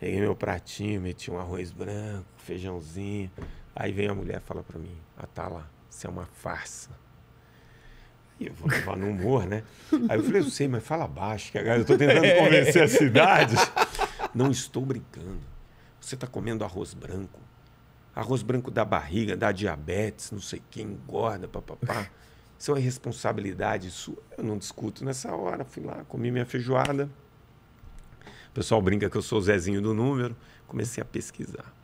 Peguei meu pratinho, meti um arroz branco, feijãozinho. Aí vem a mulher e fala pra mim: Ah, tá lá, isso é uma farsa. E eu vou levar no humor, né? Aí eu falei: Eu sei, mas fala baixo, que agora eu tô tentando convencer a cidade. Não estou brincando. Você tá comendo arroz branco. Arroz branco dá barriga, dá diabetes, não sei quem, engorda, papapá. Isso é uma responsabilidade sua. Eu não discuto nessa hora. Fui lá, comi minha feijoada pessoal brinca que eu sou o Zezinho do número. Comecei a pesquisar.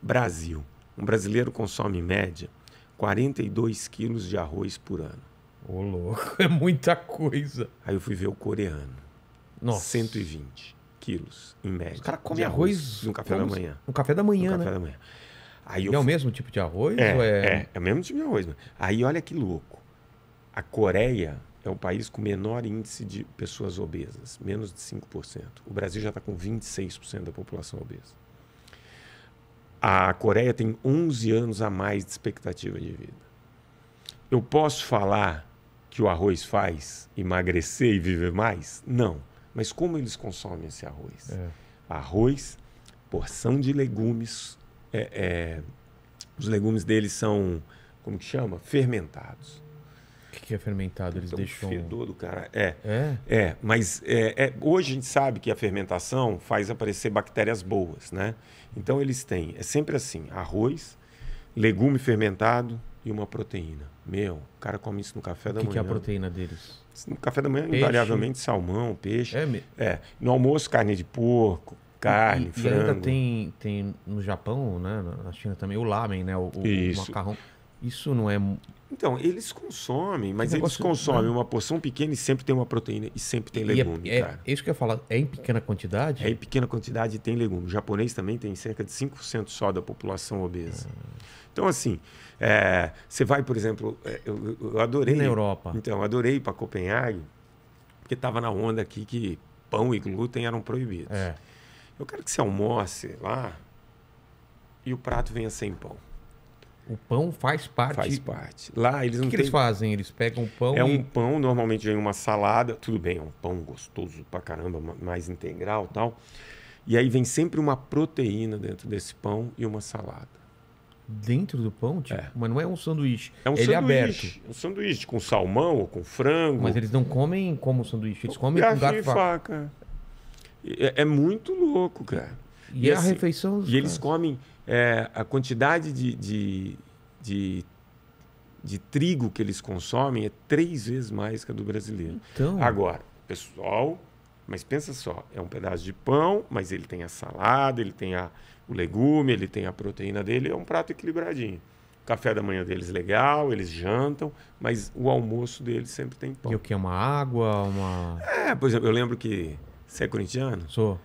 Brasil. Um brasileiro consome, em média, 42 quilos de arroz por ano. Ô, louco, é muita coisa. Aí eu fui ver o coreano. Nossa. 120 quilos, em média. Cara, come comem arroz, arroz no café da manhã. No café da manhã, no né? da manhã. Aí eu... É o mesmo tipo de arroz? É, é... É, é o mesmo tipo de arroz. Mano. Né? Aí olha que louco. A Coreia é o país com menor índice de pessoas obesas, menos de 5%. O Brasil já está com 26% da população obesa. A Coreia tem 11 anos a mais de expectativa de vida. Eu posso falar que o arroz faz emagrecer e viver mais? Não. Mas como eles consomem esse arroz? É. Arroz, porção de legumes. É, é, os legumes deles são, como que chama? Fermentados que é fermentado, eles então, deixam. fedor do cara. É. É? É, mas é, é, hoje a gente sabe que a fermentação faz aparecer bactérias boas, né? Então eles têm, é sempre assim: arroz, legume fermentado e uma proteína. Meu, o cara come isso no café da que manhã. O que é a proteína deles? No café da manhã, peixe. invariavelmente, salmão, peixe. É, é. No almoço, carne de porco, carne, e, frango. E ainda tem, tem no Japão, né? Na China também, o lamen, né? o, o macarrão. Isso não é então, eles consomem, mas eles consomem né? uma porção pequena e sempre tem uma proteína e sempre tem e é legume, é, cara. É isso que eu ia falar, é em pequena quantidade? É em pequena quantidade e tem legume. O japonês também tem cerca de 5% só da população obesa. Ah. Então, assim, é, você vai, por exemplo, é, eu, eu adorei... E na Europa. Então, adorei para Copenhague, porque estava na onda aqui que pão e glúten eram proibidos. É. Eu quero que você almoce lá e o prato venha sem pão. O pão faz parte. Faz parte. Lá eles o que não que eles fazem? Eles pegam o pão. É e... um pão, normalmente vem uma salada. Tudo bem, é um pão gostoso pra caramba, mais integral tal. E aí vem sempre uma proteína dentro desse pão e uma salada. Dentro do pão, tipo, é. mas não é um sanduíche. É um Ele é sanduíche. É aberto. Um sanduíche com salmão ou com frango. Mas eles não comem como sanduíche, eles comem Garfinho com garfo e faca. faca. É, é, muito louco, cara. E, é e a assim, refeição. E cara. eles comem é, a quantidade de, de, de, de, trigo que eles consomem é três vezes mais que a do brasileiro. Então... Agora, pessoal, mas pensa só, é um pedaço de pão, mas ele tem a salada, ele tem a, o legume, ele tem a proteína dele, é um prato equilibradinho. O café da manhã deles legal, eles jantam, mas o almoço deles sempre tem pão. E o que? Uma água? Uma... É, por exemplo, eu lembro que. Você é corintiano? Sou.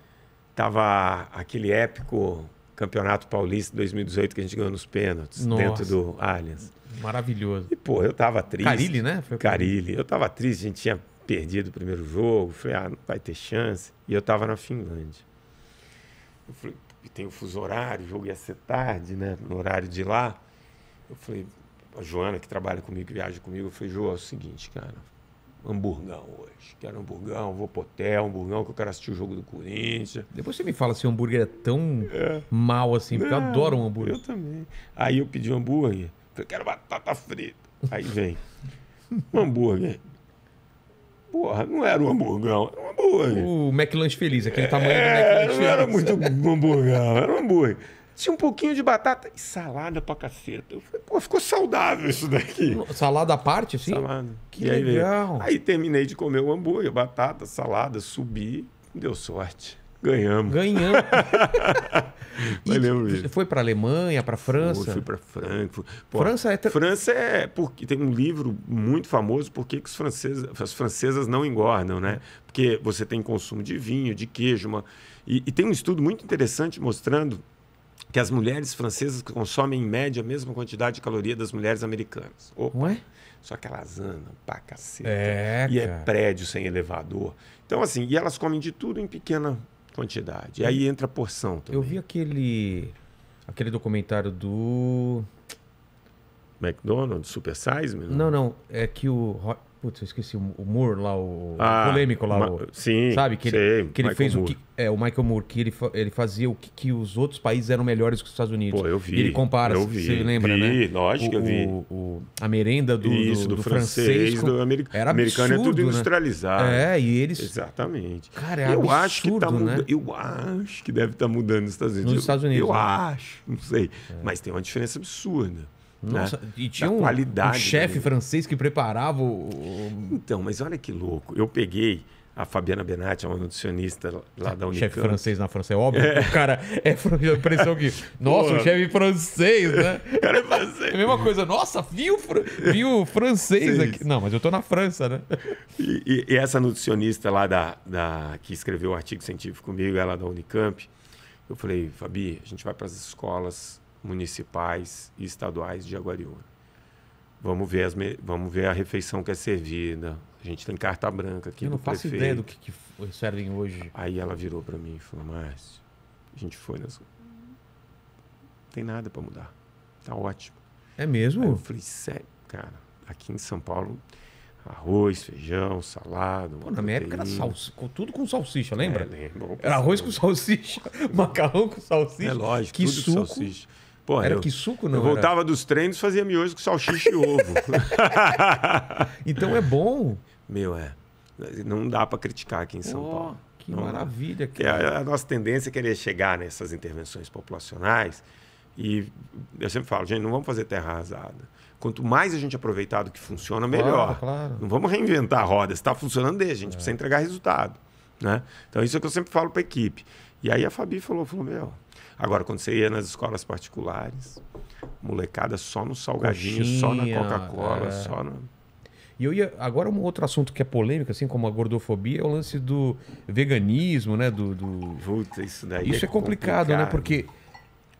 Tava aquele épico Campeonato Paulista 2018 que a gente ganhou nos pênaltis Nossa. dentro do Allianz. Maravilhoso. E, pô, eu tava triste. Carilli, né? Foi Carilli. Eu tava triste, a gente tinha perdido o primeiro jogo. Falei, ah, não vai ter chance. E eu tava na Finlândia. Eu falei, tem o fuso horário, o jogo ia ser tarde, né? No horário de lá. Eu falei, a Joana, que trabalha comigo, que viaja comigo, eu falei, João, é o seguinte, cara hamburgão hoje. Quero hamburgão, vou pro hotel, hamburgão, que eu quero assistir o jogo do Corinthians. Depois você me fala se o hambúrguer é tão é. mal assim, porque Não, eu adoro um hambúrguer. Eu também. Aí eu pedi um hambúrguer, falei, quero batata frita. Aí vem, um hambúrguer. Porra, não era um hambúrguer, era um hambúrguer. O McLanche Feliz, aquele é, tamanho é, do McLanche Não era muito hambúrguer era um hambúrguer tinha um pouquinho de batata e salada pra caceta. Eu falei, pô, ficou saudável isso daqui. Salada à parte, sim? Salada. Que legal. Aí, aí, terminei de comer o hambúrguer, batata, salada, subi, deu sorte. Ganhamos. Ganhamos. Foi para Alemanha, para França? Foi, fui para Frankfurt. França é... França é... Porque tem um livro muito famoso, Por que, que os franceses, as francesas não engordam, né? É. Porque você tem consumo de vinho, de queijo. Uma... E, e tem um estudo muito interessante mostrando que as mulheres francesas consomem em média a mesma quantidade de caloria das mulheres americanas. Opa. Ué? Só que elas andam pra cacete. É, e é prédio sem elevador. Então, assim, e elas comem de tudo em pequena quantidade. E aí entra a porção também. Eu vi aquele, aquele documentário do. McDonald's, Super Size não? Não, não. É que o Putz, eu esqueci o, Moore lá, o, ah, polêmico lá. o, sim. Sabe? Que ele, sei, que ele Michael fez Moore. o que. É, o Michael Moore, que ele, ele fazia o que, que, os outros países eram melhores que os Estados Unidos. Pô, eu vi. E ele compara, eu vi, você lembra, vi, né? Lógico, que eu vi. O, a merenda do, Isso, do, do francês, francês, do americano. Era absurdo, é tudo né? industrializado. É, e eles. Exatamente. Cara, é eu absurdo, acho que tá mudando. Né? Eu acho que deve estar tá mudando nos Estados Unidos. Nos Estados Unidos. Eu, né? acho, não sei. É. Mas tem uma diferença absurda. Né? Nossa, né? e tinha um, um, chefe francês que preparava o, Então, mas olha que louco. Eu peguei a Fabiana Benatti, uma nutricionista lá da Unicamp. Chefe francês na França é óbvio. É. O cara é a que... Nossa, um chefe francês, né? O cara é francês. É a mesma coisa. Nossa, viu, viu francês aqui. Não, mas eu tô na França, né? E, e, e essa nutricionista lá da, da, que escreveu o artigo científico comigo, ela é da Unicamp, eu falei, Fabi, a gente vai para as escolas municipais e estaduais de Jaguariúna. Vamos ver, as me... Vamos ver a refeição que é servida. A gente tem carta branca aqui. Eu não faço prefeito. ideia do que, que servem hoje. Aí ela virou para mim e falou: Márcio, a gente foi nas. Tem nada para mudar. Tá ótimo. É mesmo? Aí eu falei: sério, cara, aqui em São Paulo arroz, feijão, salado. Pô, na minha época era salsi... tudo com salsicha, é, lembra? É, lembro. Era arroz com salsicha, macarrão com salsicha. É lógico, que tudo suco. com salsicha. Porra, era eu, que suco, não? Eu voltava era? dos treinos fazia miojo com salsicha e ovo. então é bom. Meu, é. Não dá para criticar aqui em São oh, Paulo. Que não maravilha. Cara. É, a nossa tendência é querer chegar nessas intervenções populacionais. E eu sempre falo, gente, não vamos fazer terra arrasada. Quanto mais a gente aproveitar do que funciona, melhor. Claro, claro. Não vamos reinventar a roda. Se está funcionando, deixa. A gente é. precisa entregar resultado. Né? Então, isso é o que eu sempre falo para a equipe. E aí a Fabi falou, falou, meu, Agora, quando você ia nas escolas particulares, molecada só no salgadinho, Coxinha, só na Coca-Cola, é... só no... E eu ia. Agora, um outro assunto que é polêmico, assim como a gordofobia, é o lance do veganismo, né? Do. do... Puta, isso daí. Isso é, é complicado, né, complicado, né? Porque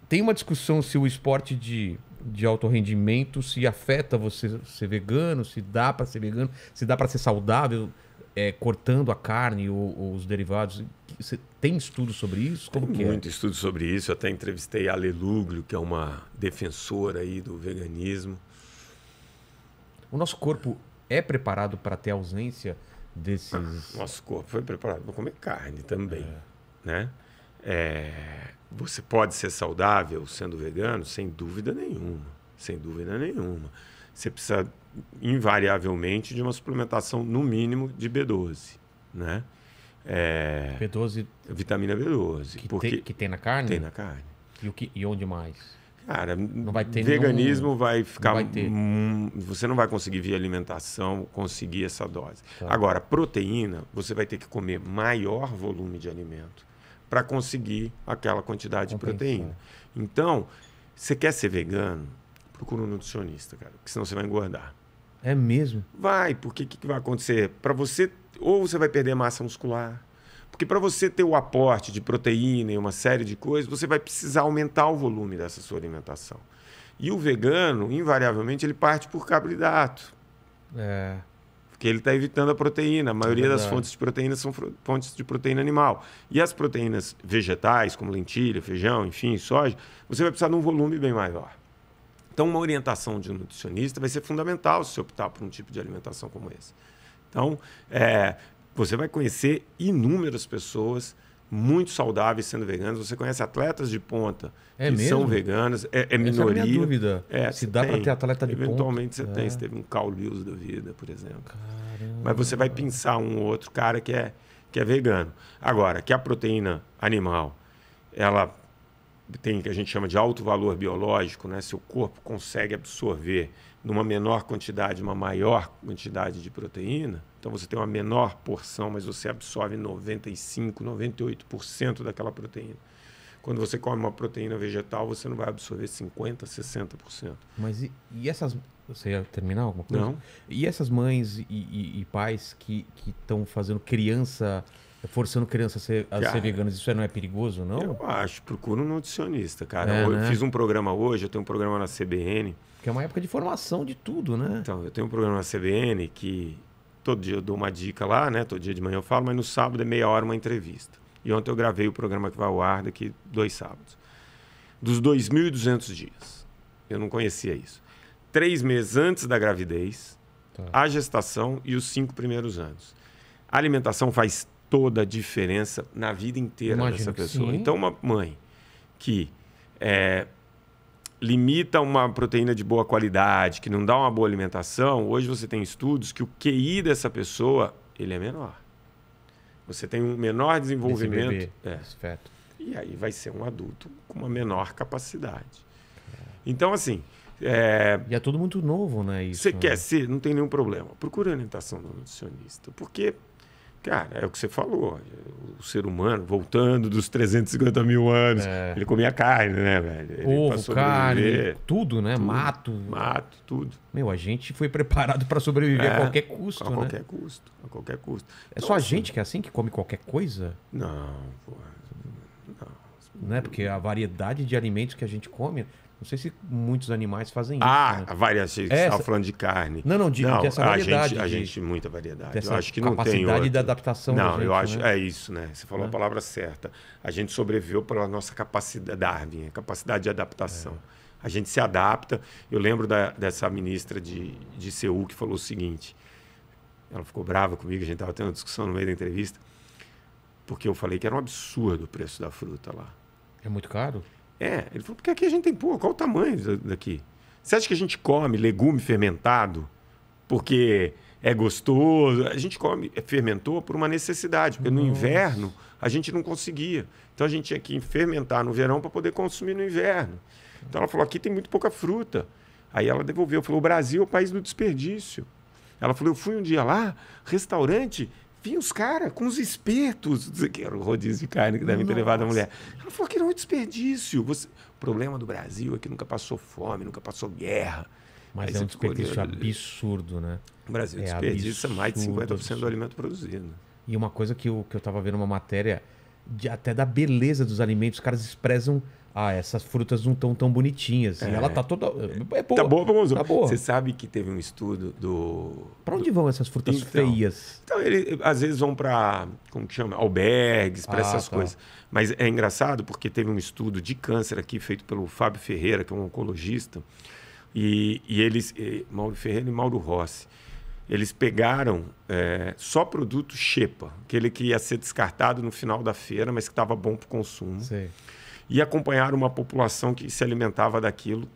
tem uma discussão se o esporte de, de alto rendimento se afeta você ser vegano, se dá para ser vegano, se dá para ser saudável é, cortando a carne ou, ou, os derivados. Você tem estudo sobre isso? Como tem é? muito é? estudo sobre isso. Eu até entrevistei a Aleluglio, que é uma defensora aí do veganismo. O nosso corpo é preparado para ter ausência desses... Nosso corpo foi preparado para comer carne também, é. né? É, você pode ser saudável sendo vegano? Sem dúvida nenhuma. Sem dúvida nenhuma você precisa invariavelmente de uma suplementação no mínimo de B12, né? É, B12, vitamina B12, que, porque, tem, que tem na carne. Tem na carne. E o que e onde mais? Cara, não vai ter veganismo nenhum... vai ficar. Não vai um, você não vai conseguir via alimentação conseguir essa dose. Tá. Agora, proteína, você vai ter que comer maior volume de alimento para conseguir aquela quantidade de proteína. Então, você quer ser vegano? procura um nutricionista, cara, porque senão você vai engordar. É mesmo? Vai, porque o que, que vai acontecer? Para você, ou você vai perder massa muscular, porque para você ter o aporte de proteína e uma série de coisas, você vai precisar aumentar o volume dessa sua alimentação. E o vegano, invariavelmente, ele parte por carboidrato. É. Porque ele está evitando a proteína. A maioria é das fontes de proteína são fontes de proteína animal. E as proteínas vegetais, como lentilha, feijão, enfim, soja, você vai precisar de um volume bem maior. Então, uma orientação de nutricionista vai ser fundamental se optar por um tipo de alimentação como esse. Então, é, você vai conhecer inúmeras pessoas muito saudáveis sendo veganas. Você conhece atletas de ponta é que mesmo? são veganas. É, é minoria. Essa é a dúvida. É, se dá para ter atleta de Eventualmente ponta. Eventualmente você tem. É. Você teve um Carl Lewis da vida, por exemplo. Caramba. Mas você vai pensar um ou outro cara que é, que é vegano. Agora, que a proteína animal, ela tem que a gente chama de alto valor biológico, né? se o corpo consegue absorver numa menor quantidade, uma maior quantidade de proteína, então você tem uma menor porção, mas você absorve 95, 98% daquela proteína. Quando você come uma proteína vegetal, você não vai absorver 50, 60%. Mas e, e essas. Você ia terminar alguma coisa? Não. E essas mães e, e, e pais que estão fazendo criança forçando crianças a ser, a cara, ser veganas, isso não é perigoso, não? Eu acho, procura um nutricionista, cara. É, eu, né? fiz um programa hoje, eu tenho um programa na CBN. Que é uma época de formação de tudo, né? Então, eu tenho um programa na CBN que todo dia eu dou uma dica lá, né? Todo dia de manhã eu falo, mas no sábado é meia hora uma entrevista. E ontem eu gravei o programa que vai ao ar daqui dois sábados. Dos 2.200 dias. Eu não conhecia isso. Três meses antes da gravidez, tá. a gestação e os cinco primeiros anos. A alimentação faz toda a diferença na vida inteira Imagino dessa pessoa. Então, uma mãe que é, limita uma proteína de boa qualidade, que não dá uma boa alimentação, hoje você tem estudos que o QI dessa pessoa ele é menor. Você tem um menor desenvolvimento. bebê, é. E aí vai ser um adulto com uma menor capacidade. É. Então, assim. É... E é tudo muito novo, né? Isso, você né? quer ser, não tem nenhum problema. Procure orientação do nutricionista. Porque Cara, é o que você falou. O ser humano, voltando dos 350 mil anos, é. ele comia carne, né, velho? Ele Ovo, carne, tudo, né? Tudo, mato. Mato, tudo. Meu, a gente foi preparado para sobreviver é, a qualquer custo, a né? A qualquer custo, a qualquer custo. É só a então, assim, gente que é assim, que come qualquer coisa? Não, pô. Não. Né? Porque a variedade de alimentos que a gente come não sei se muitos animais fazem isso. Ah, né? várias. Você estava falando de carne. Não, não, de, não, essa variedade. A gente, de, a gente muita variedade. Eu acho que não tem. Capacidade de adaptação. Não, gente, eu acho. Né? É isso, né? Você falou é. a palavra certa. A gente sobreviveu pela nossa capacidade, Darwin, capacidade de adaptação. É. A gente se adapta. Eu lembro da, dessa ministra de, de Seul que falou o seguinte. Ela ficou brava comigo, a gente estava tendo uma discussão no meio da entrevista, porque eu falei que era um absurdo o preço da fruta lá. É muito caro? É, ele falou, porque aqui a gente tem pouco, qual o tamanho daqui? Você acha que a gente come legume fermentado porque é gostoso? A gente come, é, fermentou por uma necessidade, porque Nossa. no inverno a gente não conseguia. Então a gente tinha que fermentar no verão para poder consumir no inverno. Então ela falou, aqui tem muito pouca fruta. Aí ela devolveu, falou, o Brasil é o país do desperdício. Ela falou, eu fui um dia lá, restaurante, vi os caras com os espetos, que era o rodízio de carne que deve Nossa. ter levado a mulher. Ela falou que não é um desperdício. Você... O problema do Brasil é que nunca passou fome, nunca passou guerra. Mas Aí é um desperdício absurdo, né? O Brasil é desperdiça absurdo, mais de 50% absurdo. do alimento produzido. E uma coisa que eu, que eu tava vendo uma matéria de, até da beleza dos alimentos. Os caras desprezam. Ah, essas frutas não estão tão bonitinhas. É. E ela tá toda. É, é boa. Tá boa, vamos tá boa. Você sabe que teve um estudo do. Para onde do... vão essas frutas então, feias? Então, ele, às vezes vão para. Como que chama? Albergues, para ah, essas tá. coisas. Mas é engraçado porque teve um estudo de câncer aqui feito pelo Fábio Ferreira, que é um oncologista. E, e eles. E Mauro Ferreira e Mauro Rossi eles pegaram é, só produto Xepa, aquele que ia ser descartado no final da feira, mas que estava bom para o consumo. E acompanharam uma população que se alimentava daquilo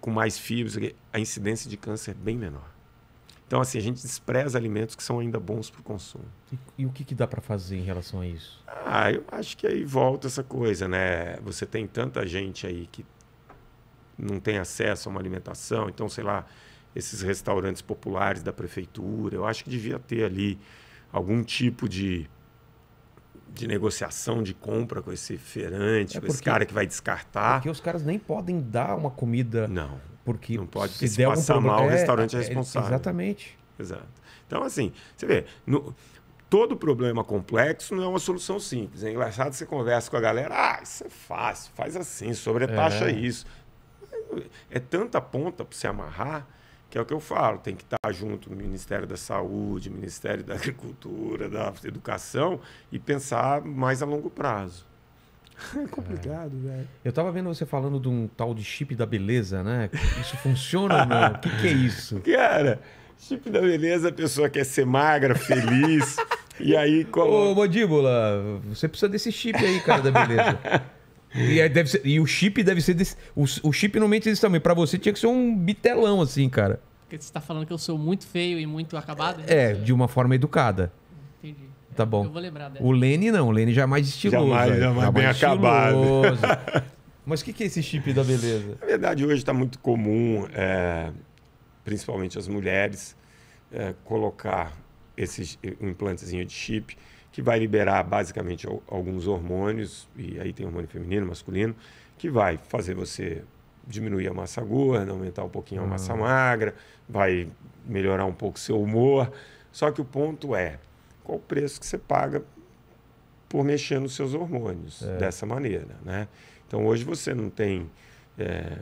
com mais fibras, a incidência de câncer é bem menor. Então, assim, a gente despreza alimentos que são ainda bons para o consumo. E, e, o que, que dá para fazer em relação a isso? Ah, eu acho que aí volta essa coisa, né? Você tem tanta gente aí que não tem acesso a uma alimentação, então, sei lá, esses restaurantes populares da prefeitura. Eu acho que devia ter ali algum tipo de, de negociação de compra com esse feirante, é porque, com esse cara que vai descartar. Porque os caras nem podem dar uma comida. Não. Porque não pode, se, se der passar problema, mal, o é, restaurante é, é, é responsável. Exatamente. Exato. Então, assim, você vê, no, todo problema complexo não é uma solução simples. É engraçado você conversa com a galera, ah, isso é fácil, faz assim, sobretaxa é. isso. É tanta ponta para se amarrar que é o que eu falo, tem que estar junto no Ministério da Saúde, Ministério da Agricultura, da Educação e pensar mais a longo prazo. É complicado, é. velho. Eu tava vendo você falando de um tal de chip da beleza, né? Isso funciona ou não? O que, que é isso? Cara, chip da beleza, a pessoa quer ser magra, feliz. e aí. Como... Ô, mandíbula, você precisa desse chip aí, cara da beleza. E, é, deve ser, e o chip deve ser. Desse, o, o chip mente existe também. Pra você tinha que ser um bitelão, assim, cara. Porque você tá falando que eu sou muito feio e muito acabado? É, é de uma forma educada. Entendi. Tá é, bom. Eu vou lembrar dela. O Lene não, o Lene já é mais estiloso. Jamais, jamais, já é bem acabado. Mas o que, que é esse chip da beleza? Na verdade, hoje está muito comum, é, principalmente as mulheres, é, colocar esse implantezinho de chip que vai liberar basicamente alguns hormônios, e aí tem hormônio feminino, masculino, que vai fazer você diminuir a massa gorda, aumentar um pouquinho a massa ah. magra, vai melhorar um pouco seu humor. Só que o ponto é qual o preço que você paga por mexer nos seus hormônios é. dessa maneira, né? Então hoje você não tem é,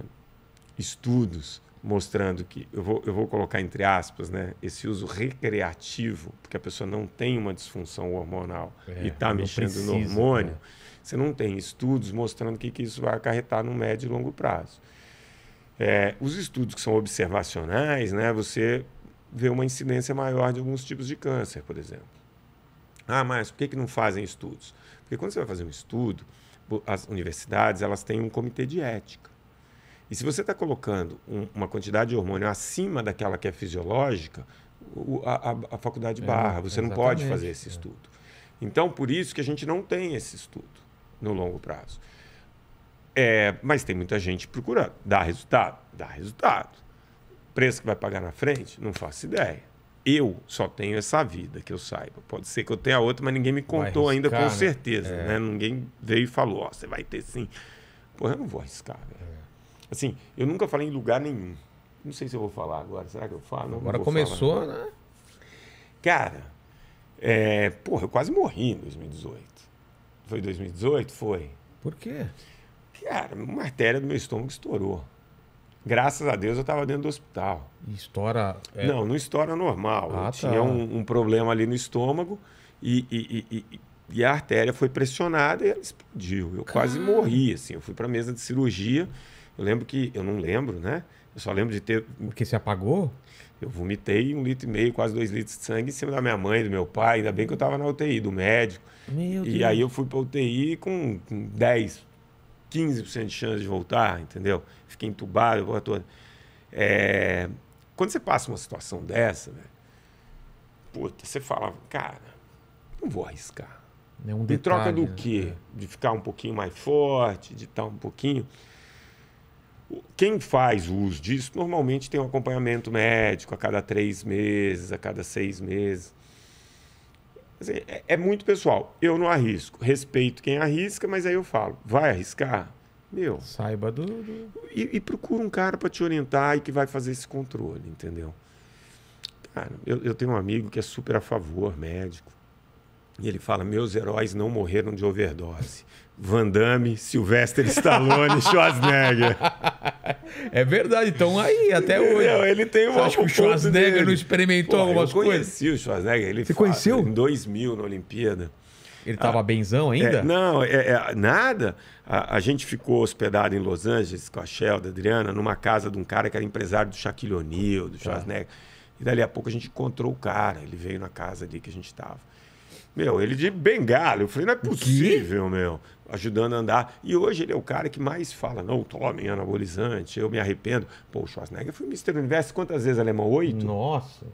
estudos mostrando que eu vou, eu vou colocar entre aspas, né, esse uso recreativo, porque a pessoa não tem uma disfunção hormonal é, e está mexendo no hormônio, né? você não tem estudos mostrando o que, que isso vai acarretar no médio e longo prazo. É, os estudos que são observacionais, né, você vê uma incidência maior de alguns tipos de câncer, por exemplo. Ah, mas por que, que não fazem estudos? Porque quando você vai fazer um estudo, as universidades elas têm um comitê de ética. E se você está colocando um, uma quantidade de hormônio acima daquela que é fisiológica, o, a, a, faculdade é, barra, você não pode fazer esse é. estudo. É. Então, por isso que a gente não tem esse estudo no longo prazo. É, mas tem muita gente procurando. Dá resultado? Dá resultado. Preço que vai pagar na frente? Não faço ideia. Eu só tenho essa vida que eu saiba. Pode ser que eu tenha outra, mas ninguém me contou ainda com né? certeza. É. Né? Ninguém veio e falou: oh, você vai ter sim. Pô, eu não vou arriscar. Velho. Né? É. Assim, eu nunca falei em lugar nenhum. Não sei se eu vou falar agora. Será que eu falo? Agora começou, falar. Né? né? Cara, é, porra, eu quase morri em 2018. Foi 2018? Foi. Por quê? Cara, uma artéria do meu estômago estourou. Graças a Deus eu estava dentro do hospital. Estoura. É... Não, não estoura normal. Ah, tá. tinha um, um, problema ali no estômago e, e, e, e, a artéria foi pressionada e ela explodiu. Eu Caramba. quase morri, assim. Eu fui para mesa de cirurgia. Eu lembro que. Eu não lembro, né? Eu só lembro de ter. Porque se apagou? Eu vomitei um litro e meio, quase dois litros de sangue em cima da minha mãe, do meu pai. Ainda bem que eu estava na UTI, do médico. Meu e aí eu fui pra UTI com, 10, 15% de chance de voltar, entendeu? Fiquei entubado, a toda. É... Quando você passa uma situação dessa, né? Puta, você fala, cara, não vou arriscar. É um detalhe, em troca do né? quê? É. De ficar um pouquinho mais forte, de estar tá um pouquinho. Quem faz uso disso normalmente tem um acompanhamento médico a cada três meses, a cada seis meses. Assim, é, é muito pessoal. Eu não arrisco. Respeito quem arrisca, mas aí eu falo: vai arriscar? Meu. Saiba do. do... E, e, procura um cara para te orientar e que vai fazer esse controle, entendeu? Cara, eu, eu tenho um amigo que é super a favor, médico. E ele fala: Meus heróis não morreram de overdose. Van Damme, Sylvester Stallone, Schwarzenegger. É verdade, então aí, até hoje. Não, ele tem uma. Acho que o Schwarzenegger dele. não experimentou Porra, algumas coisas? Eu conheci coisas? o Schwarzenegger. Ele Você conheceu? Em 2000 na Olimpíada. Ele estava ah, benzão é, ainda? É, não, é, é nada. A, a, gente ficou hospedado em Los Angeles com a Sheldon, a Adriana, numa casa de um cara que era empresário do Shaquille O'Neal, do tá. Schwarzenegger. E dali a pouco a gente encontrou o cara. Ele veio na casa ali que a gente estava. Meu, ele de bengala. Eu falei, não é possível, meu. Ajudando a andar. E hoje ele é o cara que mais fala: não, tome anabolizante, eu me arrependo. Pô, o Schwarzenegger foi Mr. Universo quantas vezes, alemão? Oito? Nossa.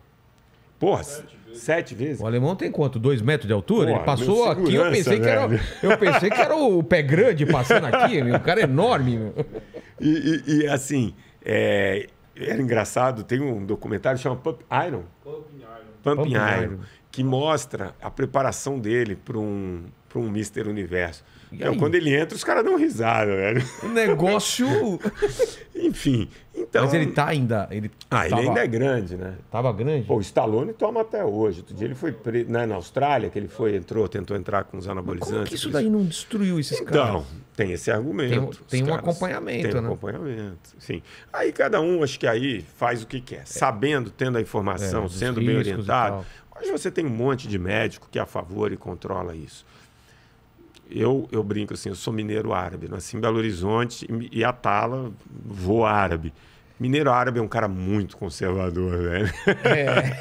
Porra, sete vezes. sete vezes. O alemão tem quanto? Dois metros de altura? Porra, ele passou aqui, eu pensei, que era, eu pensei que era o pé grande passando aqui, meu. um cara é enorme, meu. E, e, e assim, é, era engraçado, tem um documentário que chama Pump Iron. Pumping Iron. Pumping Pump Iron. Iron que mostra a preparação dele para um, para um Mister Universo. Então, quando ele entra, os caras dão risada, velho. O negócio. Enfim. Então... Mas ele tá ainda. Ele ah, tava... ele ainda é grande, né? Tava grande? Pô, o Stallone toma até hoje. Outro dia ele foi preso né, na Austrália, que ele foi, entrou, tentou entrar com os anabolizantes. Mas como que isso daí não destruiu esses então, caras? Então, tem esse argumento. Tem, tem um acompanhamento, tem um né? acompanhamento, sim. Aí cada um, acho que aí, faz o que quer. É. Sabendo, tendo a informação, é, sendo bem orientado, Hoje você tem um monte de médico que é a favor e controla isso. Eu, eu brinco assim, eu sou mineiro árabe, nasci em Belo Horizonte e, a Atala, vou árabe. Mineiro árabe é um cara muito conservador, velho. Né?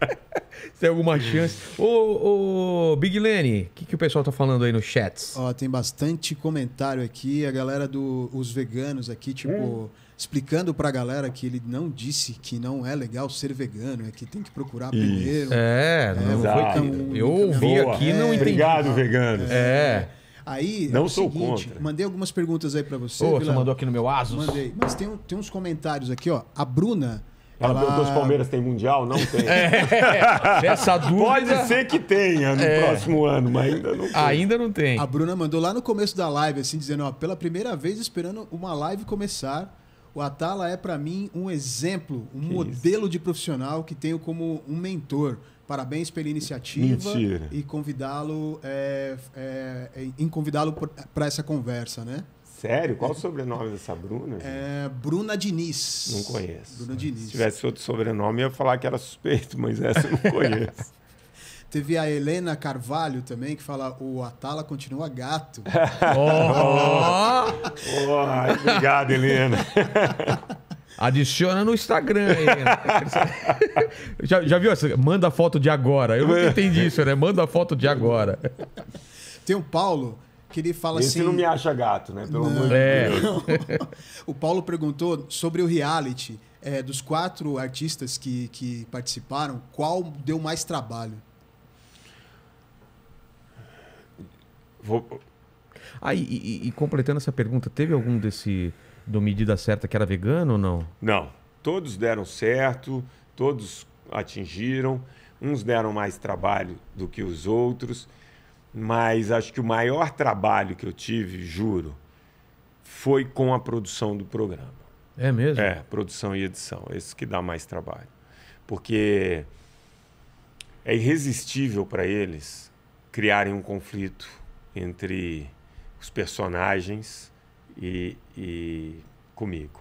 É. tem alguma chance. Ô, ô Big Lenny, o que, que o pessoal tá falando aí no chat? Ó, tem bastante comentário aqui. A galera dos do, veganos aqui, tipo. Hum explicando para a galera que ele não disse que não é legal ser vegano, é que tem que procurar Isso. primeiro. É, é não foi tão, Eu ouvi aqui e não é. entendi. Obrigado, veganos. é. é. Aí, não é sou seguinte, contra. Mandei algumas perguntas aí para você. Oh, você mandou aqui no meu Asus? Mandei. Mas tem, tem uns comentários aqui, ó. A Bruna. Ela, ela perguntou se Palmeiras tem Mundial. Não tem. É, essa dúvida. Pode ser que tenha no é. próximo ano, mas ainda não tem. Ainda não tem. A Bruna mandou lá no começo da live, assim, dizendo: ó, pela primeira vez esperando uma live começar. O Atala é para mim um exemplo, um que modelo isso. de profissional que tenho como um mentor. Parabéns pela iniciativa Mentira. e convidá-lo é, é, é em convidá-lo para essa conversa, né? Sério? Qual é. o sobrenome dessa Bruna? É Bruna Diniz. Não conheço. Bruna Diniz. Se tivesse outro sobrenome, eu ia falar que era suspeito, mas essa eu não conheço. Teve a Helena Carvalho também, que fala: o Atala continua gato. oh! oh obrigado, Helena. Adiciona no Instagram aí. Né? já, já viu essa? Manda foto de agora. Eu não entendi isso, né? Manda foto de agora. Tem o Paulo que ele fala Esse assim. Esse não me acha gato, né? Pelo amor de é. Deus. o Paulo perguntou sobre o reality. É, dos quatro artistas que, que participaram, qual deu mais trabalho? Vou... Ah, e, e, e completando essa pergunta, teve algum desse do medida certa que era vegano ou não? Não. Todos deram certo, todos atingiram. Uns deram mais trabalho do que os outros, mas acho que o maior trabalho que eu tive, juro, foi com a produção do programa. É mesmo? É, produção e edição. Esse que dá mais trabalho. Porque é irresistível para eles criarem um conflito entre os personagens e, e comigo.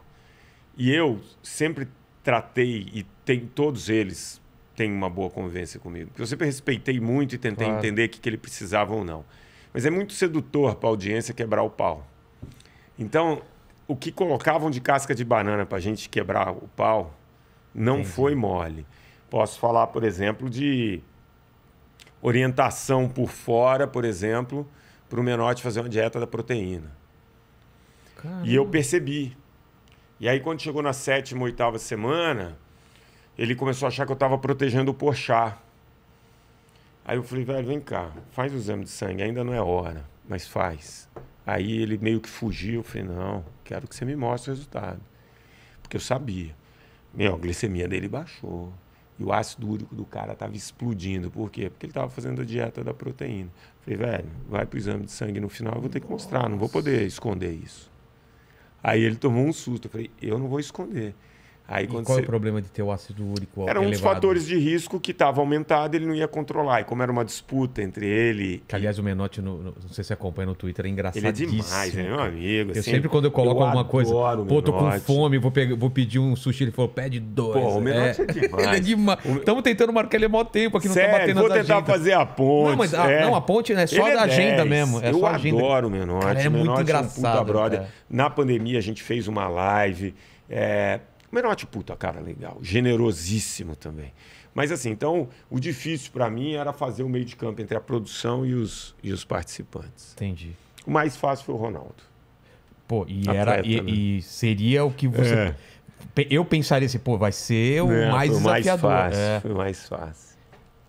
E eu sempre tratei, e tem, todos eles têm uma boa convivência comigo, porque eu sempre respeitei muito e tentei claro. entender o que, que ele precisava ou não. Mas é muito sedutor para a audiência quebrar o pau. Então, o que colocavam de casca de banana para a gente quebrar o pau não Entendi. foi mole. Posso falar, por exemplo, de orientação por fora, por exemplo, para o menote fazer uma dieta da proteína. Caramba. E eu percebi. E aí, quando chegou na sétima, oitava semana, ele começou a achar que eu estava protegendo o Porchat. Aí eu falei, velho, vem cá, faz o exame de sangue, ainda não é hora, mas faz. Aí ele meio que fugiu, eu falei, não, quero que você me mostre o resultado. Porque eu sabia. Meu, a glicemia dele baixou. E o ácido úrico do cara estava explodindo. Por quê? Porque ele estava fazendo a dieta da proteína. Falei, velho, vai pro exame de sangue no final, eu vou ter que mostrar, não vou poder esconder isso. Aí ele tomou um susto. Eu falei, eu não vou esconder. Aí, qual você... é o problema de ter o ácido úrico Era elevado? um dos fatores de risco que estava aumentado, ele não ia controlar. E como era uma disputa entre ele... Que, aliás, o Menotti, no, no, não sei se você acompanha no Twitter, é engraçadíssimo. Ele é demais, é meu amigo. eu assim, sempre, quando eu coloco eu alguma coisa, pô, tô com fome, vou, pegar, vou pedir um sushi, ele falou, pede dois. Pô, o é. Menotti é, é demais. ele é demais. Estamos tentando marcar ele há maior tempo, aqui não tá Sério, tá batendo vou tentar agendas. fazer a ponte. Não, mas a, ah, é. não, a ponte é só ele é da agenda mesmo. É eu adoro o Menotti. Cara, é muito é engraçado. Na pandemia, a gente fez uma live... É, Menotti, tipo, puta cara legal, generosíssimo também. Mas assim, então o difícil para mim era fazer o meio de campo entre a produção e os, e os participantes. Entendi. O mais fácil foi o Ronaldo. Pô, e, Atleta, era, e, né? e seria o que você. É. Eu pensaria assim, pô, vai ser o é, mais foi desafiador. Mais fácil, é. Foi mais fácil.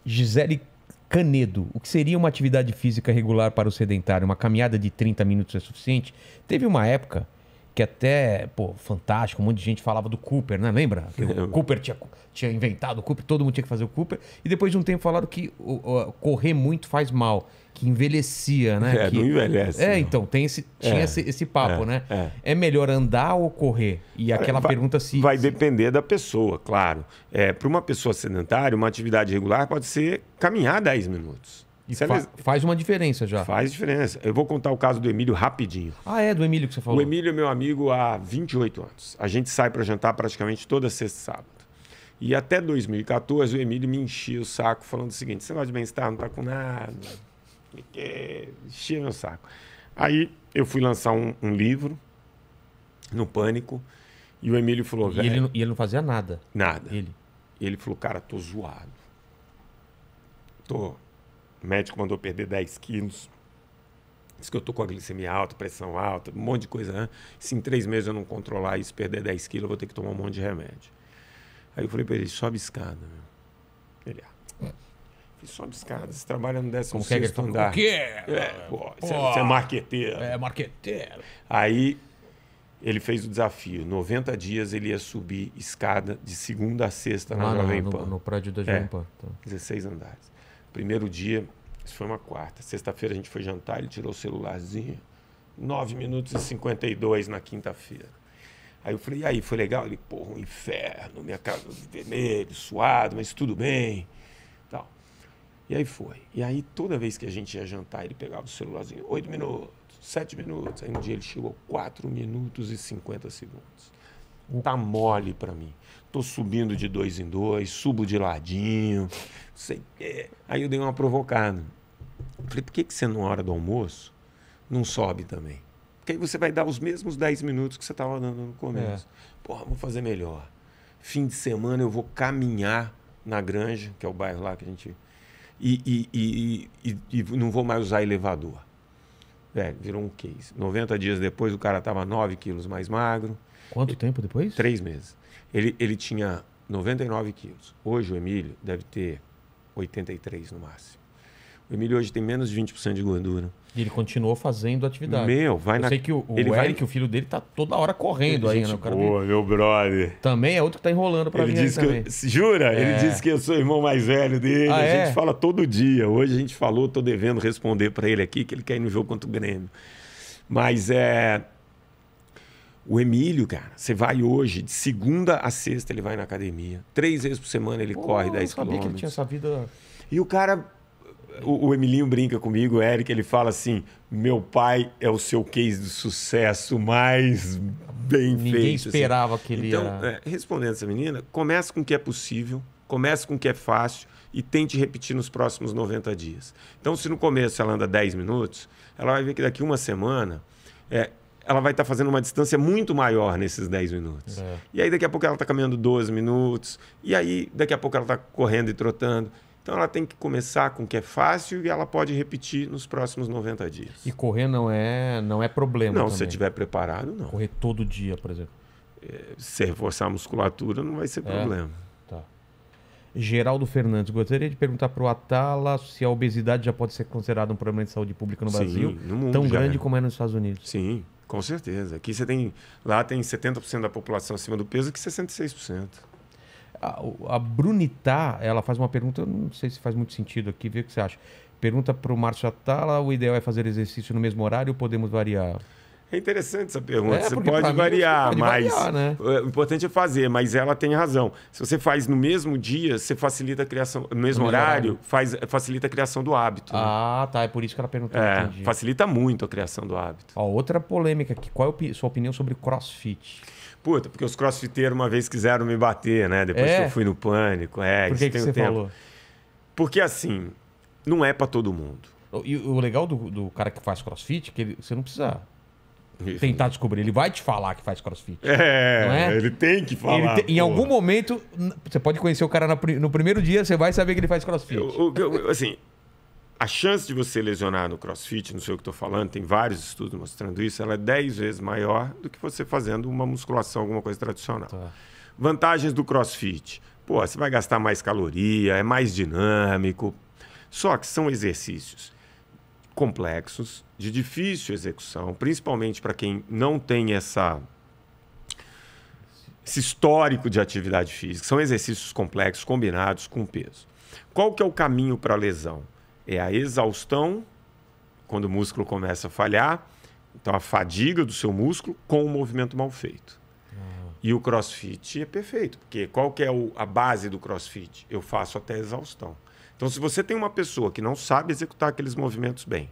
Gisele Canedo, o que seria uma atividade física regular para o sedentário? Uma caminhada de 30 minutos é suficiente? Teve uma época que até, pô, fantástico, um monte de gente falava do Cooper, né? Lembra? Que o Cooper tinha, tinha inventado o Cooper, todo mundo tinha que fazer o Cooper. E depois de um tempo falaram que o, o, correr muito faz mal, que envelhecia, né? É, que, não envelhece. É, não. então, tem esse, tinha é, esse, esse papo, é, né? É. é. melhor andar ou correr? E é, aquela vai, pergunta se. Vai se... depender da pessoa, claro. É, Para uma pessoa sedentária, uma atividade regular pode ser caminhar 10 minutos. Fa Faz uma diferença já. Faz diferença. Eu vou contar o caso do Emílio rapidinho. Ah, é? Do Emílio que você falou? O Emílio é meu amigo há 28 anos. A gente sai para jantar praticamente toda sexta e sábado. E até 2014, o Emílio me enchia o saco falando o seguinte: você negócio de bem-estar não tá com nada. É, enchia meu saco. Aí eu fui lançar um, um livro, no Pânico, e o Emílio falou. E ele, não, e ele não fazia nada. Nada. Ele. ele falou: cara, tô zoado. Tô o médico mandou perder 10 quilos. Diz que eu tô com a glicemia alta, pressão alta, um monte de coisa. Né? Se em três meses eu não controlar isso, perder 10 quilos, eu vou ter que tomar um monte de remédio. Aí eu falei para ele, sobe escada. Meu. Ele, ah. Fiz sobe escada, você trabalha no 16 que é que andar. O quê? É, é, pô, você, é, marqueteiro. É, marqueteiro. Aí ele fez o desafio. 90 dias ele ia subir escada de segunda a sexta na ah, Jovem Pan. No, no prédio da Jovem é. Pan. Tá. Então. 16 andares. Primeiro dia, isso foi uma quarta. Sexta-feira a gente foi jantar, ele tirou o celularzinho. 9 minutos e 52 na quinta-feira. Aí eu falei, e aí, foi legal? Ele, porra, um inferno, minha casa vermelho, suado, mas tudo bem. Tal. E aí foi. E aí toda vez que a gente ia jantar, ele pegava o celularzinho, 8 minutos, 7 minutos. Aí um dia ele chegou 4 minutos e 50 segundos. Tá mole para mim. Tô subindo de dois em dois, subo de ladinho, sei quê. Aí eu dei uma provocada. Falei, por que, que você, na hora do almoço, não sobe também? Porque aí você vai dar os mesmos 10 minutos que você estava dando no começo. É. Porra, vou fazer melhor. Fim de semana eu vou caminhar na Granja, que é o bairro lá que a gente. E, e, e, e não vou mais usar elevador. Velho, é, virou um case. 90 dias depois o cara estava 9 quilos mais magro. Quanto tempo depois? Três meses. Ele, ele tinha 99 quilos. Hoje o Emílio deve ter 83 no máximo. O Emílio hoje tem menos de 20% de gordura. E ele continuou fazendo atividade. Meu, vai Eu na... sei que o, o ele Eric, vai... o filho dele, tá toda hora correndo aí, né? O cara boa, meu brother. Também é outro que tá enrolando pra ele vir disse que eu... Jura? É. Ele disse que eu sou o irmão mais velho dele. Ah, a é? gente fala todo dia. Hoje a gente falou, tô devendo responder para ele aqui, que ele quer ir no jogo contra o Grêmio. Mas é... O Emílio, cara, você vai hoje, de segunda a sexta, ele vai na academia. Três vezes por semana ele Pô, corre 10 quilômetros. Eu sabia que ele tinha essa vida. E o cara. O, o Emilinho brinca comigo, o Eric, ele fala assim: meu pai é o seu case de sucesso mais bem Ninguém feito. Ninguém assim. esperava assim. que ele então, ia. É, respondendo essa menina, comece com o que é possível, comece com o que é fácil e tente repetir nos próximos 90 dias. Então, se no começo ela anda 10 minutos, ela vai ver que daqui uma semana é, ela vai estar tá fazendo uma distância muito maior nesses 10 minutos. É. E aí daqui a pouco ela está caminhando 12 minutos, e aí daqui a pouco ela está correndo e trotando. Então ela tem que começar com o que é fácil e ela pode repetir nos próximos 90 dias. E correr não é não é problema. Não, também. se você estiver preparado, não. Correr todo dia, por exemplo. É, se reforçar a musculatura não vai ser é. problema. Tá. Geraldo Fernandes, gostaria de perguntar para o Atala se a obesidade já pode ser considerada um problema de saúde pública no Sim, Brasil, no mundo tão grande é. como é nos Estados Unidos. Sim, com certeza. Aqui você tem. Lá tem 70% da população acima do peso, aqui 66%. A, a Brunitá, ela faz uma pergunta, não sei se faz muito sentido aqui, vê o que você acha. Pergunta para o Márcio Atala: tá o ideal é fazer exercício no mesmo horário ou podemos variar? É interessante essa pergunta. É, você pode variar, mim, pode mas variar, né? É, o importante é fazer, mas ela tem razão. Se você faz no mesmo dia, você facilita a criação, no mesmo no horário, faz, facilita a criação do hábito. Né? Ah, né? tá. É por isso que ela perguntou. É, facilita muito a criação do hábito. Ó, outra polêmica aqui. Qual é a sua opinião sobre crossfit? Puta, porque os crossfiteiros uma vez quiseram me bater, né? Depois é? que eu fui no pânico. É, Por que, que você falou? Porque assim, não é para todo mundo. E o legal do, do, cara que faz crossfit é que ele, você não precisa isso. tentar descobrir. Ele vai te falar que faz crossfit. É, é? ele tem que falar. Te, em algum momento, você pode conhecer o cara no, no, primeiro dia, você vai saber que ele faz crossfit. Eu, eu, assim, a chance de você lesionar no crossfit, não sei o que estou falando, tem vários estudos mostrando isso, ela é 10 vezes maior do que você fazendo uma musculação, alguma coisa tradicional. Tá. Vantagens do crossfit. Pô, você vai gastar mais caloria, é mais dinâmico. Só que são exercícios complexos, de difícil execução, principalmente para quem não tem essa esse histórico de atividade física. São exercícios complexos, combinados com peso. Qual que é o caminho para a lesão? É a exaustão, quando o músculo começa a falhar, então a fadiga do seu músculo com o movimento mal feito. Ah. E o crossfit é perfeito, porque qual que é o, a base do crossfit? Eu faço até exaustão. Então, se você tem uma pessoa que não sabe executar aqueles movimentos bem,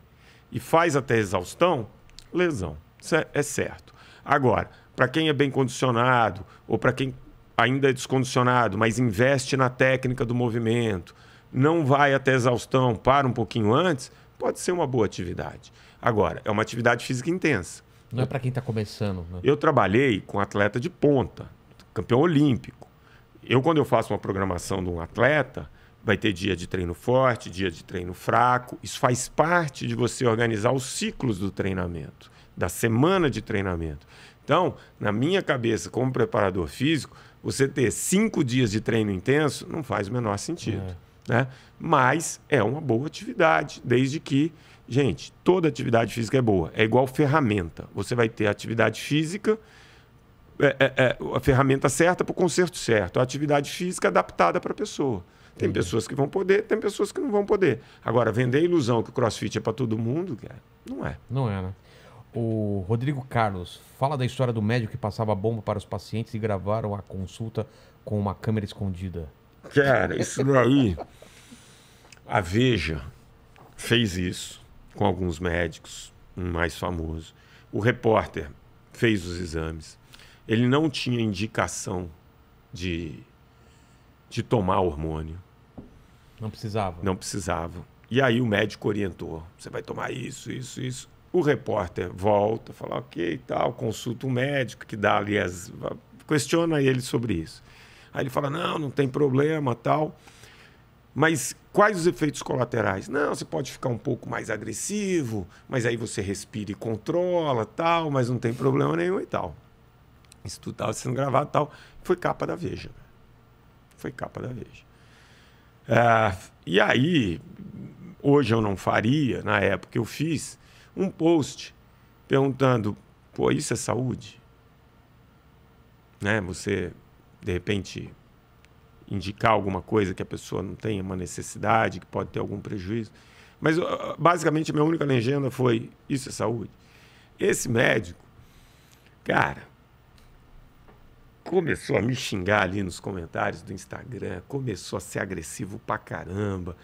e faz até exaustão, lesão. Isso é, é certo. Agora, para quem é bem condicionado ou para quem ainda é descondicionado, mas investe na técnica do movimento, não vai até exaustão, para um pouquinho antes, pode ser uma boa atividade. Agora, é uma atividade física intensa. Não é para quem está começando. Né? Eu trabalhei com atleta de ponta, campeão olímpico. Eu, quando eu faço uma programação de um atleta, Vai ter dia de treino forte, dia de treino fraco. Isso faz parte de você organizar os ciclos do treinamento, da semana de treinamento. Então, na minha cabeça, como preparador físico, você ter cinco dias de treino intenso não faz o menor sentido. É. Né? Mas é uma boa atividade, desde que, gente, toda atividade física é boa. É igual ferramenta. Você vai ter atividade física. É, é, é, a ferramenta certa para o conserto certo, a atividade física adaptada para a pessoa. Tem uhum. pessoas que vão poder, tem pessoas que não vão poder. Agora, vender a ilusão que o crossfit é para todo mundo, não é. Não é, né? O Rodrigo Carlos fala da história do médico que passava bomba para os pacientes e gravaram a consulta com uma câmera escondida. Cara, isso daí. A Veja fez isso com alguns médicos, um mais famoso. O repórter fez os exames. Ele não tinha indicação de de tomar hormônio. Não precisava. Não precisava. E aí o médico orientou: você vai tomar isso, isso, isso. O repórter volta, fala ok e tal, consulta um médico que dá ali as. questiona ele sobre isso. Aí ele fala: não, não tem problema tal. Mas quais os efeitos colaterais? Não, você pode ficar um pouco mais agressivo, mas aí você respira e controla, tal, mas não tem problema nenhum e tal. Isso tudo estava sendo gravado tal. Foi capa da Veja foi capa da Veja. É, e aí, hoje eu não faria, na época eu fiz um post perguntando: pô, isso é saúde? Né? Você, de repente, indicar alguma coisa que a pessoa não tenha uma necessidade, que pode ter algum prejuízo. Mas basicamente a minha única legenda foi: Isso é saúde. Esse médico, cara, começou a me xingar ali nos comentários do Instagram, começou a ser agressivo pra caramba.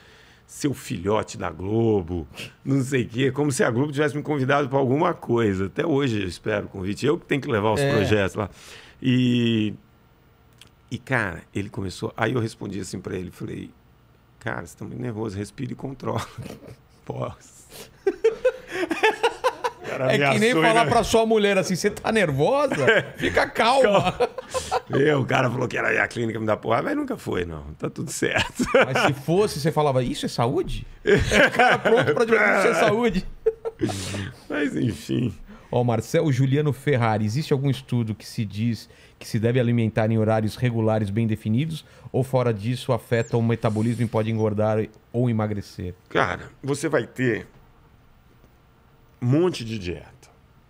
Seu filhote da Globo, não sei o quê, como se a Globo tivesse me convidado para alguma coisa. Até hoje eu espero o convite. Eu que tenho que levar os é. projetos lá. E, e, cara, ele começou. Aí eu respondi assim para ele: falei, cara, você tá muito nervoso, respira e controla. Posso. Cara, é que nem falar né? pra sua mulher assim, você tá nervosa? Fica calma. Eu, o cara falou que era a clínica me dar porrada, mas nunca foi, não. Tá tudo certo. Mas se fosse, você falava, isso é saúde? É cara pronto pra dizer que isso é saúde. Mas enfim. Ó, Marcelo Juliano Ferrari, existe algum estudo que se diz que se deve alimentar em horários regulares bem definidos ou fora disso afeta o metabolismo e pode engordar ou emagrecer? Cara, você vai ter monte de dieta.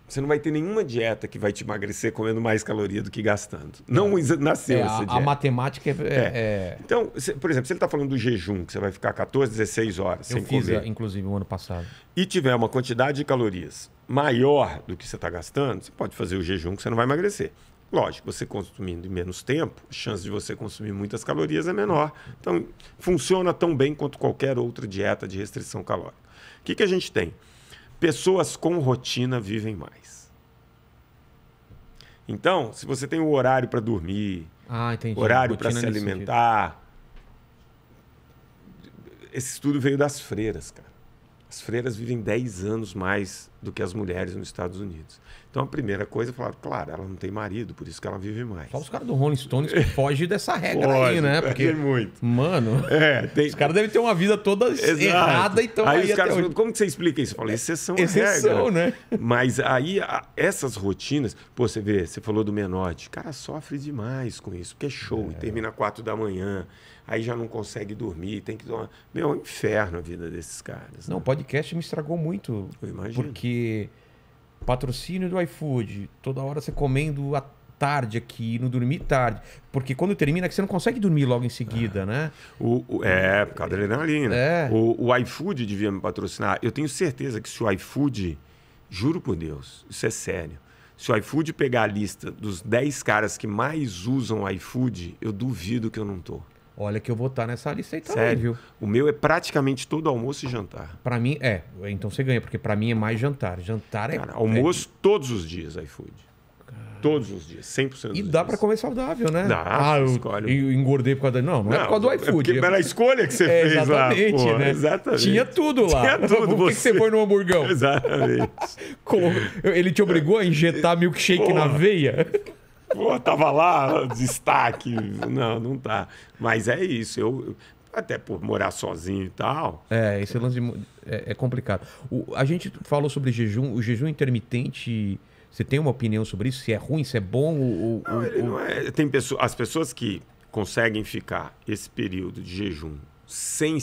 Você não vai ter nenhuma dieta que vai te emagrecer comendo mais caloria do que gastando. Não é. nasceu é, essa a, dieta. A matemática é é. é, é. Então, cê, por exemplo, se ele está falando do jejum, que você vai ficar 14, 16 horas Eu sem fiz, comer. inclusive, o um ano passado. E tiver uma quantidade de calorias maior do que você está gastando, você pode fazer o jejum que você não vai emagrecer. Lógico, você consumindo em menos tempo, a chance de você consumir muitas calorias é menor. Então, funciona tão bem quanto qualquer outra dieta de restrição calórica. O que, que a gente tem? Pessoas com rotina vivem mais. Então, se você tem o um horário para dormir, ah, horário para se alimentar. Sentido. Esse estudo veio das freiras, cara. As freiras vivem 10 anos mais do que as mulheres nos Estados Unidos. Então a primeira coisa, é falaram, claro, ela não tem marido, por isso que ela vive mais. Só os caras do Rolling Stones que fogem dessa regra Foge, aí, né? Porque, muito. Mano, é, tem... os caras devem ter uma vida toda Exato. errada, então. Aí, aí os caras falam, como que você explica isso? Eu falei, exceção é regra. né? Mas aí essas rotinas, pô, você vê, você falou do menote, o cara sofre demais com isso, porque é show, é. e termina quatro da manhã aí já não consegue dormir, tem que tomar. Meu, é um inferno a vida desses caras. Não, né? o podcast me estragou muito. Eu imagino. Porque Patrocínio do iFood. Toda hora você comendo à tarde aqui, não dormir tarde. Porque quando termina, que você não consegue dormir logo em seguida, é. né? O, o, é, por causa da adrenalina. É. O, o iFood devia me patrocinar. Eu tenho certeza que se o iFood, juro por Deus, isso é sério. Se o iFood pegar a lista dos 10 caras que mais usam o iFood, eu duvido que eu não tô. Olha que eu vou estar tá nessa lista aí também, Sério? viu? O meu é praticamente todo almoço e jantar. Para mim, é. Então você ganha, porque para mim é mais jantar. Jantar é... Cara, almoço é... todos os dias, iFood. Todos os dias, 100% dos E dá para comer saudável, né? Dá, ah, eu, escolhe. engordei por causa da... Não, não, não é por causa do é iFood. É porque era a escolha que você é, fez exatamente, lá. né? Exatamente, Tinha tudo lá. Tinha tudo. Por que, você... que foi no hamburgão? Exatamente. Ele te obrigou a injetar milkshake Porra. na veia? Pô, tava lá, destaque. Não, não tá. Mas é isso. Eu, até por morar sozinho e tal. É, esse lance de, é, é, complicado. O, a gente falou sobre jejum, o jejum intermitente. Você tem uma opinião sobre isso? Se é ruim, se é bom? Ou, não, ou, não é. Tem as pessoas que conseguem ficar esse período de jejum sem,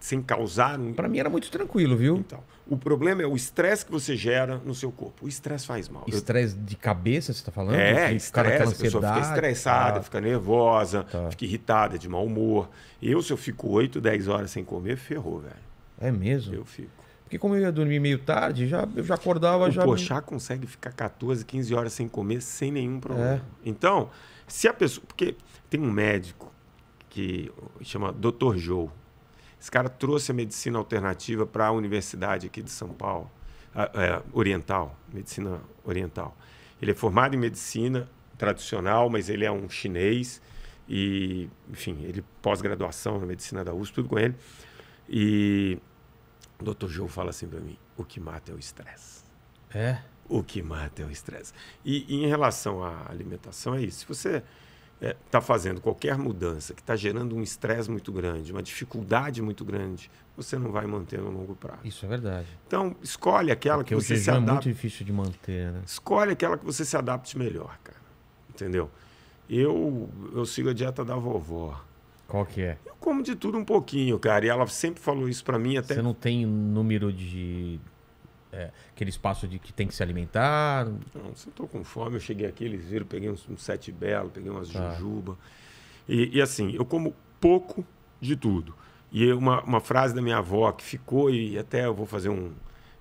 sem causar um. Para mim era muito tranquilo, viu? Então, o problema é o estresse que você gera no seu corpo. O estresse faz mal. Estresse de cabeça, você está falando? É, estresse. A pessoa fica estressada, tá. fica nervosa, tá. fica irritada, de mau humor. Eu, se eu fico 8, 10 horas sem comer, ferrou, velho. É mesmo? Eu fico. Porque como eu ia dormir meio tarde, já, eu já acordava... O já Pochá consegue ficar 14, 15 horas sem comer sem nenhum problema. É. Então, se a pessoa... Porque tem um médico que chama Dr. Joe. Esse cara trouxe a medicina alternativa para a universidade aqui de São Paulo, é, oriental, medicina oriental. Ele é formado em medicina tradicional, mas ele é um chinês e, enfim, ele pós-graduação na medicina da USP, tudo com ele. E o Dr. João fala assim para mim: o que mata é o estresse. É? O que mata é o estresse. E, e em relação à alimentação é isso. Se você está é, tá fazendo qualquer mudança que está gerando um estresse muito grande, uma dificuldade muito grande, você não vai manter no longo prazo. Isso é verdade. Então, escolhe aquela Porque que você se adapta. É muito difícil de manter, né? Escolhe aquela que você se adapte melhor, cara. Entendeu? Eu, eu sigo a dieta da vovó. Qual que é? Eu como de tudo um pouquinho, cara. E ela sempre falou isso para mim até. Você não tem número de é, aquele espaço de que tem que se alimentar? Não, se eu estou com fome, eu cheguei aqui, eles viram, peguei uns, uns sete belo, peguei umas tá. jujuba. E, e, assim, eu como pouco de tudo. E é uma, uma frase da minha avó que ficou, e até eu vou fazer um,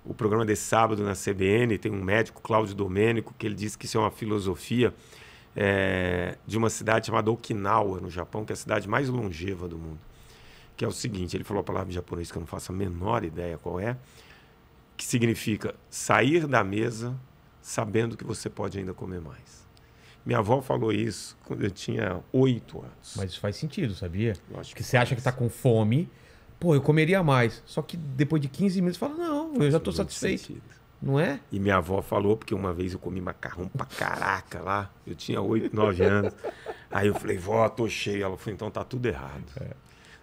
o programa desse sábado na CBN, tem um médico, Cláudio Domênico, que ele disse que isso é uma filosofia é, de uma cidade chamada Okinawa, no Japão, que é a cidade mais longeva do mundo. Que é o seguinte, ele falou a palavra em japonês que eu não faço a menor ideia qual é, que significa sair da mesa sabendo que você pode ainda comer mais. Minha avó falou isso quando eu tinha oito anos. Mas isso faz sentido, sabia? Lógico que, que você faz. acha que está com fome, pô, eu comeria mais. Só que depois de 15 minutos, fala, não, eu já estou satisfeito. Sentido. Não é? E minha avó falou, porque uma vez eu comi macarrão pra caraca lá, eu tinha oito, nove anos. Aí eu falei, vó, tô cheio. Ela falou, então tá tudo errado. É.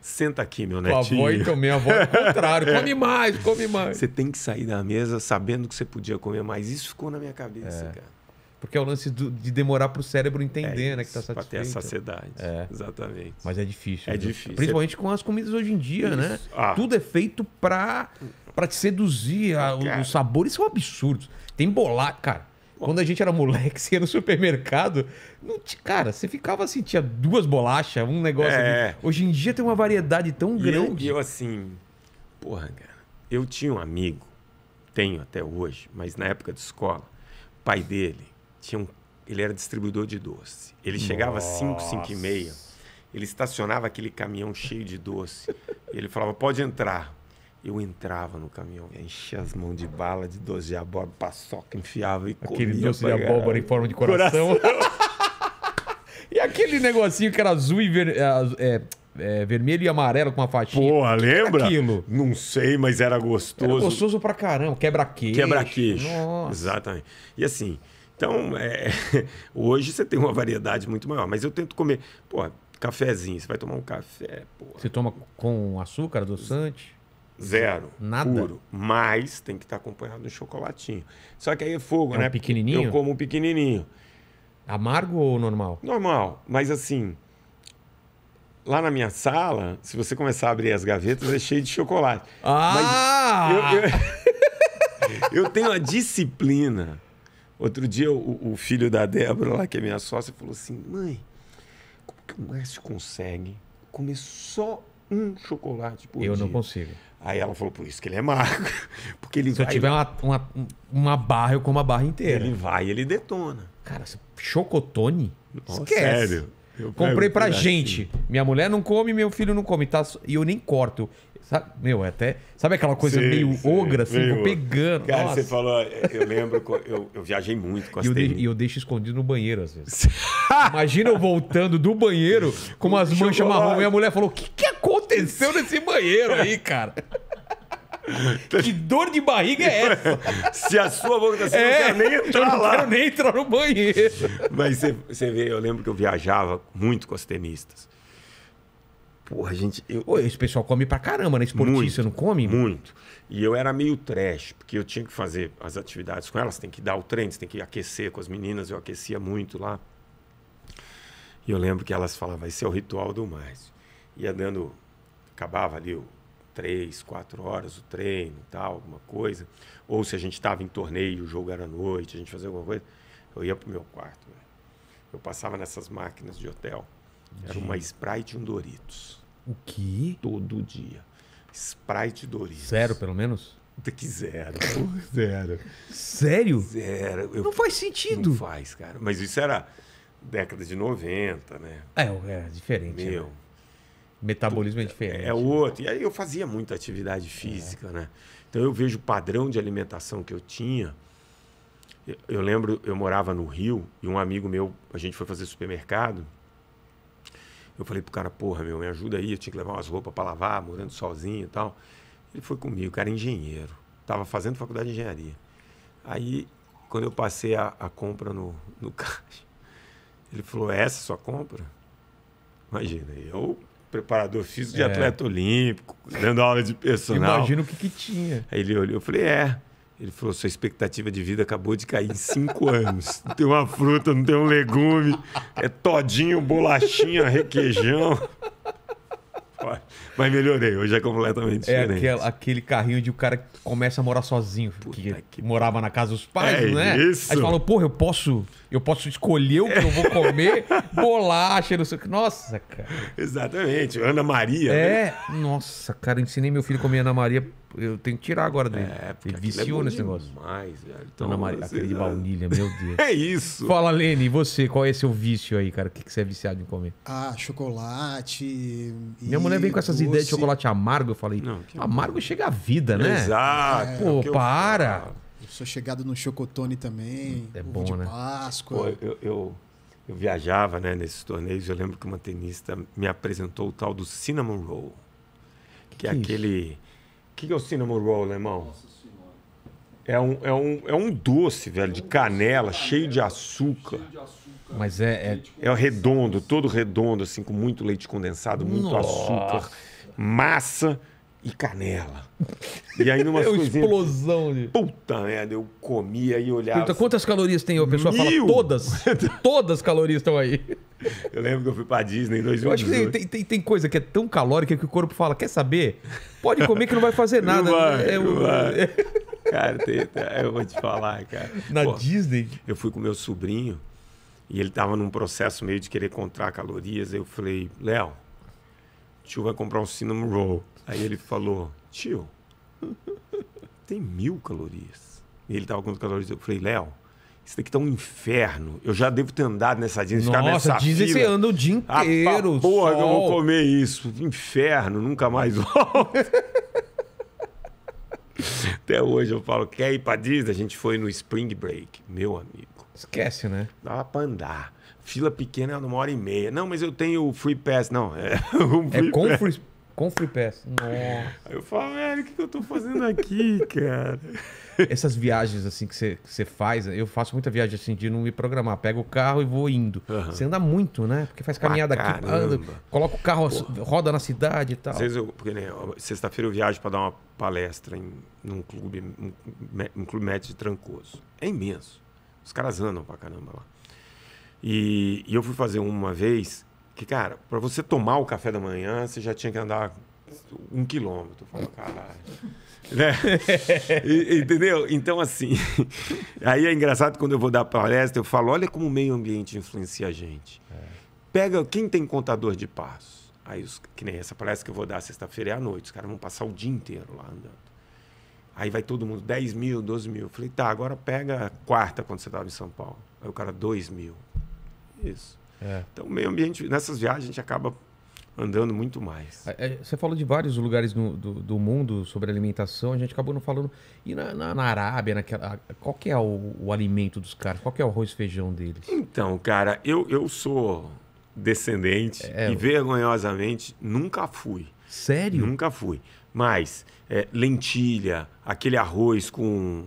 Senta aqui, meu netinho. Tua avó e também, a avó ao contrário. Come mais, come mais. Você tem que sair da mesa sabendo que você podia comer mais. Isso ficou na minha cabeça, é. cara. Porque é o lance do, de demorar para o cérebro entender, é né? Que tá satisfeito. Pra ter a saciedade. É. Exatamente. Mas é difícil. É viu? difícil. Principalmente com as comidas hoje em dia, né? Isso. né? Ah. Tudo é feito para te seduzir. Ah, os sabores são absurdos. Tem bolacha, cara quando a gente era moleque, você ia no supermercado, não cara, você ficava assim, tinha duas bolachas, um negócio. É. Ali. Hoje em dia tem uma variedade tão e grande. Eu, eu assim, porra, cara, eu tinha um amigo, tenho até hoje, mas na época de escola, o pai dele tinha um, ele era distribuidor de doce. Ele chegava às 5, 5 e meia, ele estacionava aquele caminhão cheio de doce. ele falava, pode entrar, eu entrava no caminhão, enchia as mãos de bala, de doce de abóbora, paçoca, enfiava e comia. Aquele doce de abóbora em forma de coração. coração. e aquele negocinho que era azul e ver, é, é, vermelho e amarelo com uma faixinha. Porra, lembra? Aquilo. Não sei, mas era gostoso. Era gostoso pra caramba. Quebra-queixo. Quebra-queixo. Exatamente. E assim, então, é... hoje você tem uma variedade muito maior, mas eu tento comer. Pô, cafezinho, você vai tomar um café. Porra. Você toma com açúcar, adoçante? Zero. Nada. Puro. Mas tem que estar tá acompanhado de um chocolatinho. Só que aí é fogo, é um né? pequenininho? Eu como um pequenininho. Amargo ou normal? Normal. Mas assim, lá na minha sala, se você começar a abrir as gavetas, é cheio de chocolate. Ah! Eu, eu, eu, tenho a disciplina. Outro dia, o, o filho da Débora, lá, que é minha sócia, falou assim: mãe, como que o Márcio consegue comer só um chocolate por eu dia? Eu não consigo. Aí ela falou, por isso que ele é magro. Porque ele Se vai, eu tiver uma, uma, uma barra, eu como a barra inteira. Ele vai e ele detona. Cara, chocotone? Esquece. Sério. Eu Comprei pra gente. Minha mulher não come, meu filho não come. Tá? E eu nem corto. Sabe, meu, é até. Sabe aquela coisa sim, meio sim, ogra, assim, meio... pegando. Cara, nossa. você falou, eu lembro, eu, eu viajei muito com as E eu, de, eu deixo escondido no banheiro, às vezes. Imagina eu voltando do banheiro com umas manchas marrom. E a mulher falou: o que, que aconteceu nesse banheiro aí, cara? que dor de barriga é essa? Se a sua boca tá assim, é, eu não é, quero nem entrar eu não lá. quero nem entrar no banheiro. Mas você, você vê, eu lembro que eu viajava muito com os tenistas. Porra, gente. Eu... esse pessoal come pra caramba, né? Esportista, muito, não come? Muito. E eu era meio trash, porque eu tinha que fazer as atividades com elas, tem que dar o treino, tem que aquecer com as meninas, eu aquecia muito lá. E eu lembro que elas falavam, vai é o ritual do mais Ia dando. Acabava ali o três, quatro horas o treino, tal, alguma coisa. Ou se a gente estava em torneio, o jogo era à noite, a gente fazia alguma coisa, eu ia pro meu quarto. Né? Eu passava nessas máquinas de hotel. Era uma Sprite e um Doritos. O que? Todo dia. Sprite Doritos. Zero, pelo menos? que zero. zero. Sério? Zero. Eu... Não faz sentido. Não faz, cara. Mas isso era década de 90, né? É, é diferente. Né? Meu. Né? Metabolismo é diferente. É, é outro. E aí eu fazia muita atividade física, é. né? Então eu vejo o padrão de alimentação que eu tinha. Eu, lembro, eu morava no Rio e um amigo meu, a gente foi fazer supermercado. Eu falei pro cara, porra, meu, me ajuda aí, eu tinha que levar umas roupas para lavar, morando sozinho e tal. Ele foi comigo, o cara é engenheiro. Tava fazendo faculdade de engenharia. Aí, quando eu passei a, a compra no, no caixa, ele falou, é essa é a sua compra? Imagina, eu preparador físico de é. atleta olímpico, dando aula de personal. Imagina o que, que tinha. Aí ele olhou, eu falei, é. Ele falou, sua expectativa de vida acabou de cair em cinco anos. Não tem uma fruta, não tem um legume, é todinho, bolachinha, requeijão. Mas melhorei, hoje é completamente é diferente. É aquele, aquele carrinho de o cara que começa a morar sozinho, Puta que, que... morava na casa dos pais, é né? Isso. Aí falou, porra, eu posso, eu posso escolher o que eu vou comer, bolacha, não sei o que. Nossa, cara. Exatamente, Ana Maria. Né? É, né? nossa, cara, ensinei meu filho a comer Ana Maria eu tenho que tirar agora dele. É, porque é viciou é nesse negócio. Demais, velho. Então, Ana Maria, assim, aquele de é. baunilha, meu Deus. é isso. Fala, Lene, e você? Qual é seu vício aí, cara? O que, que você é viciado em comer? Ah, chocolate. Minha mulher vem com essas doce. ideias de chocolate amargo. Eu falei, Não, amargo chega à vida, né? Exato. É Pô, é, para. Eu sou chegado no chocotone também. Hum, é bom, de né? Páscoa. Pô, eu, eu eu viajava né, nesses torneios. Eu lembro que uma tenista me apresentou o tal do Cinnamon Roll, que, que é aquele que, que é o cinnamon roll alemão? é um, é, um, é um doce, velho, de canela, cheio de açúcar. Mas é. É, é redondo, todo redondo, assim, com muito leite condensado, muito Nossa. açúcar, massa e canela. E aí numa é explosão de... Puta merda, eu comia e olhava. Puta, então, quantas calorias tem? o pessoal fala todas. todas as calorias estão aí. Eu lembro que eu fui pra Disney em 2018. Eu acho que tem, tem, tem, coisa que é tão calórica que o corpo fala, quer saber? Pode comer que não vai fazer nada. Vai, é, o... vai. É. cara, tem, eu vou te falar, cara. Na Pô, Disney? Eu fui com meu sobrinho e ele tava num processo meio de querer contar calorias. Eu falei, Léo, tio vai comprar um cinnamon roll. Aí ele falou, tio, tem mil calorias. E ele tava com calorias. Eu falei, Léo, isso daqui tá um inferno. Eu já devo ter andado nessa jeans, Nossa, ficar nessa anda o dia ah, tá inteiro. Ah, porra, sol. eu vou comer isso. Inferno, nunca mais volto. Até hoje eu falo, quer ir pra Disney? A gente foi no Spring Break, meu amigo. Esquece, né? Dava pra andar. Fila pequena é uma hora e meia. Não, mas eu tenho o Free Pass. Não, é um é free é com pass. Free com Free Pass. Nossa. Eu falo, velho, o que, que eu tô fazendo aqui, cara? Essas viagens assim que você, faz, eu faço muita viagem assim de não me programar. Pego o carro e vou indo. Uhum. Você anda muito, né? Porque faz caminhada ah, aqui, anda, coloca o carro, Porra. roda na cidade e tal. Às vezes eu, porque né, sexta-feira eu viajo para dar uma palestra em num clube, um, um clube médio de Trancoso. É imenso. Os caras andam pra caramba lá. E, e eu fui fazer uma vez que, cara, para você tomar o café da manhã, você já tinha que andar um quilômetro. Fala, caralho. né? e, entendeu? Então, assim, aí é engraçado quando eu vou dar palestra, eu falo, olha como o meio ambiente influencia a gente. É. Pega quem tem contador de passos. Aí, os, que nem essa palestra que eu vou dar sexta-feira é à noite, os caras vão passar o dia inteiro lá andando. Aí vai todo mundo, 10 mil, 12 mil. Eu falei, tá, agora pega a quarta quando você estava em São Paulo. Aí o cara, 2 mil. Isso. É. Então, meio ambiente, nessas viagens, a gente acaba andando muito mais. É, é, você falou de vários lugares no, do, do, mundo sobre alimentação, a gente acabou não falando. E na, na, na Arábia, naquela, qual é o, o, alimento dos caras? Qual é o arroz e feijão deles? Então, cara, eu, eu sou descendente é, é e eu... vergonhosamente nunca fui. Sério? Nunca fui. Mas é, lentilha, aquele arroz com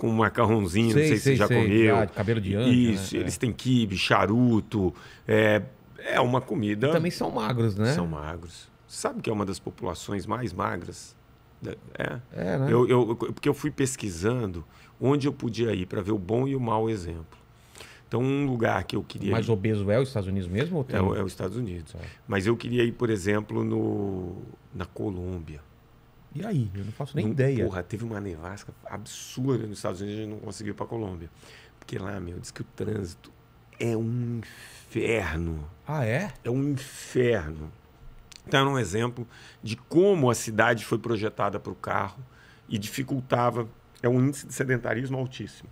com um macarrãozinho, sei, não sei, sei se já sei, comeu. Já, ah, cabelo de anjo. Isso, né? É. eles têm quibe, charuto. É, é uma comida. E também são magros, né? São magros. Sabe que é uma das populações mais magras? É. é né? eu, eu, porque eu fui pesquisando onde eu podia ir para ver o bom e o mau exemplo. Então, um lugar que eu queria. Mais obeso é os Estados Unidos mesmo? É, tem... É, é, os Estados Unidos. É. Mas eu queria ir, por exemplo, no... na Colômbia. E aí? Eu não faço nem não, ideia. Porra, teve uma nevasca absurda nos Estados Unidos e a gente não conseguiu ir pra Colômbia. Porque lá, meu, diz que o trânsito é um inferno. Ah, é? É um inferno. Então, era um exemplo de como a cidade foi projetada para o carro e dificultava. É um índice de sedentarismo altíssimo.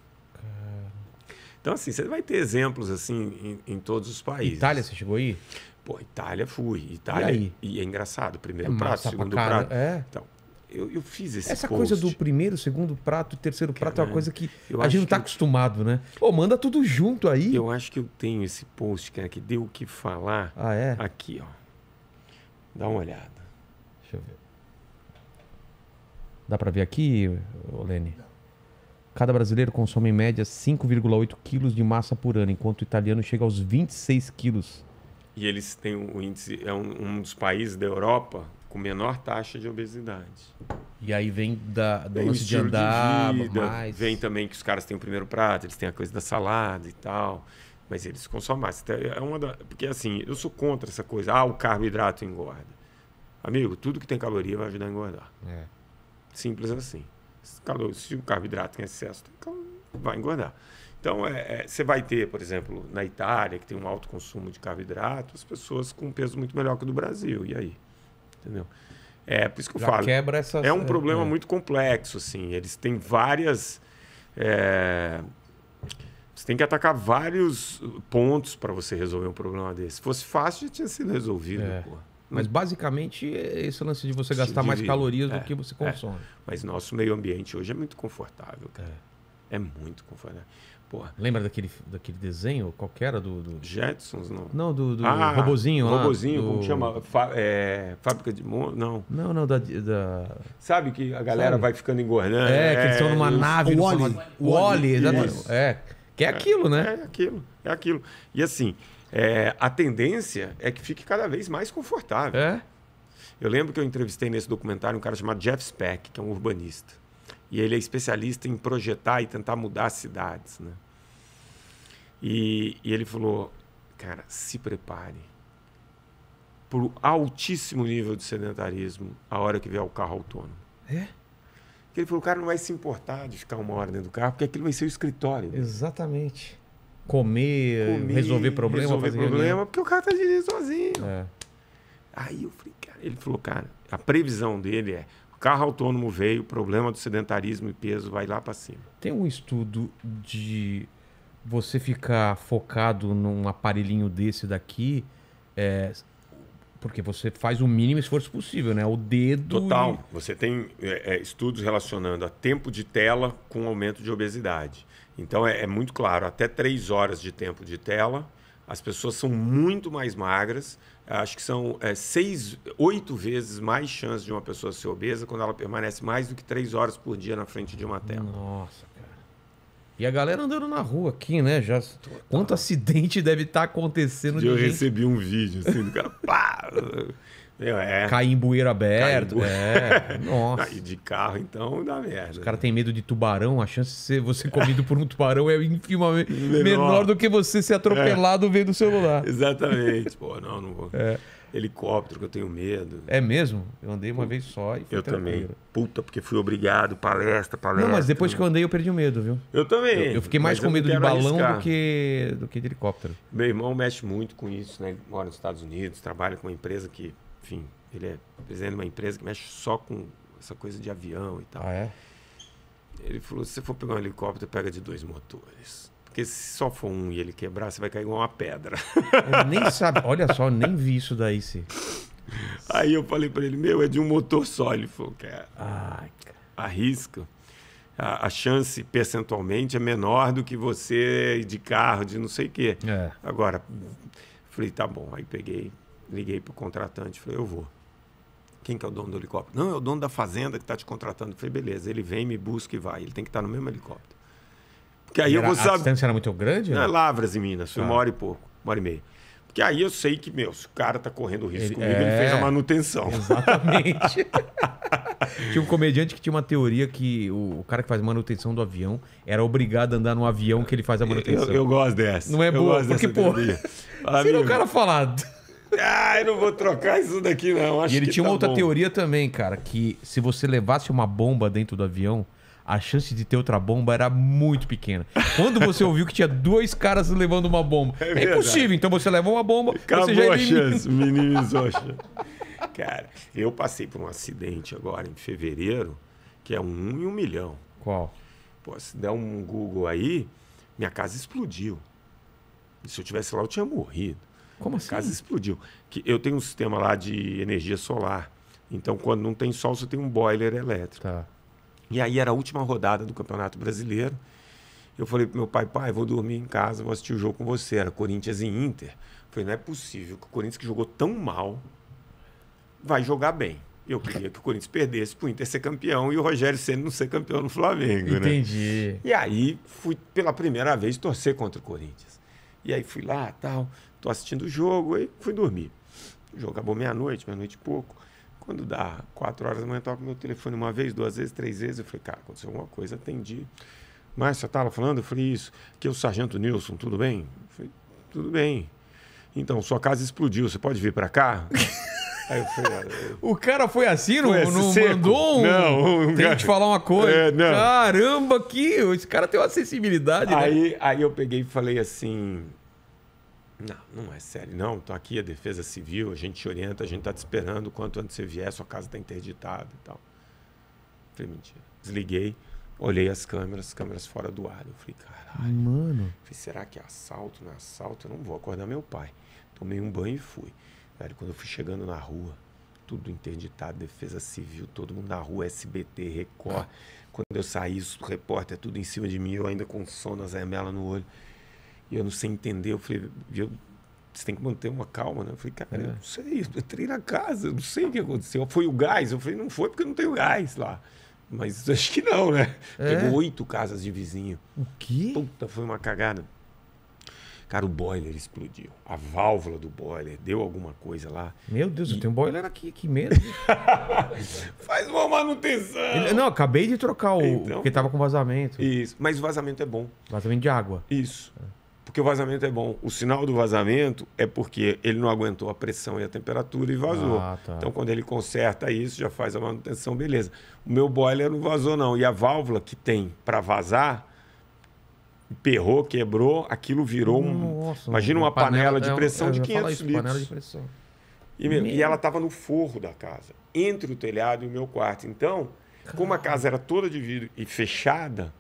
Então, assim, você vai ter exemplos assim em, em todos os países. Itália, você chegou aí? Pô, Itália fui. Itália. E, aí? e é engraçado. Primeiro é prato, segundo prato. É. Então, eu, eu fiz esse Essa post. coisa do primeiro, segundo prato, terceiro prato é uma coisa que eu a gente não está acostumado, né? Pô, manda tudo junto aí. Eu acho que eu tenho esse post, cara, que deu o que falar. Ah, é? Aqui, ó. Dá uma olhada. Deixa eu ver. Dá para ver aqui, Olene? Cada brasileiro consome em média 5,8 quilos de massa por ano, enquanto o italiano chega aos 26 quilos. E eles têm o um índice, é um, um dos países da Europa com menor taxa de obesidade. E aí vem da, do lance de andar, de vida, mais... Vem também que os caras têm o primeiro prato, eles têm a coisa da salada e tal. Mas eles consomem então, É uma da, porque assim, eu sou contra essa coisa. Ah, o carboidrato engorda. Amigo, tudo que tem caloria vai ajudar a engordar. É. Simples assim. Se o carboidrato tem excesso, então vai engordar. Então, é, é, você vai ter, por exemplo, na Itália, que tem um alto consumo de carboidrato, as pessoas com um peso muito melhor que o do Brasil. E aí? Entendeu? É por isso que Já eu falo. Quebra essas... É um problema é, é. muito complexo, assim. Eles têm várias. É... Você tem que atacar vários pontos para você resolver um problema desse. Se fosse fácil, já tinha sido resolvido. É. Mas basicamente é esse lance de você gastar mais calorias é, do que você é. consome. É. Mas nosso meio ambiente hoje é muito confortável, cara. É. é muito confortável. Porra. Lembra daquele, daquele desenho? Qual era? Do, do... Jetsons, não? Não, do, do ah, robozinho lá. Robozinho, do... como chama? Fá, é, fábrica de... Não. Não, não, da... da... Sabe que a galera Sabe? vai ficando engordando. É, que né? eles estão numa eles... nave. O Wally. Numa... Wally, exatamente. É, que é, é aquilo, né? É aquilo, é aquilo. E assim, é, a tendência é que fique cada vez mais confortável. É? Eu lembro que eu entrevistei nesse documentário um cara chamado Jeff Speck, que é um urbanista e ele é especialista em projetar e tentar mudar as cidades, né? E, e ele falou, cara, se prepare para o altíssimo nível de sedentarismo a hora que vier o carro autônomo. É? Porque ele falou, o cara não vai se importar de ficar uma hora dentro do carro, porque aquilo vai ser o escritório. Né? Exatamente. Comer, Comer, resolver problema. Resolver problema, reunião. porque o cara tá dirigindo sozinho. É. Aí eu falei, cara, ele falou, cara, a previsão dele é Carro autônomo veio, o problema do sedentarismo e peso vai lá para cima. Tem um estudo de você ficar focado num aparelhinho desse daqui, é, porque você faz o mínimo esforço possível, né? O dedo. Total. E... Você tem é, é, estudos relacionando a tempo de tela com aumento de obesidade. Então é, é, muito claro, até três horas de tempo de tela, as pessoas são muito mais magras, acho que são é, seis, oito vezes mais chances de uma pessoa ser obesa quando ela permanece mais do que três horas por dia na frente de uma tela. Nossa, cara. E a galera andando na rua aqui, né? Já quanto acidente deve estar tá acontecendo? Eu de eu recebi um vídeo assim do cara, pá caí é. Cair em bueiro aberto. Em bu... é. Nossa. E de carro, então, dá merda. Os né? caras têm medo de tubarão. A chance de ser você comido por um tubarão é infinitamente menor. menor do que você ser atropelado é. vendo o celular. Exatamente. Pô, não, não vou. É. Helicóptero, que eu tenho medo. É mesmo? Eu andei uma vez só e Eu também. Coisa. Puta, porque fui obrigado, palestra, palestra. Não, mas depois que eu andei, eu perdi o medo, viu? Eu também. Eu, eu fiquei mais com medo de balão do que, do que de helicóptero. Meu irmão mexe muito com isso, né? mora nos Estados Unidos, trabalha com uma empresa que enfim, ele é presidente de uma empresa que mexe só com essa coisa de avião e tal. Ah, é? Ele falou: se você for pegar um helicóptero, pega de dois motores. Porque se só for um e ele quebrar, você vai cair igual uma pedra. Eu nem sabe. Olha só, nem vi isso daí, se. Aí eu falei para ele: meu, é de um motor só. Ele falou: cara, é Ai, cara. arrisca. A, a, chance percentualmente é menor do que você de carro, de não sei o quê. É. Agora, falei: tá bom. Aí peguei, Liguei para o contratante, falei, eu vou. Quem que é o dono do helicóptero? Não, é o dono da fazenda que está te contratando. Eu falei, beleza, ele vem, me busca e vai. Ele tem que estar tá no mesmo helicóptero. Porque aí era, eu vou saber... A distância era muito grande? Não, é Lavras, em Minas. ah. uma hora e pouco, uma hora e meia. Porque aí eu sei que, meu, se o cara tá correndo risco ele, comigo, é... ele fez a manutenção. Exatamente. tinha um comediante que tinha uma teoria que o, cara que faz manutenção do avião era obrigado a andar no avião que ele faz a manutenção. Eu, eu gosto dessa. Não é eu boa, porque, pô. se é o cara falar. Ah, eu não vou trocar isso daqui, não. Acho e ele tinha tá uma outra bom. teoria também, cara, que se você levasse uma bomba dentro do avião, a chance de ter outra bomba era muito pequena. Quando você ouviu que tinha dois caras levando uma bomba, é, é impossível. Então você leva uma bomba, Acabou você já a chance, minimizou a chance. Cara, eu passei por um acidente agora em fevereiro, que é um em um milhão. Qual? Pô, se der um Google aí, minha casa explodiu. E se eu tivesse lá, eu tinha morrido. Como a casa assim? explodiu. Que eu tenho um sistema lá de energia solar. Então, quando não tem sol, você tem um boiler elétrico. Tá. E aí era a última rodada do Campeonato Brasileiro. Eu falei pro meu pai, pai, vou dormir em casa, vou assistir o jogo com você. Era Corinthians e Inter. Eu falei, não é possível que o Corinthians que jogou tão mal vai jogar bem. Eu queria que o Corinthians perdesse pro Inter ser campeão e o Rogério Senna não ser campeão no Flamengo, Entendi. né? Entendi. E aí fui pela primeira vez torcer contra o Corinthians. E aí fui lá, tal, tô assistindo o jogo, e fui dormir. O jogo acabou meia-noite, meia-noite e pouco. Quando dá quatro horas da manhã, toco meu telefone uma vez, duas vezes, três vezes. Eu falei, cara, aconteceu alguma coisa, atendi. Mas você estava falando? Eu falei, isso. Aqui é o Sargento Nilson, tudo bem? Eu falei, tudo bem. Então, sua casa explodiu, você pode vir para cá? o cara foi assim, não, não mandou um. Não, um... Tem que te falar uma coisa. É, Caramba, que. Esse cara tem uma acessibilidade. Né? Aí, né? aí eu peguei e falei assim. Não, não é sério, não. Tô aqui a defesa civil, a gente te orienta, a gente está te esperando. Quanto antes você vier, sua casa está interditada e tal. Falei, mentira. Desliguei, olhei as câmeras, as câmeras fora do ar. Eu falei, caralho. Mano. Falei, será que é assalto? Não é assalto? Eu não vou acordar meu pai. Tomei um banho e fui. Velho, quando eu fui chegando na rua, tudo interditado, defesa civil, todo mundo na rua, SBT, Record. Ah. Quando eu saí, o repórter, tudo em cima de mim, eu ainda com sono, as remelas no olho. E eu não sei entender, eu falei, eu, você tem que manter uma calma, né? Eu falei, cara, é. eu não sei, eu entrei na casa, eu não sei o que aconteceu. Foi o gás? Eu falei, não foi porque não tem gás lá. Mas acho que não, né? É. Pegou oito casas de vizinho. O quê? Puta, foi uma cagada. Cara, o boiler explodiu. A válvula do boiler deu alguma coisa lá. Meu Deus, e... eu tenho um boiler aqui, que medo. Faz uma manutenção. Ele, não, acabei de trocar o. Então, porque tava com vazamento. Isso. Mas o vazamento é bom. Vazamento de água. Isso. É. Porque o vazamento é bom. O sinal do vazamento é porque ele não aguentou a pressão e a temperatura e vazou. Ah, tá. Então, quando ele conserta isso, já faz a manutenção, beleza. O meu boiler não vazou, não. E a válvula que tem para vazar Perrou, quebrou, aquilo virou Nossa, Imagina uma, panela, panela de pressão de 500 isso, litros. De pressão. E, e ela estava no forro da casa, entre o telhado e o meu quarto. Então, Caramba. como a casa era toda de vidro e fechada,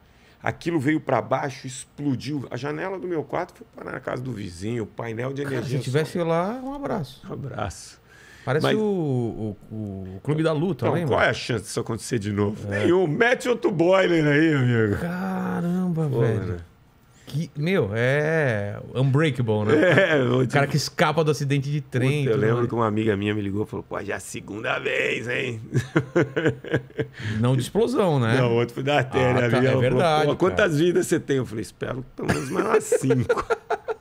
aquilo veio para baixo, explodiu. A janela do meu quarto foi parar na casa do vizinho, o painel de energia. Cara, se estivesse lá, um abraço. Um abraço. Parece Mas... o, o, o, Clube da Luta, então, lembra? Qual é a chance disso acontecer de novo? É. Nenhum. Mete outro boiler aí, amigo. Caramba, Pô, velho. Né? Que, meu, é. Unbreakable, né? É, o tipo... cara que escapa do acidente de trem. Puta, eu lembro mais. que uma amiga minha me ligou e falou: pô, já é a segunda vez, hein? Não de explosão, né? Não, outro foi da artéria. Ah, tá, é verdade. Falou, quantas vidas você tem? Eu falei: espero pelo menos mais umas cinco.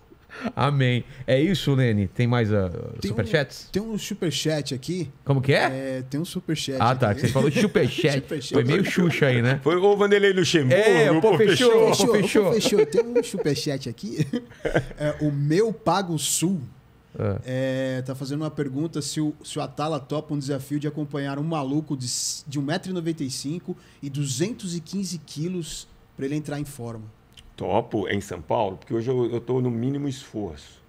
Amém. É isso, Lene? Tem mais uh, tem superchats? Um, tem um superchat aqui. Como que é? é tem um superchat. Ah, tá. Aqui. Você falou superchat. superchat. Foi meio Xuxa aí, né? Foi o Vanderlei Luxemburgo. É, o pô, fechou, fechou, fechou. fechou. Tem um superchat aqui. É, o meu Pago Sul. É. É, tá fazendo uma pergunta se o, se o Atala topa um desafio de acompanhar um maluco de, de 1,95m e 215 quilos para ele entrar em forma. Topo em São Paulo, porque hoje eu estou no mínimo esforço.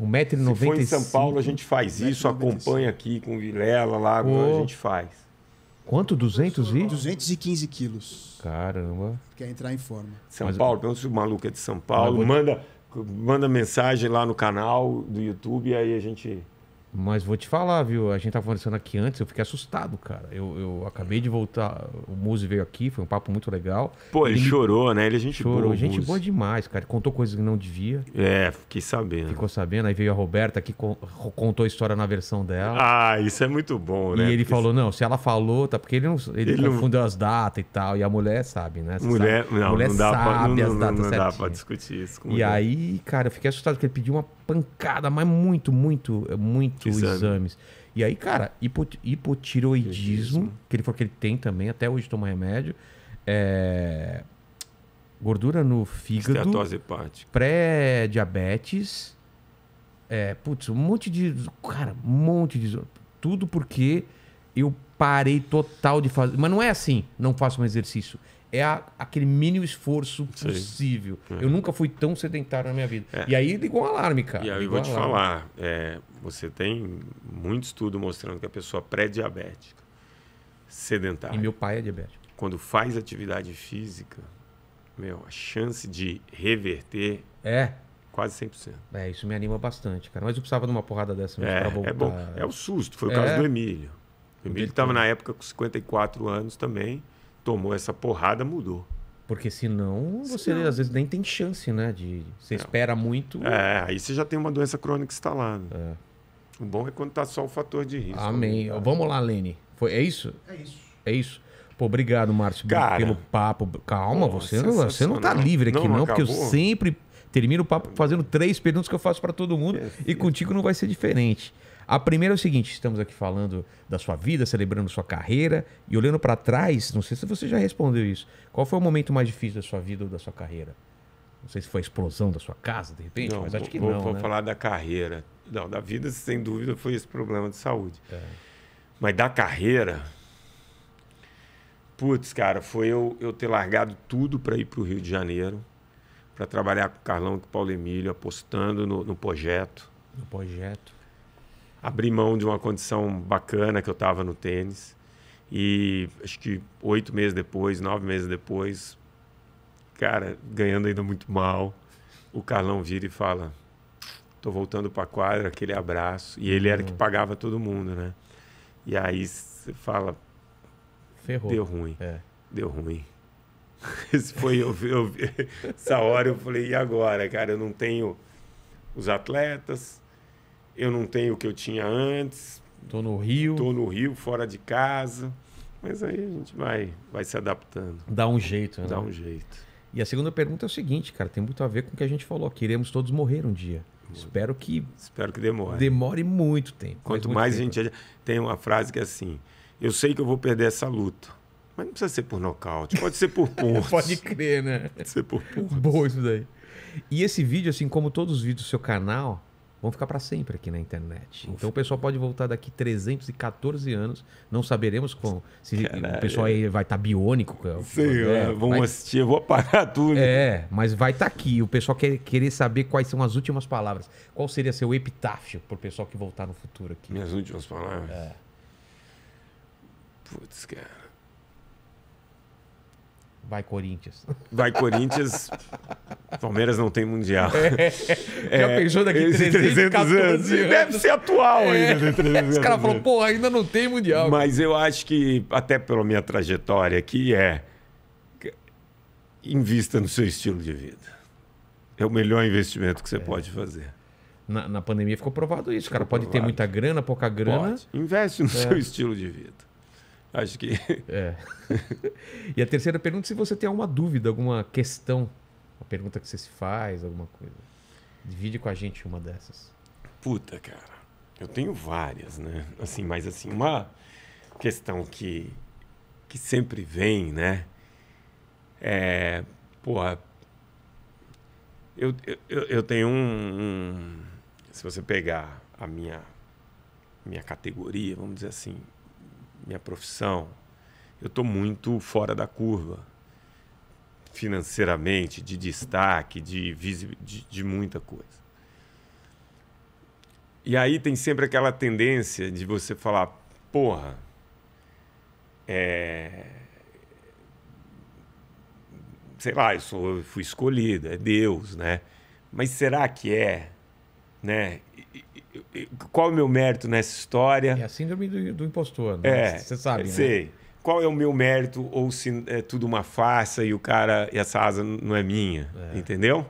1,95m. Se for em São Paulo, a gente faz isso, acompanha aqui com Vilela, lá, oh. a gente faz. Quanto? 200 e? 215 quilos. Caramba. Quer entrar em forma. São Mas... Paulo, pelo se o maluco é de São Paulo, manda, manda mensagem lá no canal do YouTube, aí a gente mas vou te falar, viu? A gente tava conversando aqui antes, eu fiquei assustado, cara. Eu, eu acabei de voltar, o Muzi veio aqui, foi um papo muito legal. Pô, ele, ele chorou, né? Ele a é gente chorou, boa. Gente boa demais, cara. Contou coisas que não devia. É, fiquei sabendo. Ficou sabendo. Aí veio a Roberta que contou a história na versão dela. Ah, isso é muito bom, né? E ele porque falou, não, se ela falou, tá? Porque ele não ele, ele confundeu não... as datas e tal. E a mulher sabe, né? mulher, sabe? Não, mulher não dá sabe pra, não, as datas não, não, dá pra discutir isso. e mulher. aí, cara, eu fiquei assustado, porque ele pediu uma pancada, mas muito, muito, eh, muito Exame. exames. E aí, cara, hipot hipotiroidismo, Exame. que ele falou que ele tem também, até hoje toma remédio. É... Gordura no fígado. Esteatose hepática. Pré-diabetes. É, putz, um monte de. Cara, um monte de. Tudo porque eu parei total de fazer. Mas não é assim, não faço um exercício é a, aquele mínimo esforço possível. É. Eu nunca fui tão sedentário na minha vida. É. E aí ligou um alarme, cara. E aí eu vou te alarme. falar, é, você tem muito estudo mostrando que a pessoa pré-diabética, sedentária... E meu pai é diabético. Quando faz atividade física, meu, a chance de reverter... É. Quase 100%. É, isso me anima bastante, cara. Mas eu precisava de uma porrada dessa mesmo é, pra é voltar. É bom. É o susto. Foi o é. caso do Emílio. O Emílio estava na época com 54 anos também tomou essa porrada, mudou. Porque senão você senão... às vezes nem tem chance, né? De você Não. É. espera muito. É, aí você já tem uma doença crônica instalada. É. O bom é quando tá só o fator de risco. Amém. Né? Vamos lá, Lene. Foi é isso? É isso. É isso. Pô, obrigado, Márcio, Cara, pelo papo. Calma, pô, você, não, você não tá livre aqui, não, não, não porque eu sempre termino o papo fazendo três perguntas que eu faço para todo mundo é, e contigo não vai ser diferente. A primeira é o seguinte: estamos aqui falando da sua vida, celebrando sua carreira e olhando para trás. Não sei se você já respondeu isso. Qual foi o momento mais difícil da sua vida ou da sua carreira? Não sei se foi a explosão da sua casa, de repente, não, mas acho que vou, não. Vou né? falar da carreira. Não, da vida, sem dúvida, foi esse problema de saúde. É. Mas da carreira. Putz, cara, foi eu, eu ter largado tudo para ir para o Rio de Janeiro, para trabalhar com o Carlão e com o Paulo Emílio, apostando no, no projeto. No projeto abri mão de uma condição bacana que eu estava no tênis. E acho que oito meses depois, nove meses depois, cara, ganhando ainda muito mal, o Carlão vira e fala: tô voltando para quadra, aquele abraço. E ele era uhum. que pagava todo mundo, né? E aí você fala: Ferrou. Deu ruim. É. Deu ruim. Esse foi eu, eu, essa hora eu falei: e agora, cara? Eu não tenho os atletas, eu não tenho o que eu tinha antes. Tô no Rio. Tô no Rio, fora de casa. Mas aí a gente vai, vai se adaptando. Dá um jeito, né? Dá um jeito. E a segunda pergunta é o seguinte, cara, tem muito a ver com o que a gente falou. Queremos todos morrer um dia. Muito. Espero que. Espero que demore. Demore muito tempo. Quanto muito mais tempo. a gente. Tem uma frase que é assim: eu sei que eu vou perder essa luta. Mas não precisa ser por nocaute, pode ser por pontos. pode crer, né? Pode ser por pontos. Boa isso daí. E esse vídeo, assim como todos os vídeos do seu canal, vão ficar para sempre aqui na internet. Então o pessoal pode voltar daqui 314 anos, não saberemos com, se Caralho. o pessoal aí vai estar tá biônico. É Sim, é, né? mas, assistir, eu vou apagar tudo. É, mas vai estar tá aqui. O pessoal quer querer saber quais são as últimas palavras. Qual seria seu epitáfio para o pessoal que voltar no futuro aqui? Minhas últimas palavras? É. Putz, cara. Vai Corinthians. Vai Corinthians. Palmeiras não tem mundial. É, já é, pensou daqui anos. anos? Deve ser atual é. ainda. 300 né, Os caras pô, ainda não tem mundial. Mas cara. eu acho que, até pela minha trajetória aqui, é... Invista no seu estilo de vida. É o melhor investimento que você é. pode fazer. Na, na, pandemia ficou provado isso, cara. Pode provado. ter muita grana, pouca grana. Pode. Investe no é. seu estilo de vida. Acho que. É. e a terceira pergunta: se você tem alguma dúvida, alguma questão, uma pergunta que você se faz, alguma coisa. Divide com a gente uma dessas. Puta, cara. Eu tenho várias, né? Assim, mas assim, uma questão que, que sempre vem, né? É. Porra. Eu, eu, eu tenho um, um. Se você pegar a minha minha categoria, vamos dizer assim, minha profissão, eu estou muito fora da curva financeiramente, de destaque, de, de, de muita coisa. E aí tem sempre aquela tendência de você falar, porra, é... sei lá, eu, sou, eu fui escolhido, é Deus, né? Mas será que é, né? qual é o meu mérito nessa história? É a síndrome do, do impostor, né? É, Você sabe, né? sei. Qual é o meu mérito ou se é tudo uma farsa e o cara, e essa asa não é minha, é. entendeu?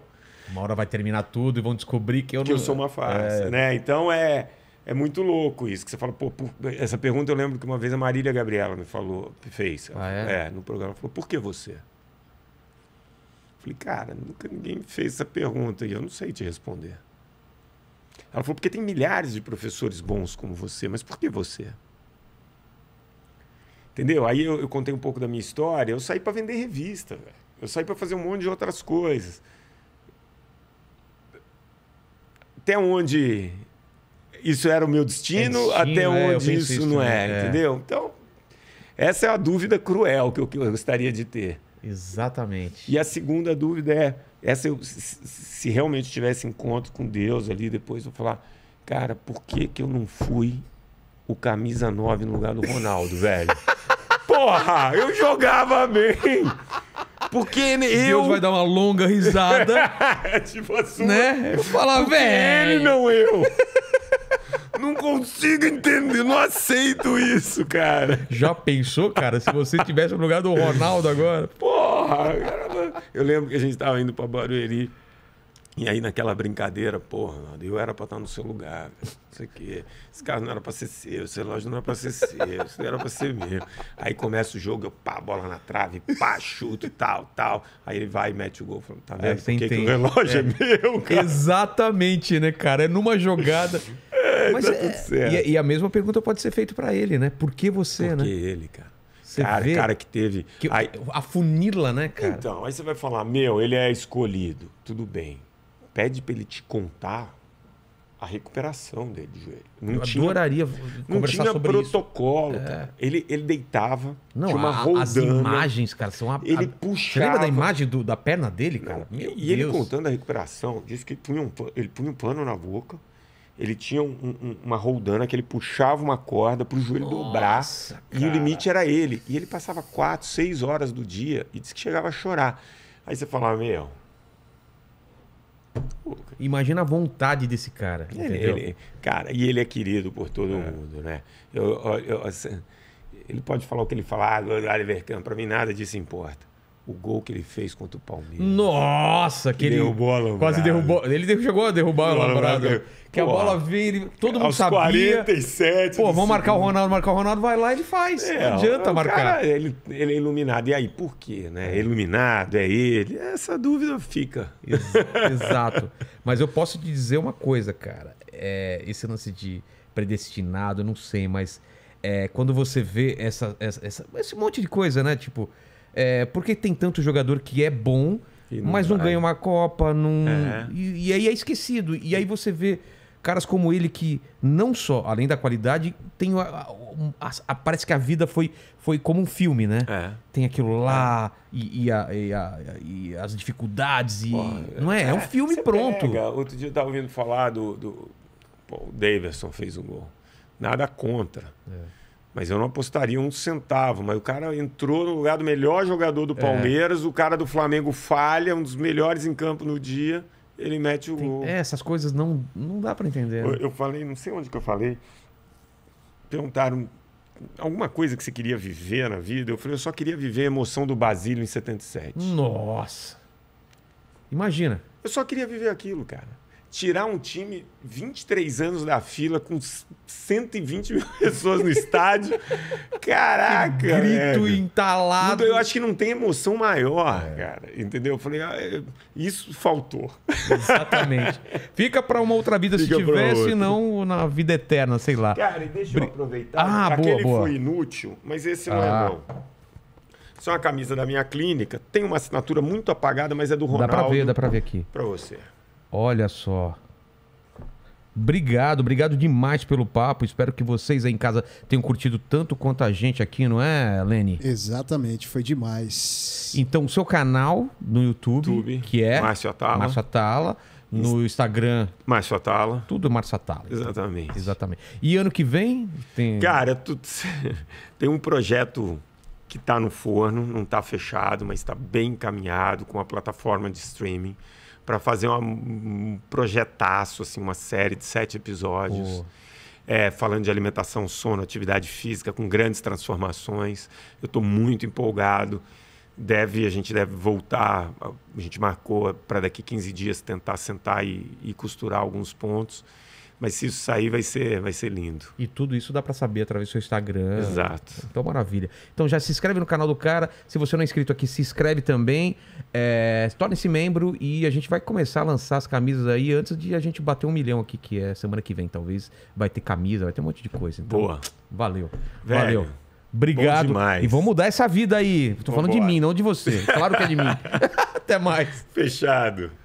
Uma hora vai terminar tudo e vão descobrir que eu que não... eu sou uma é. farsa, é. né? Então é, é muito louco isso, que você fala, pô, por... essa pergunta eu lembro que uma vez a Marília Gabriela me falou, fez, ah, é? é, no programa, falou, por que você? Eu falei, cara, nunca ninguém fez essa pergunta e eu não sei te responder. Ela falou, porque tem milhares de professores bons como você, mas por que você? Entendeu? Aí eu, eu contei um pouco da minha história. Eu saí para vender revista, Eu saí para fazer um monte de outras coisas. Até onde isso era o meu destino, é destino até é, onde é, isso, não né? é, é, entendeu? Então, essa é a dúvida cruel que eu, que eu gostaria de ter. Exatamente. E a segunda dúvida é essa eu, se realmente tivesse encontro com Deus ali, depois eu falar, cara, por que, que eu não fui o camisa 9 no lugar do Ronaldo, velho? Porra, eu jogava bem. Porque ele, Deus eu... vai dar uma longa risada. tipo assim. Né? Eu falar, velho. Ele não eu. não consigo entender, não aceito isso, cara. Já pensou, cara, se você tivesse no lugar do Ronaldo agora? Porra, cara, eu lembro que a gente estava indo para Barueri. E aí naquela brincadeira, porra, eu era para estar no seu lugar, não sei o quê. Esse carro não era para ser seu, esse relógio não era para ser seu, isso era para ser meu. Aí começa o jogo, eu pá, bola na trave, pá, chuto, tal, tal. Aí ele vai e mete o gol. falando, tá vendo? É, Por que, o relógio é. é. meu, cara? Exatamente, né, cara? É numa jogada. é, Mas, tá é, e, e, a mesma pergunta pode ser feita para ele, né? Por que você, Porque né? Por que ele, cara? Você cara, vê cara que teve. Que, aí... A funila, né, cara? Então, aí você vai falar, meu, ele é escolhido. Tudo bem. Pede para ele te contar a recuperação dele de joelho. Não eu tinha, adoraria conversar não tinha protocolo, isso. É. cara. Ele, ele deitava, não, tinha uma a, roldana. As imagens, cara, são a, Ele a... puxava. Você lembra da imagem do, da perna dele, cara? Não, e Deus. ele contando a recuperação, disse que punha um, ele punha um pano na boca, ele tinha um, um, uma roldana que ele puxava uma corda para o joelho dobrar cara. e o limite era ele. E ele passava quatro, seis horas do dia e disse que chegava a chorar. Aí você falava, meu. Imagina a vontade desse cara. Ele, ele, cara, e ele é querido por todo é. mundo, né? Eu, eu, eu, assim, ele pode falar o que ele falar, ah, Oliver Kahn, para mim nada disso importa o gol que ele fez contra o Palmeiras. Nossa, que, que ele derrubou a quase derrubou. Ele chegou a derrubar o Alambrado. Que a bola veio, todo mundo aos sabia. 47. Pô, vamos marcar segundo. o Ronaldo, marcar o Ronaldo, vai lá e ele faz. É, não adianta marcar. Cara, ele, ele é iluminado. E aí, por quê? Né? É. iluminado, é ele? Essa dúvida fica. Ex exato. Mas eu posso te dizer uma coisa, cara. É, esse lance de predestinado, eu não sei, mas é, quando você vê essa, essa, essa, esse monte de coisa, né? Tipo, é, porque tem tanto jogador que é bom, não mas não vai. ganha uma Copa? Não... É. E, e aí é esquecido. E aí você vê caras como ele que não só, além da qualidade, tem a, a, a, a, parece que a vida foi, foi como um filme, né? É. Tem aquilo é. lá é. e, e, e, e, as dificuldades e Porra, não é, é, é um filme pronto. Pega, outro dia eu tava ouvindo falar do, do... Pô, o Davidson fez um gol. Nada contra. É. Mas eu não apostaria um centavo. Mas o cara entrou no lugar do melhor jogador do é. Palmeiras, é. o cara do Flamengo falha, um dos melhores em campo no dia, ele mete o Tem, gol. É, essas coisas não, não dá para entender. Eu, né? eu, falei, não sei onde que eu falei. Perguntaram alguma coisa que você queria viver na vida. Eu falei, eu só queria viver a emoção do Basílio em 77. Nossa! Imagina. Eu só queria viver aquilo, cara tirar um time 23 anos da fila com 120 mil pessoas no estádio. Caraca! Que grito velho. entalado. Eu acho que não tem emoção maior, é. cara. Entendeu? Eu falei, ah, é, isso faltou. Exatamente. Fica para uma outra vida Fica se tivesse, não na vida eterna, sei lá. Cara, e deixa eu aproveitar. Ah, Aquele boa, boa. foi inútil, mas esse não é ah. é não. Isso é uma camisa da minha clínica. Tem uma assinatura muito apagada, mas é do Ronaldo. Dá pra ver, dá pra ver aqui. Pra você. Olha só. Obrigado, obrigado demais pelo papo. Espero que vocês aí em casa tenham curtido tanto quanto a gente aqui, não é, Lene? Exatamente, foi demais. Então, o seu canal no YouTube, YouTube que é Márcio Atala. Márcio Atala. No Instagram. Márcio Atala. Tudo Márcio Atala. Exatamente. Exatamente. E ano que vem tem. Cara, tu... tem um projeto que está no forno, não está fechado, mas está bem encaminhado com a plataforma de streaming para fazer uma, um projetaço, assim, uma série de sete episódios. É, falando de alimentação, sono, atividade física, com grandes transformações. Eu estou muito empolgado. Deve, a gente deve voltar. A gente marcou para daqui 15 dias tentar sentar e, e costurar alguns pontos. Mas se isso sair, vai ser, vai ser lindo. E tudo isso dá para saber através do seu Instagram. Exato. Então, maravilha. Então, já se inscreve no canal do cara. Se você não é inscrito aqui, se inscreve também. É, Torne-se membro e a gente vai começar a lançar as camisas aí antes de a gente bater um milhão aqui, que é semana que vem, talvez. Vai ter camisa, vai ter um monte de coisa. Então, Boa. Valeu. Velho. Valeu. Obrigado. E vamos mudar essa vida aí. Tô Vambora. falando de mim, não de você. Claro que é de mim. Até mais. Fechado.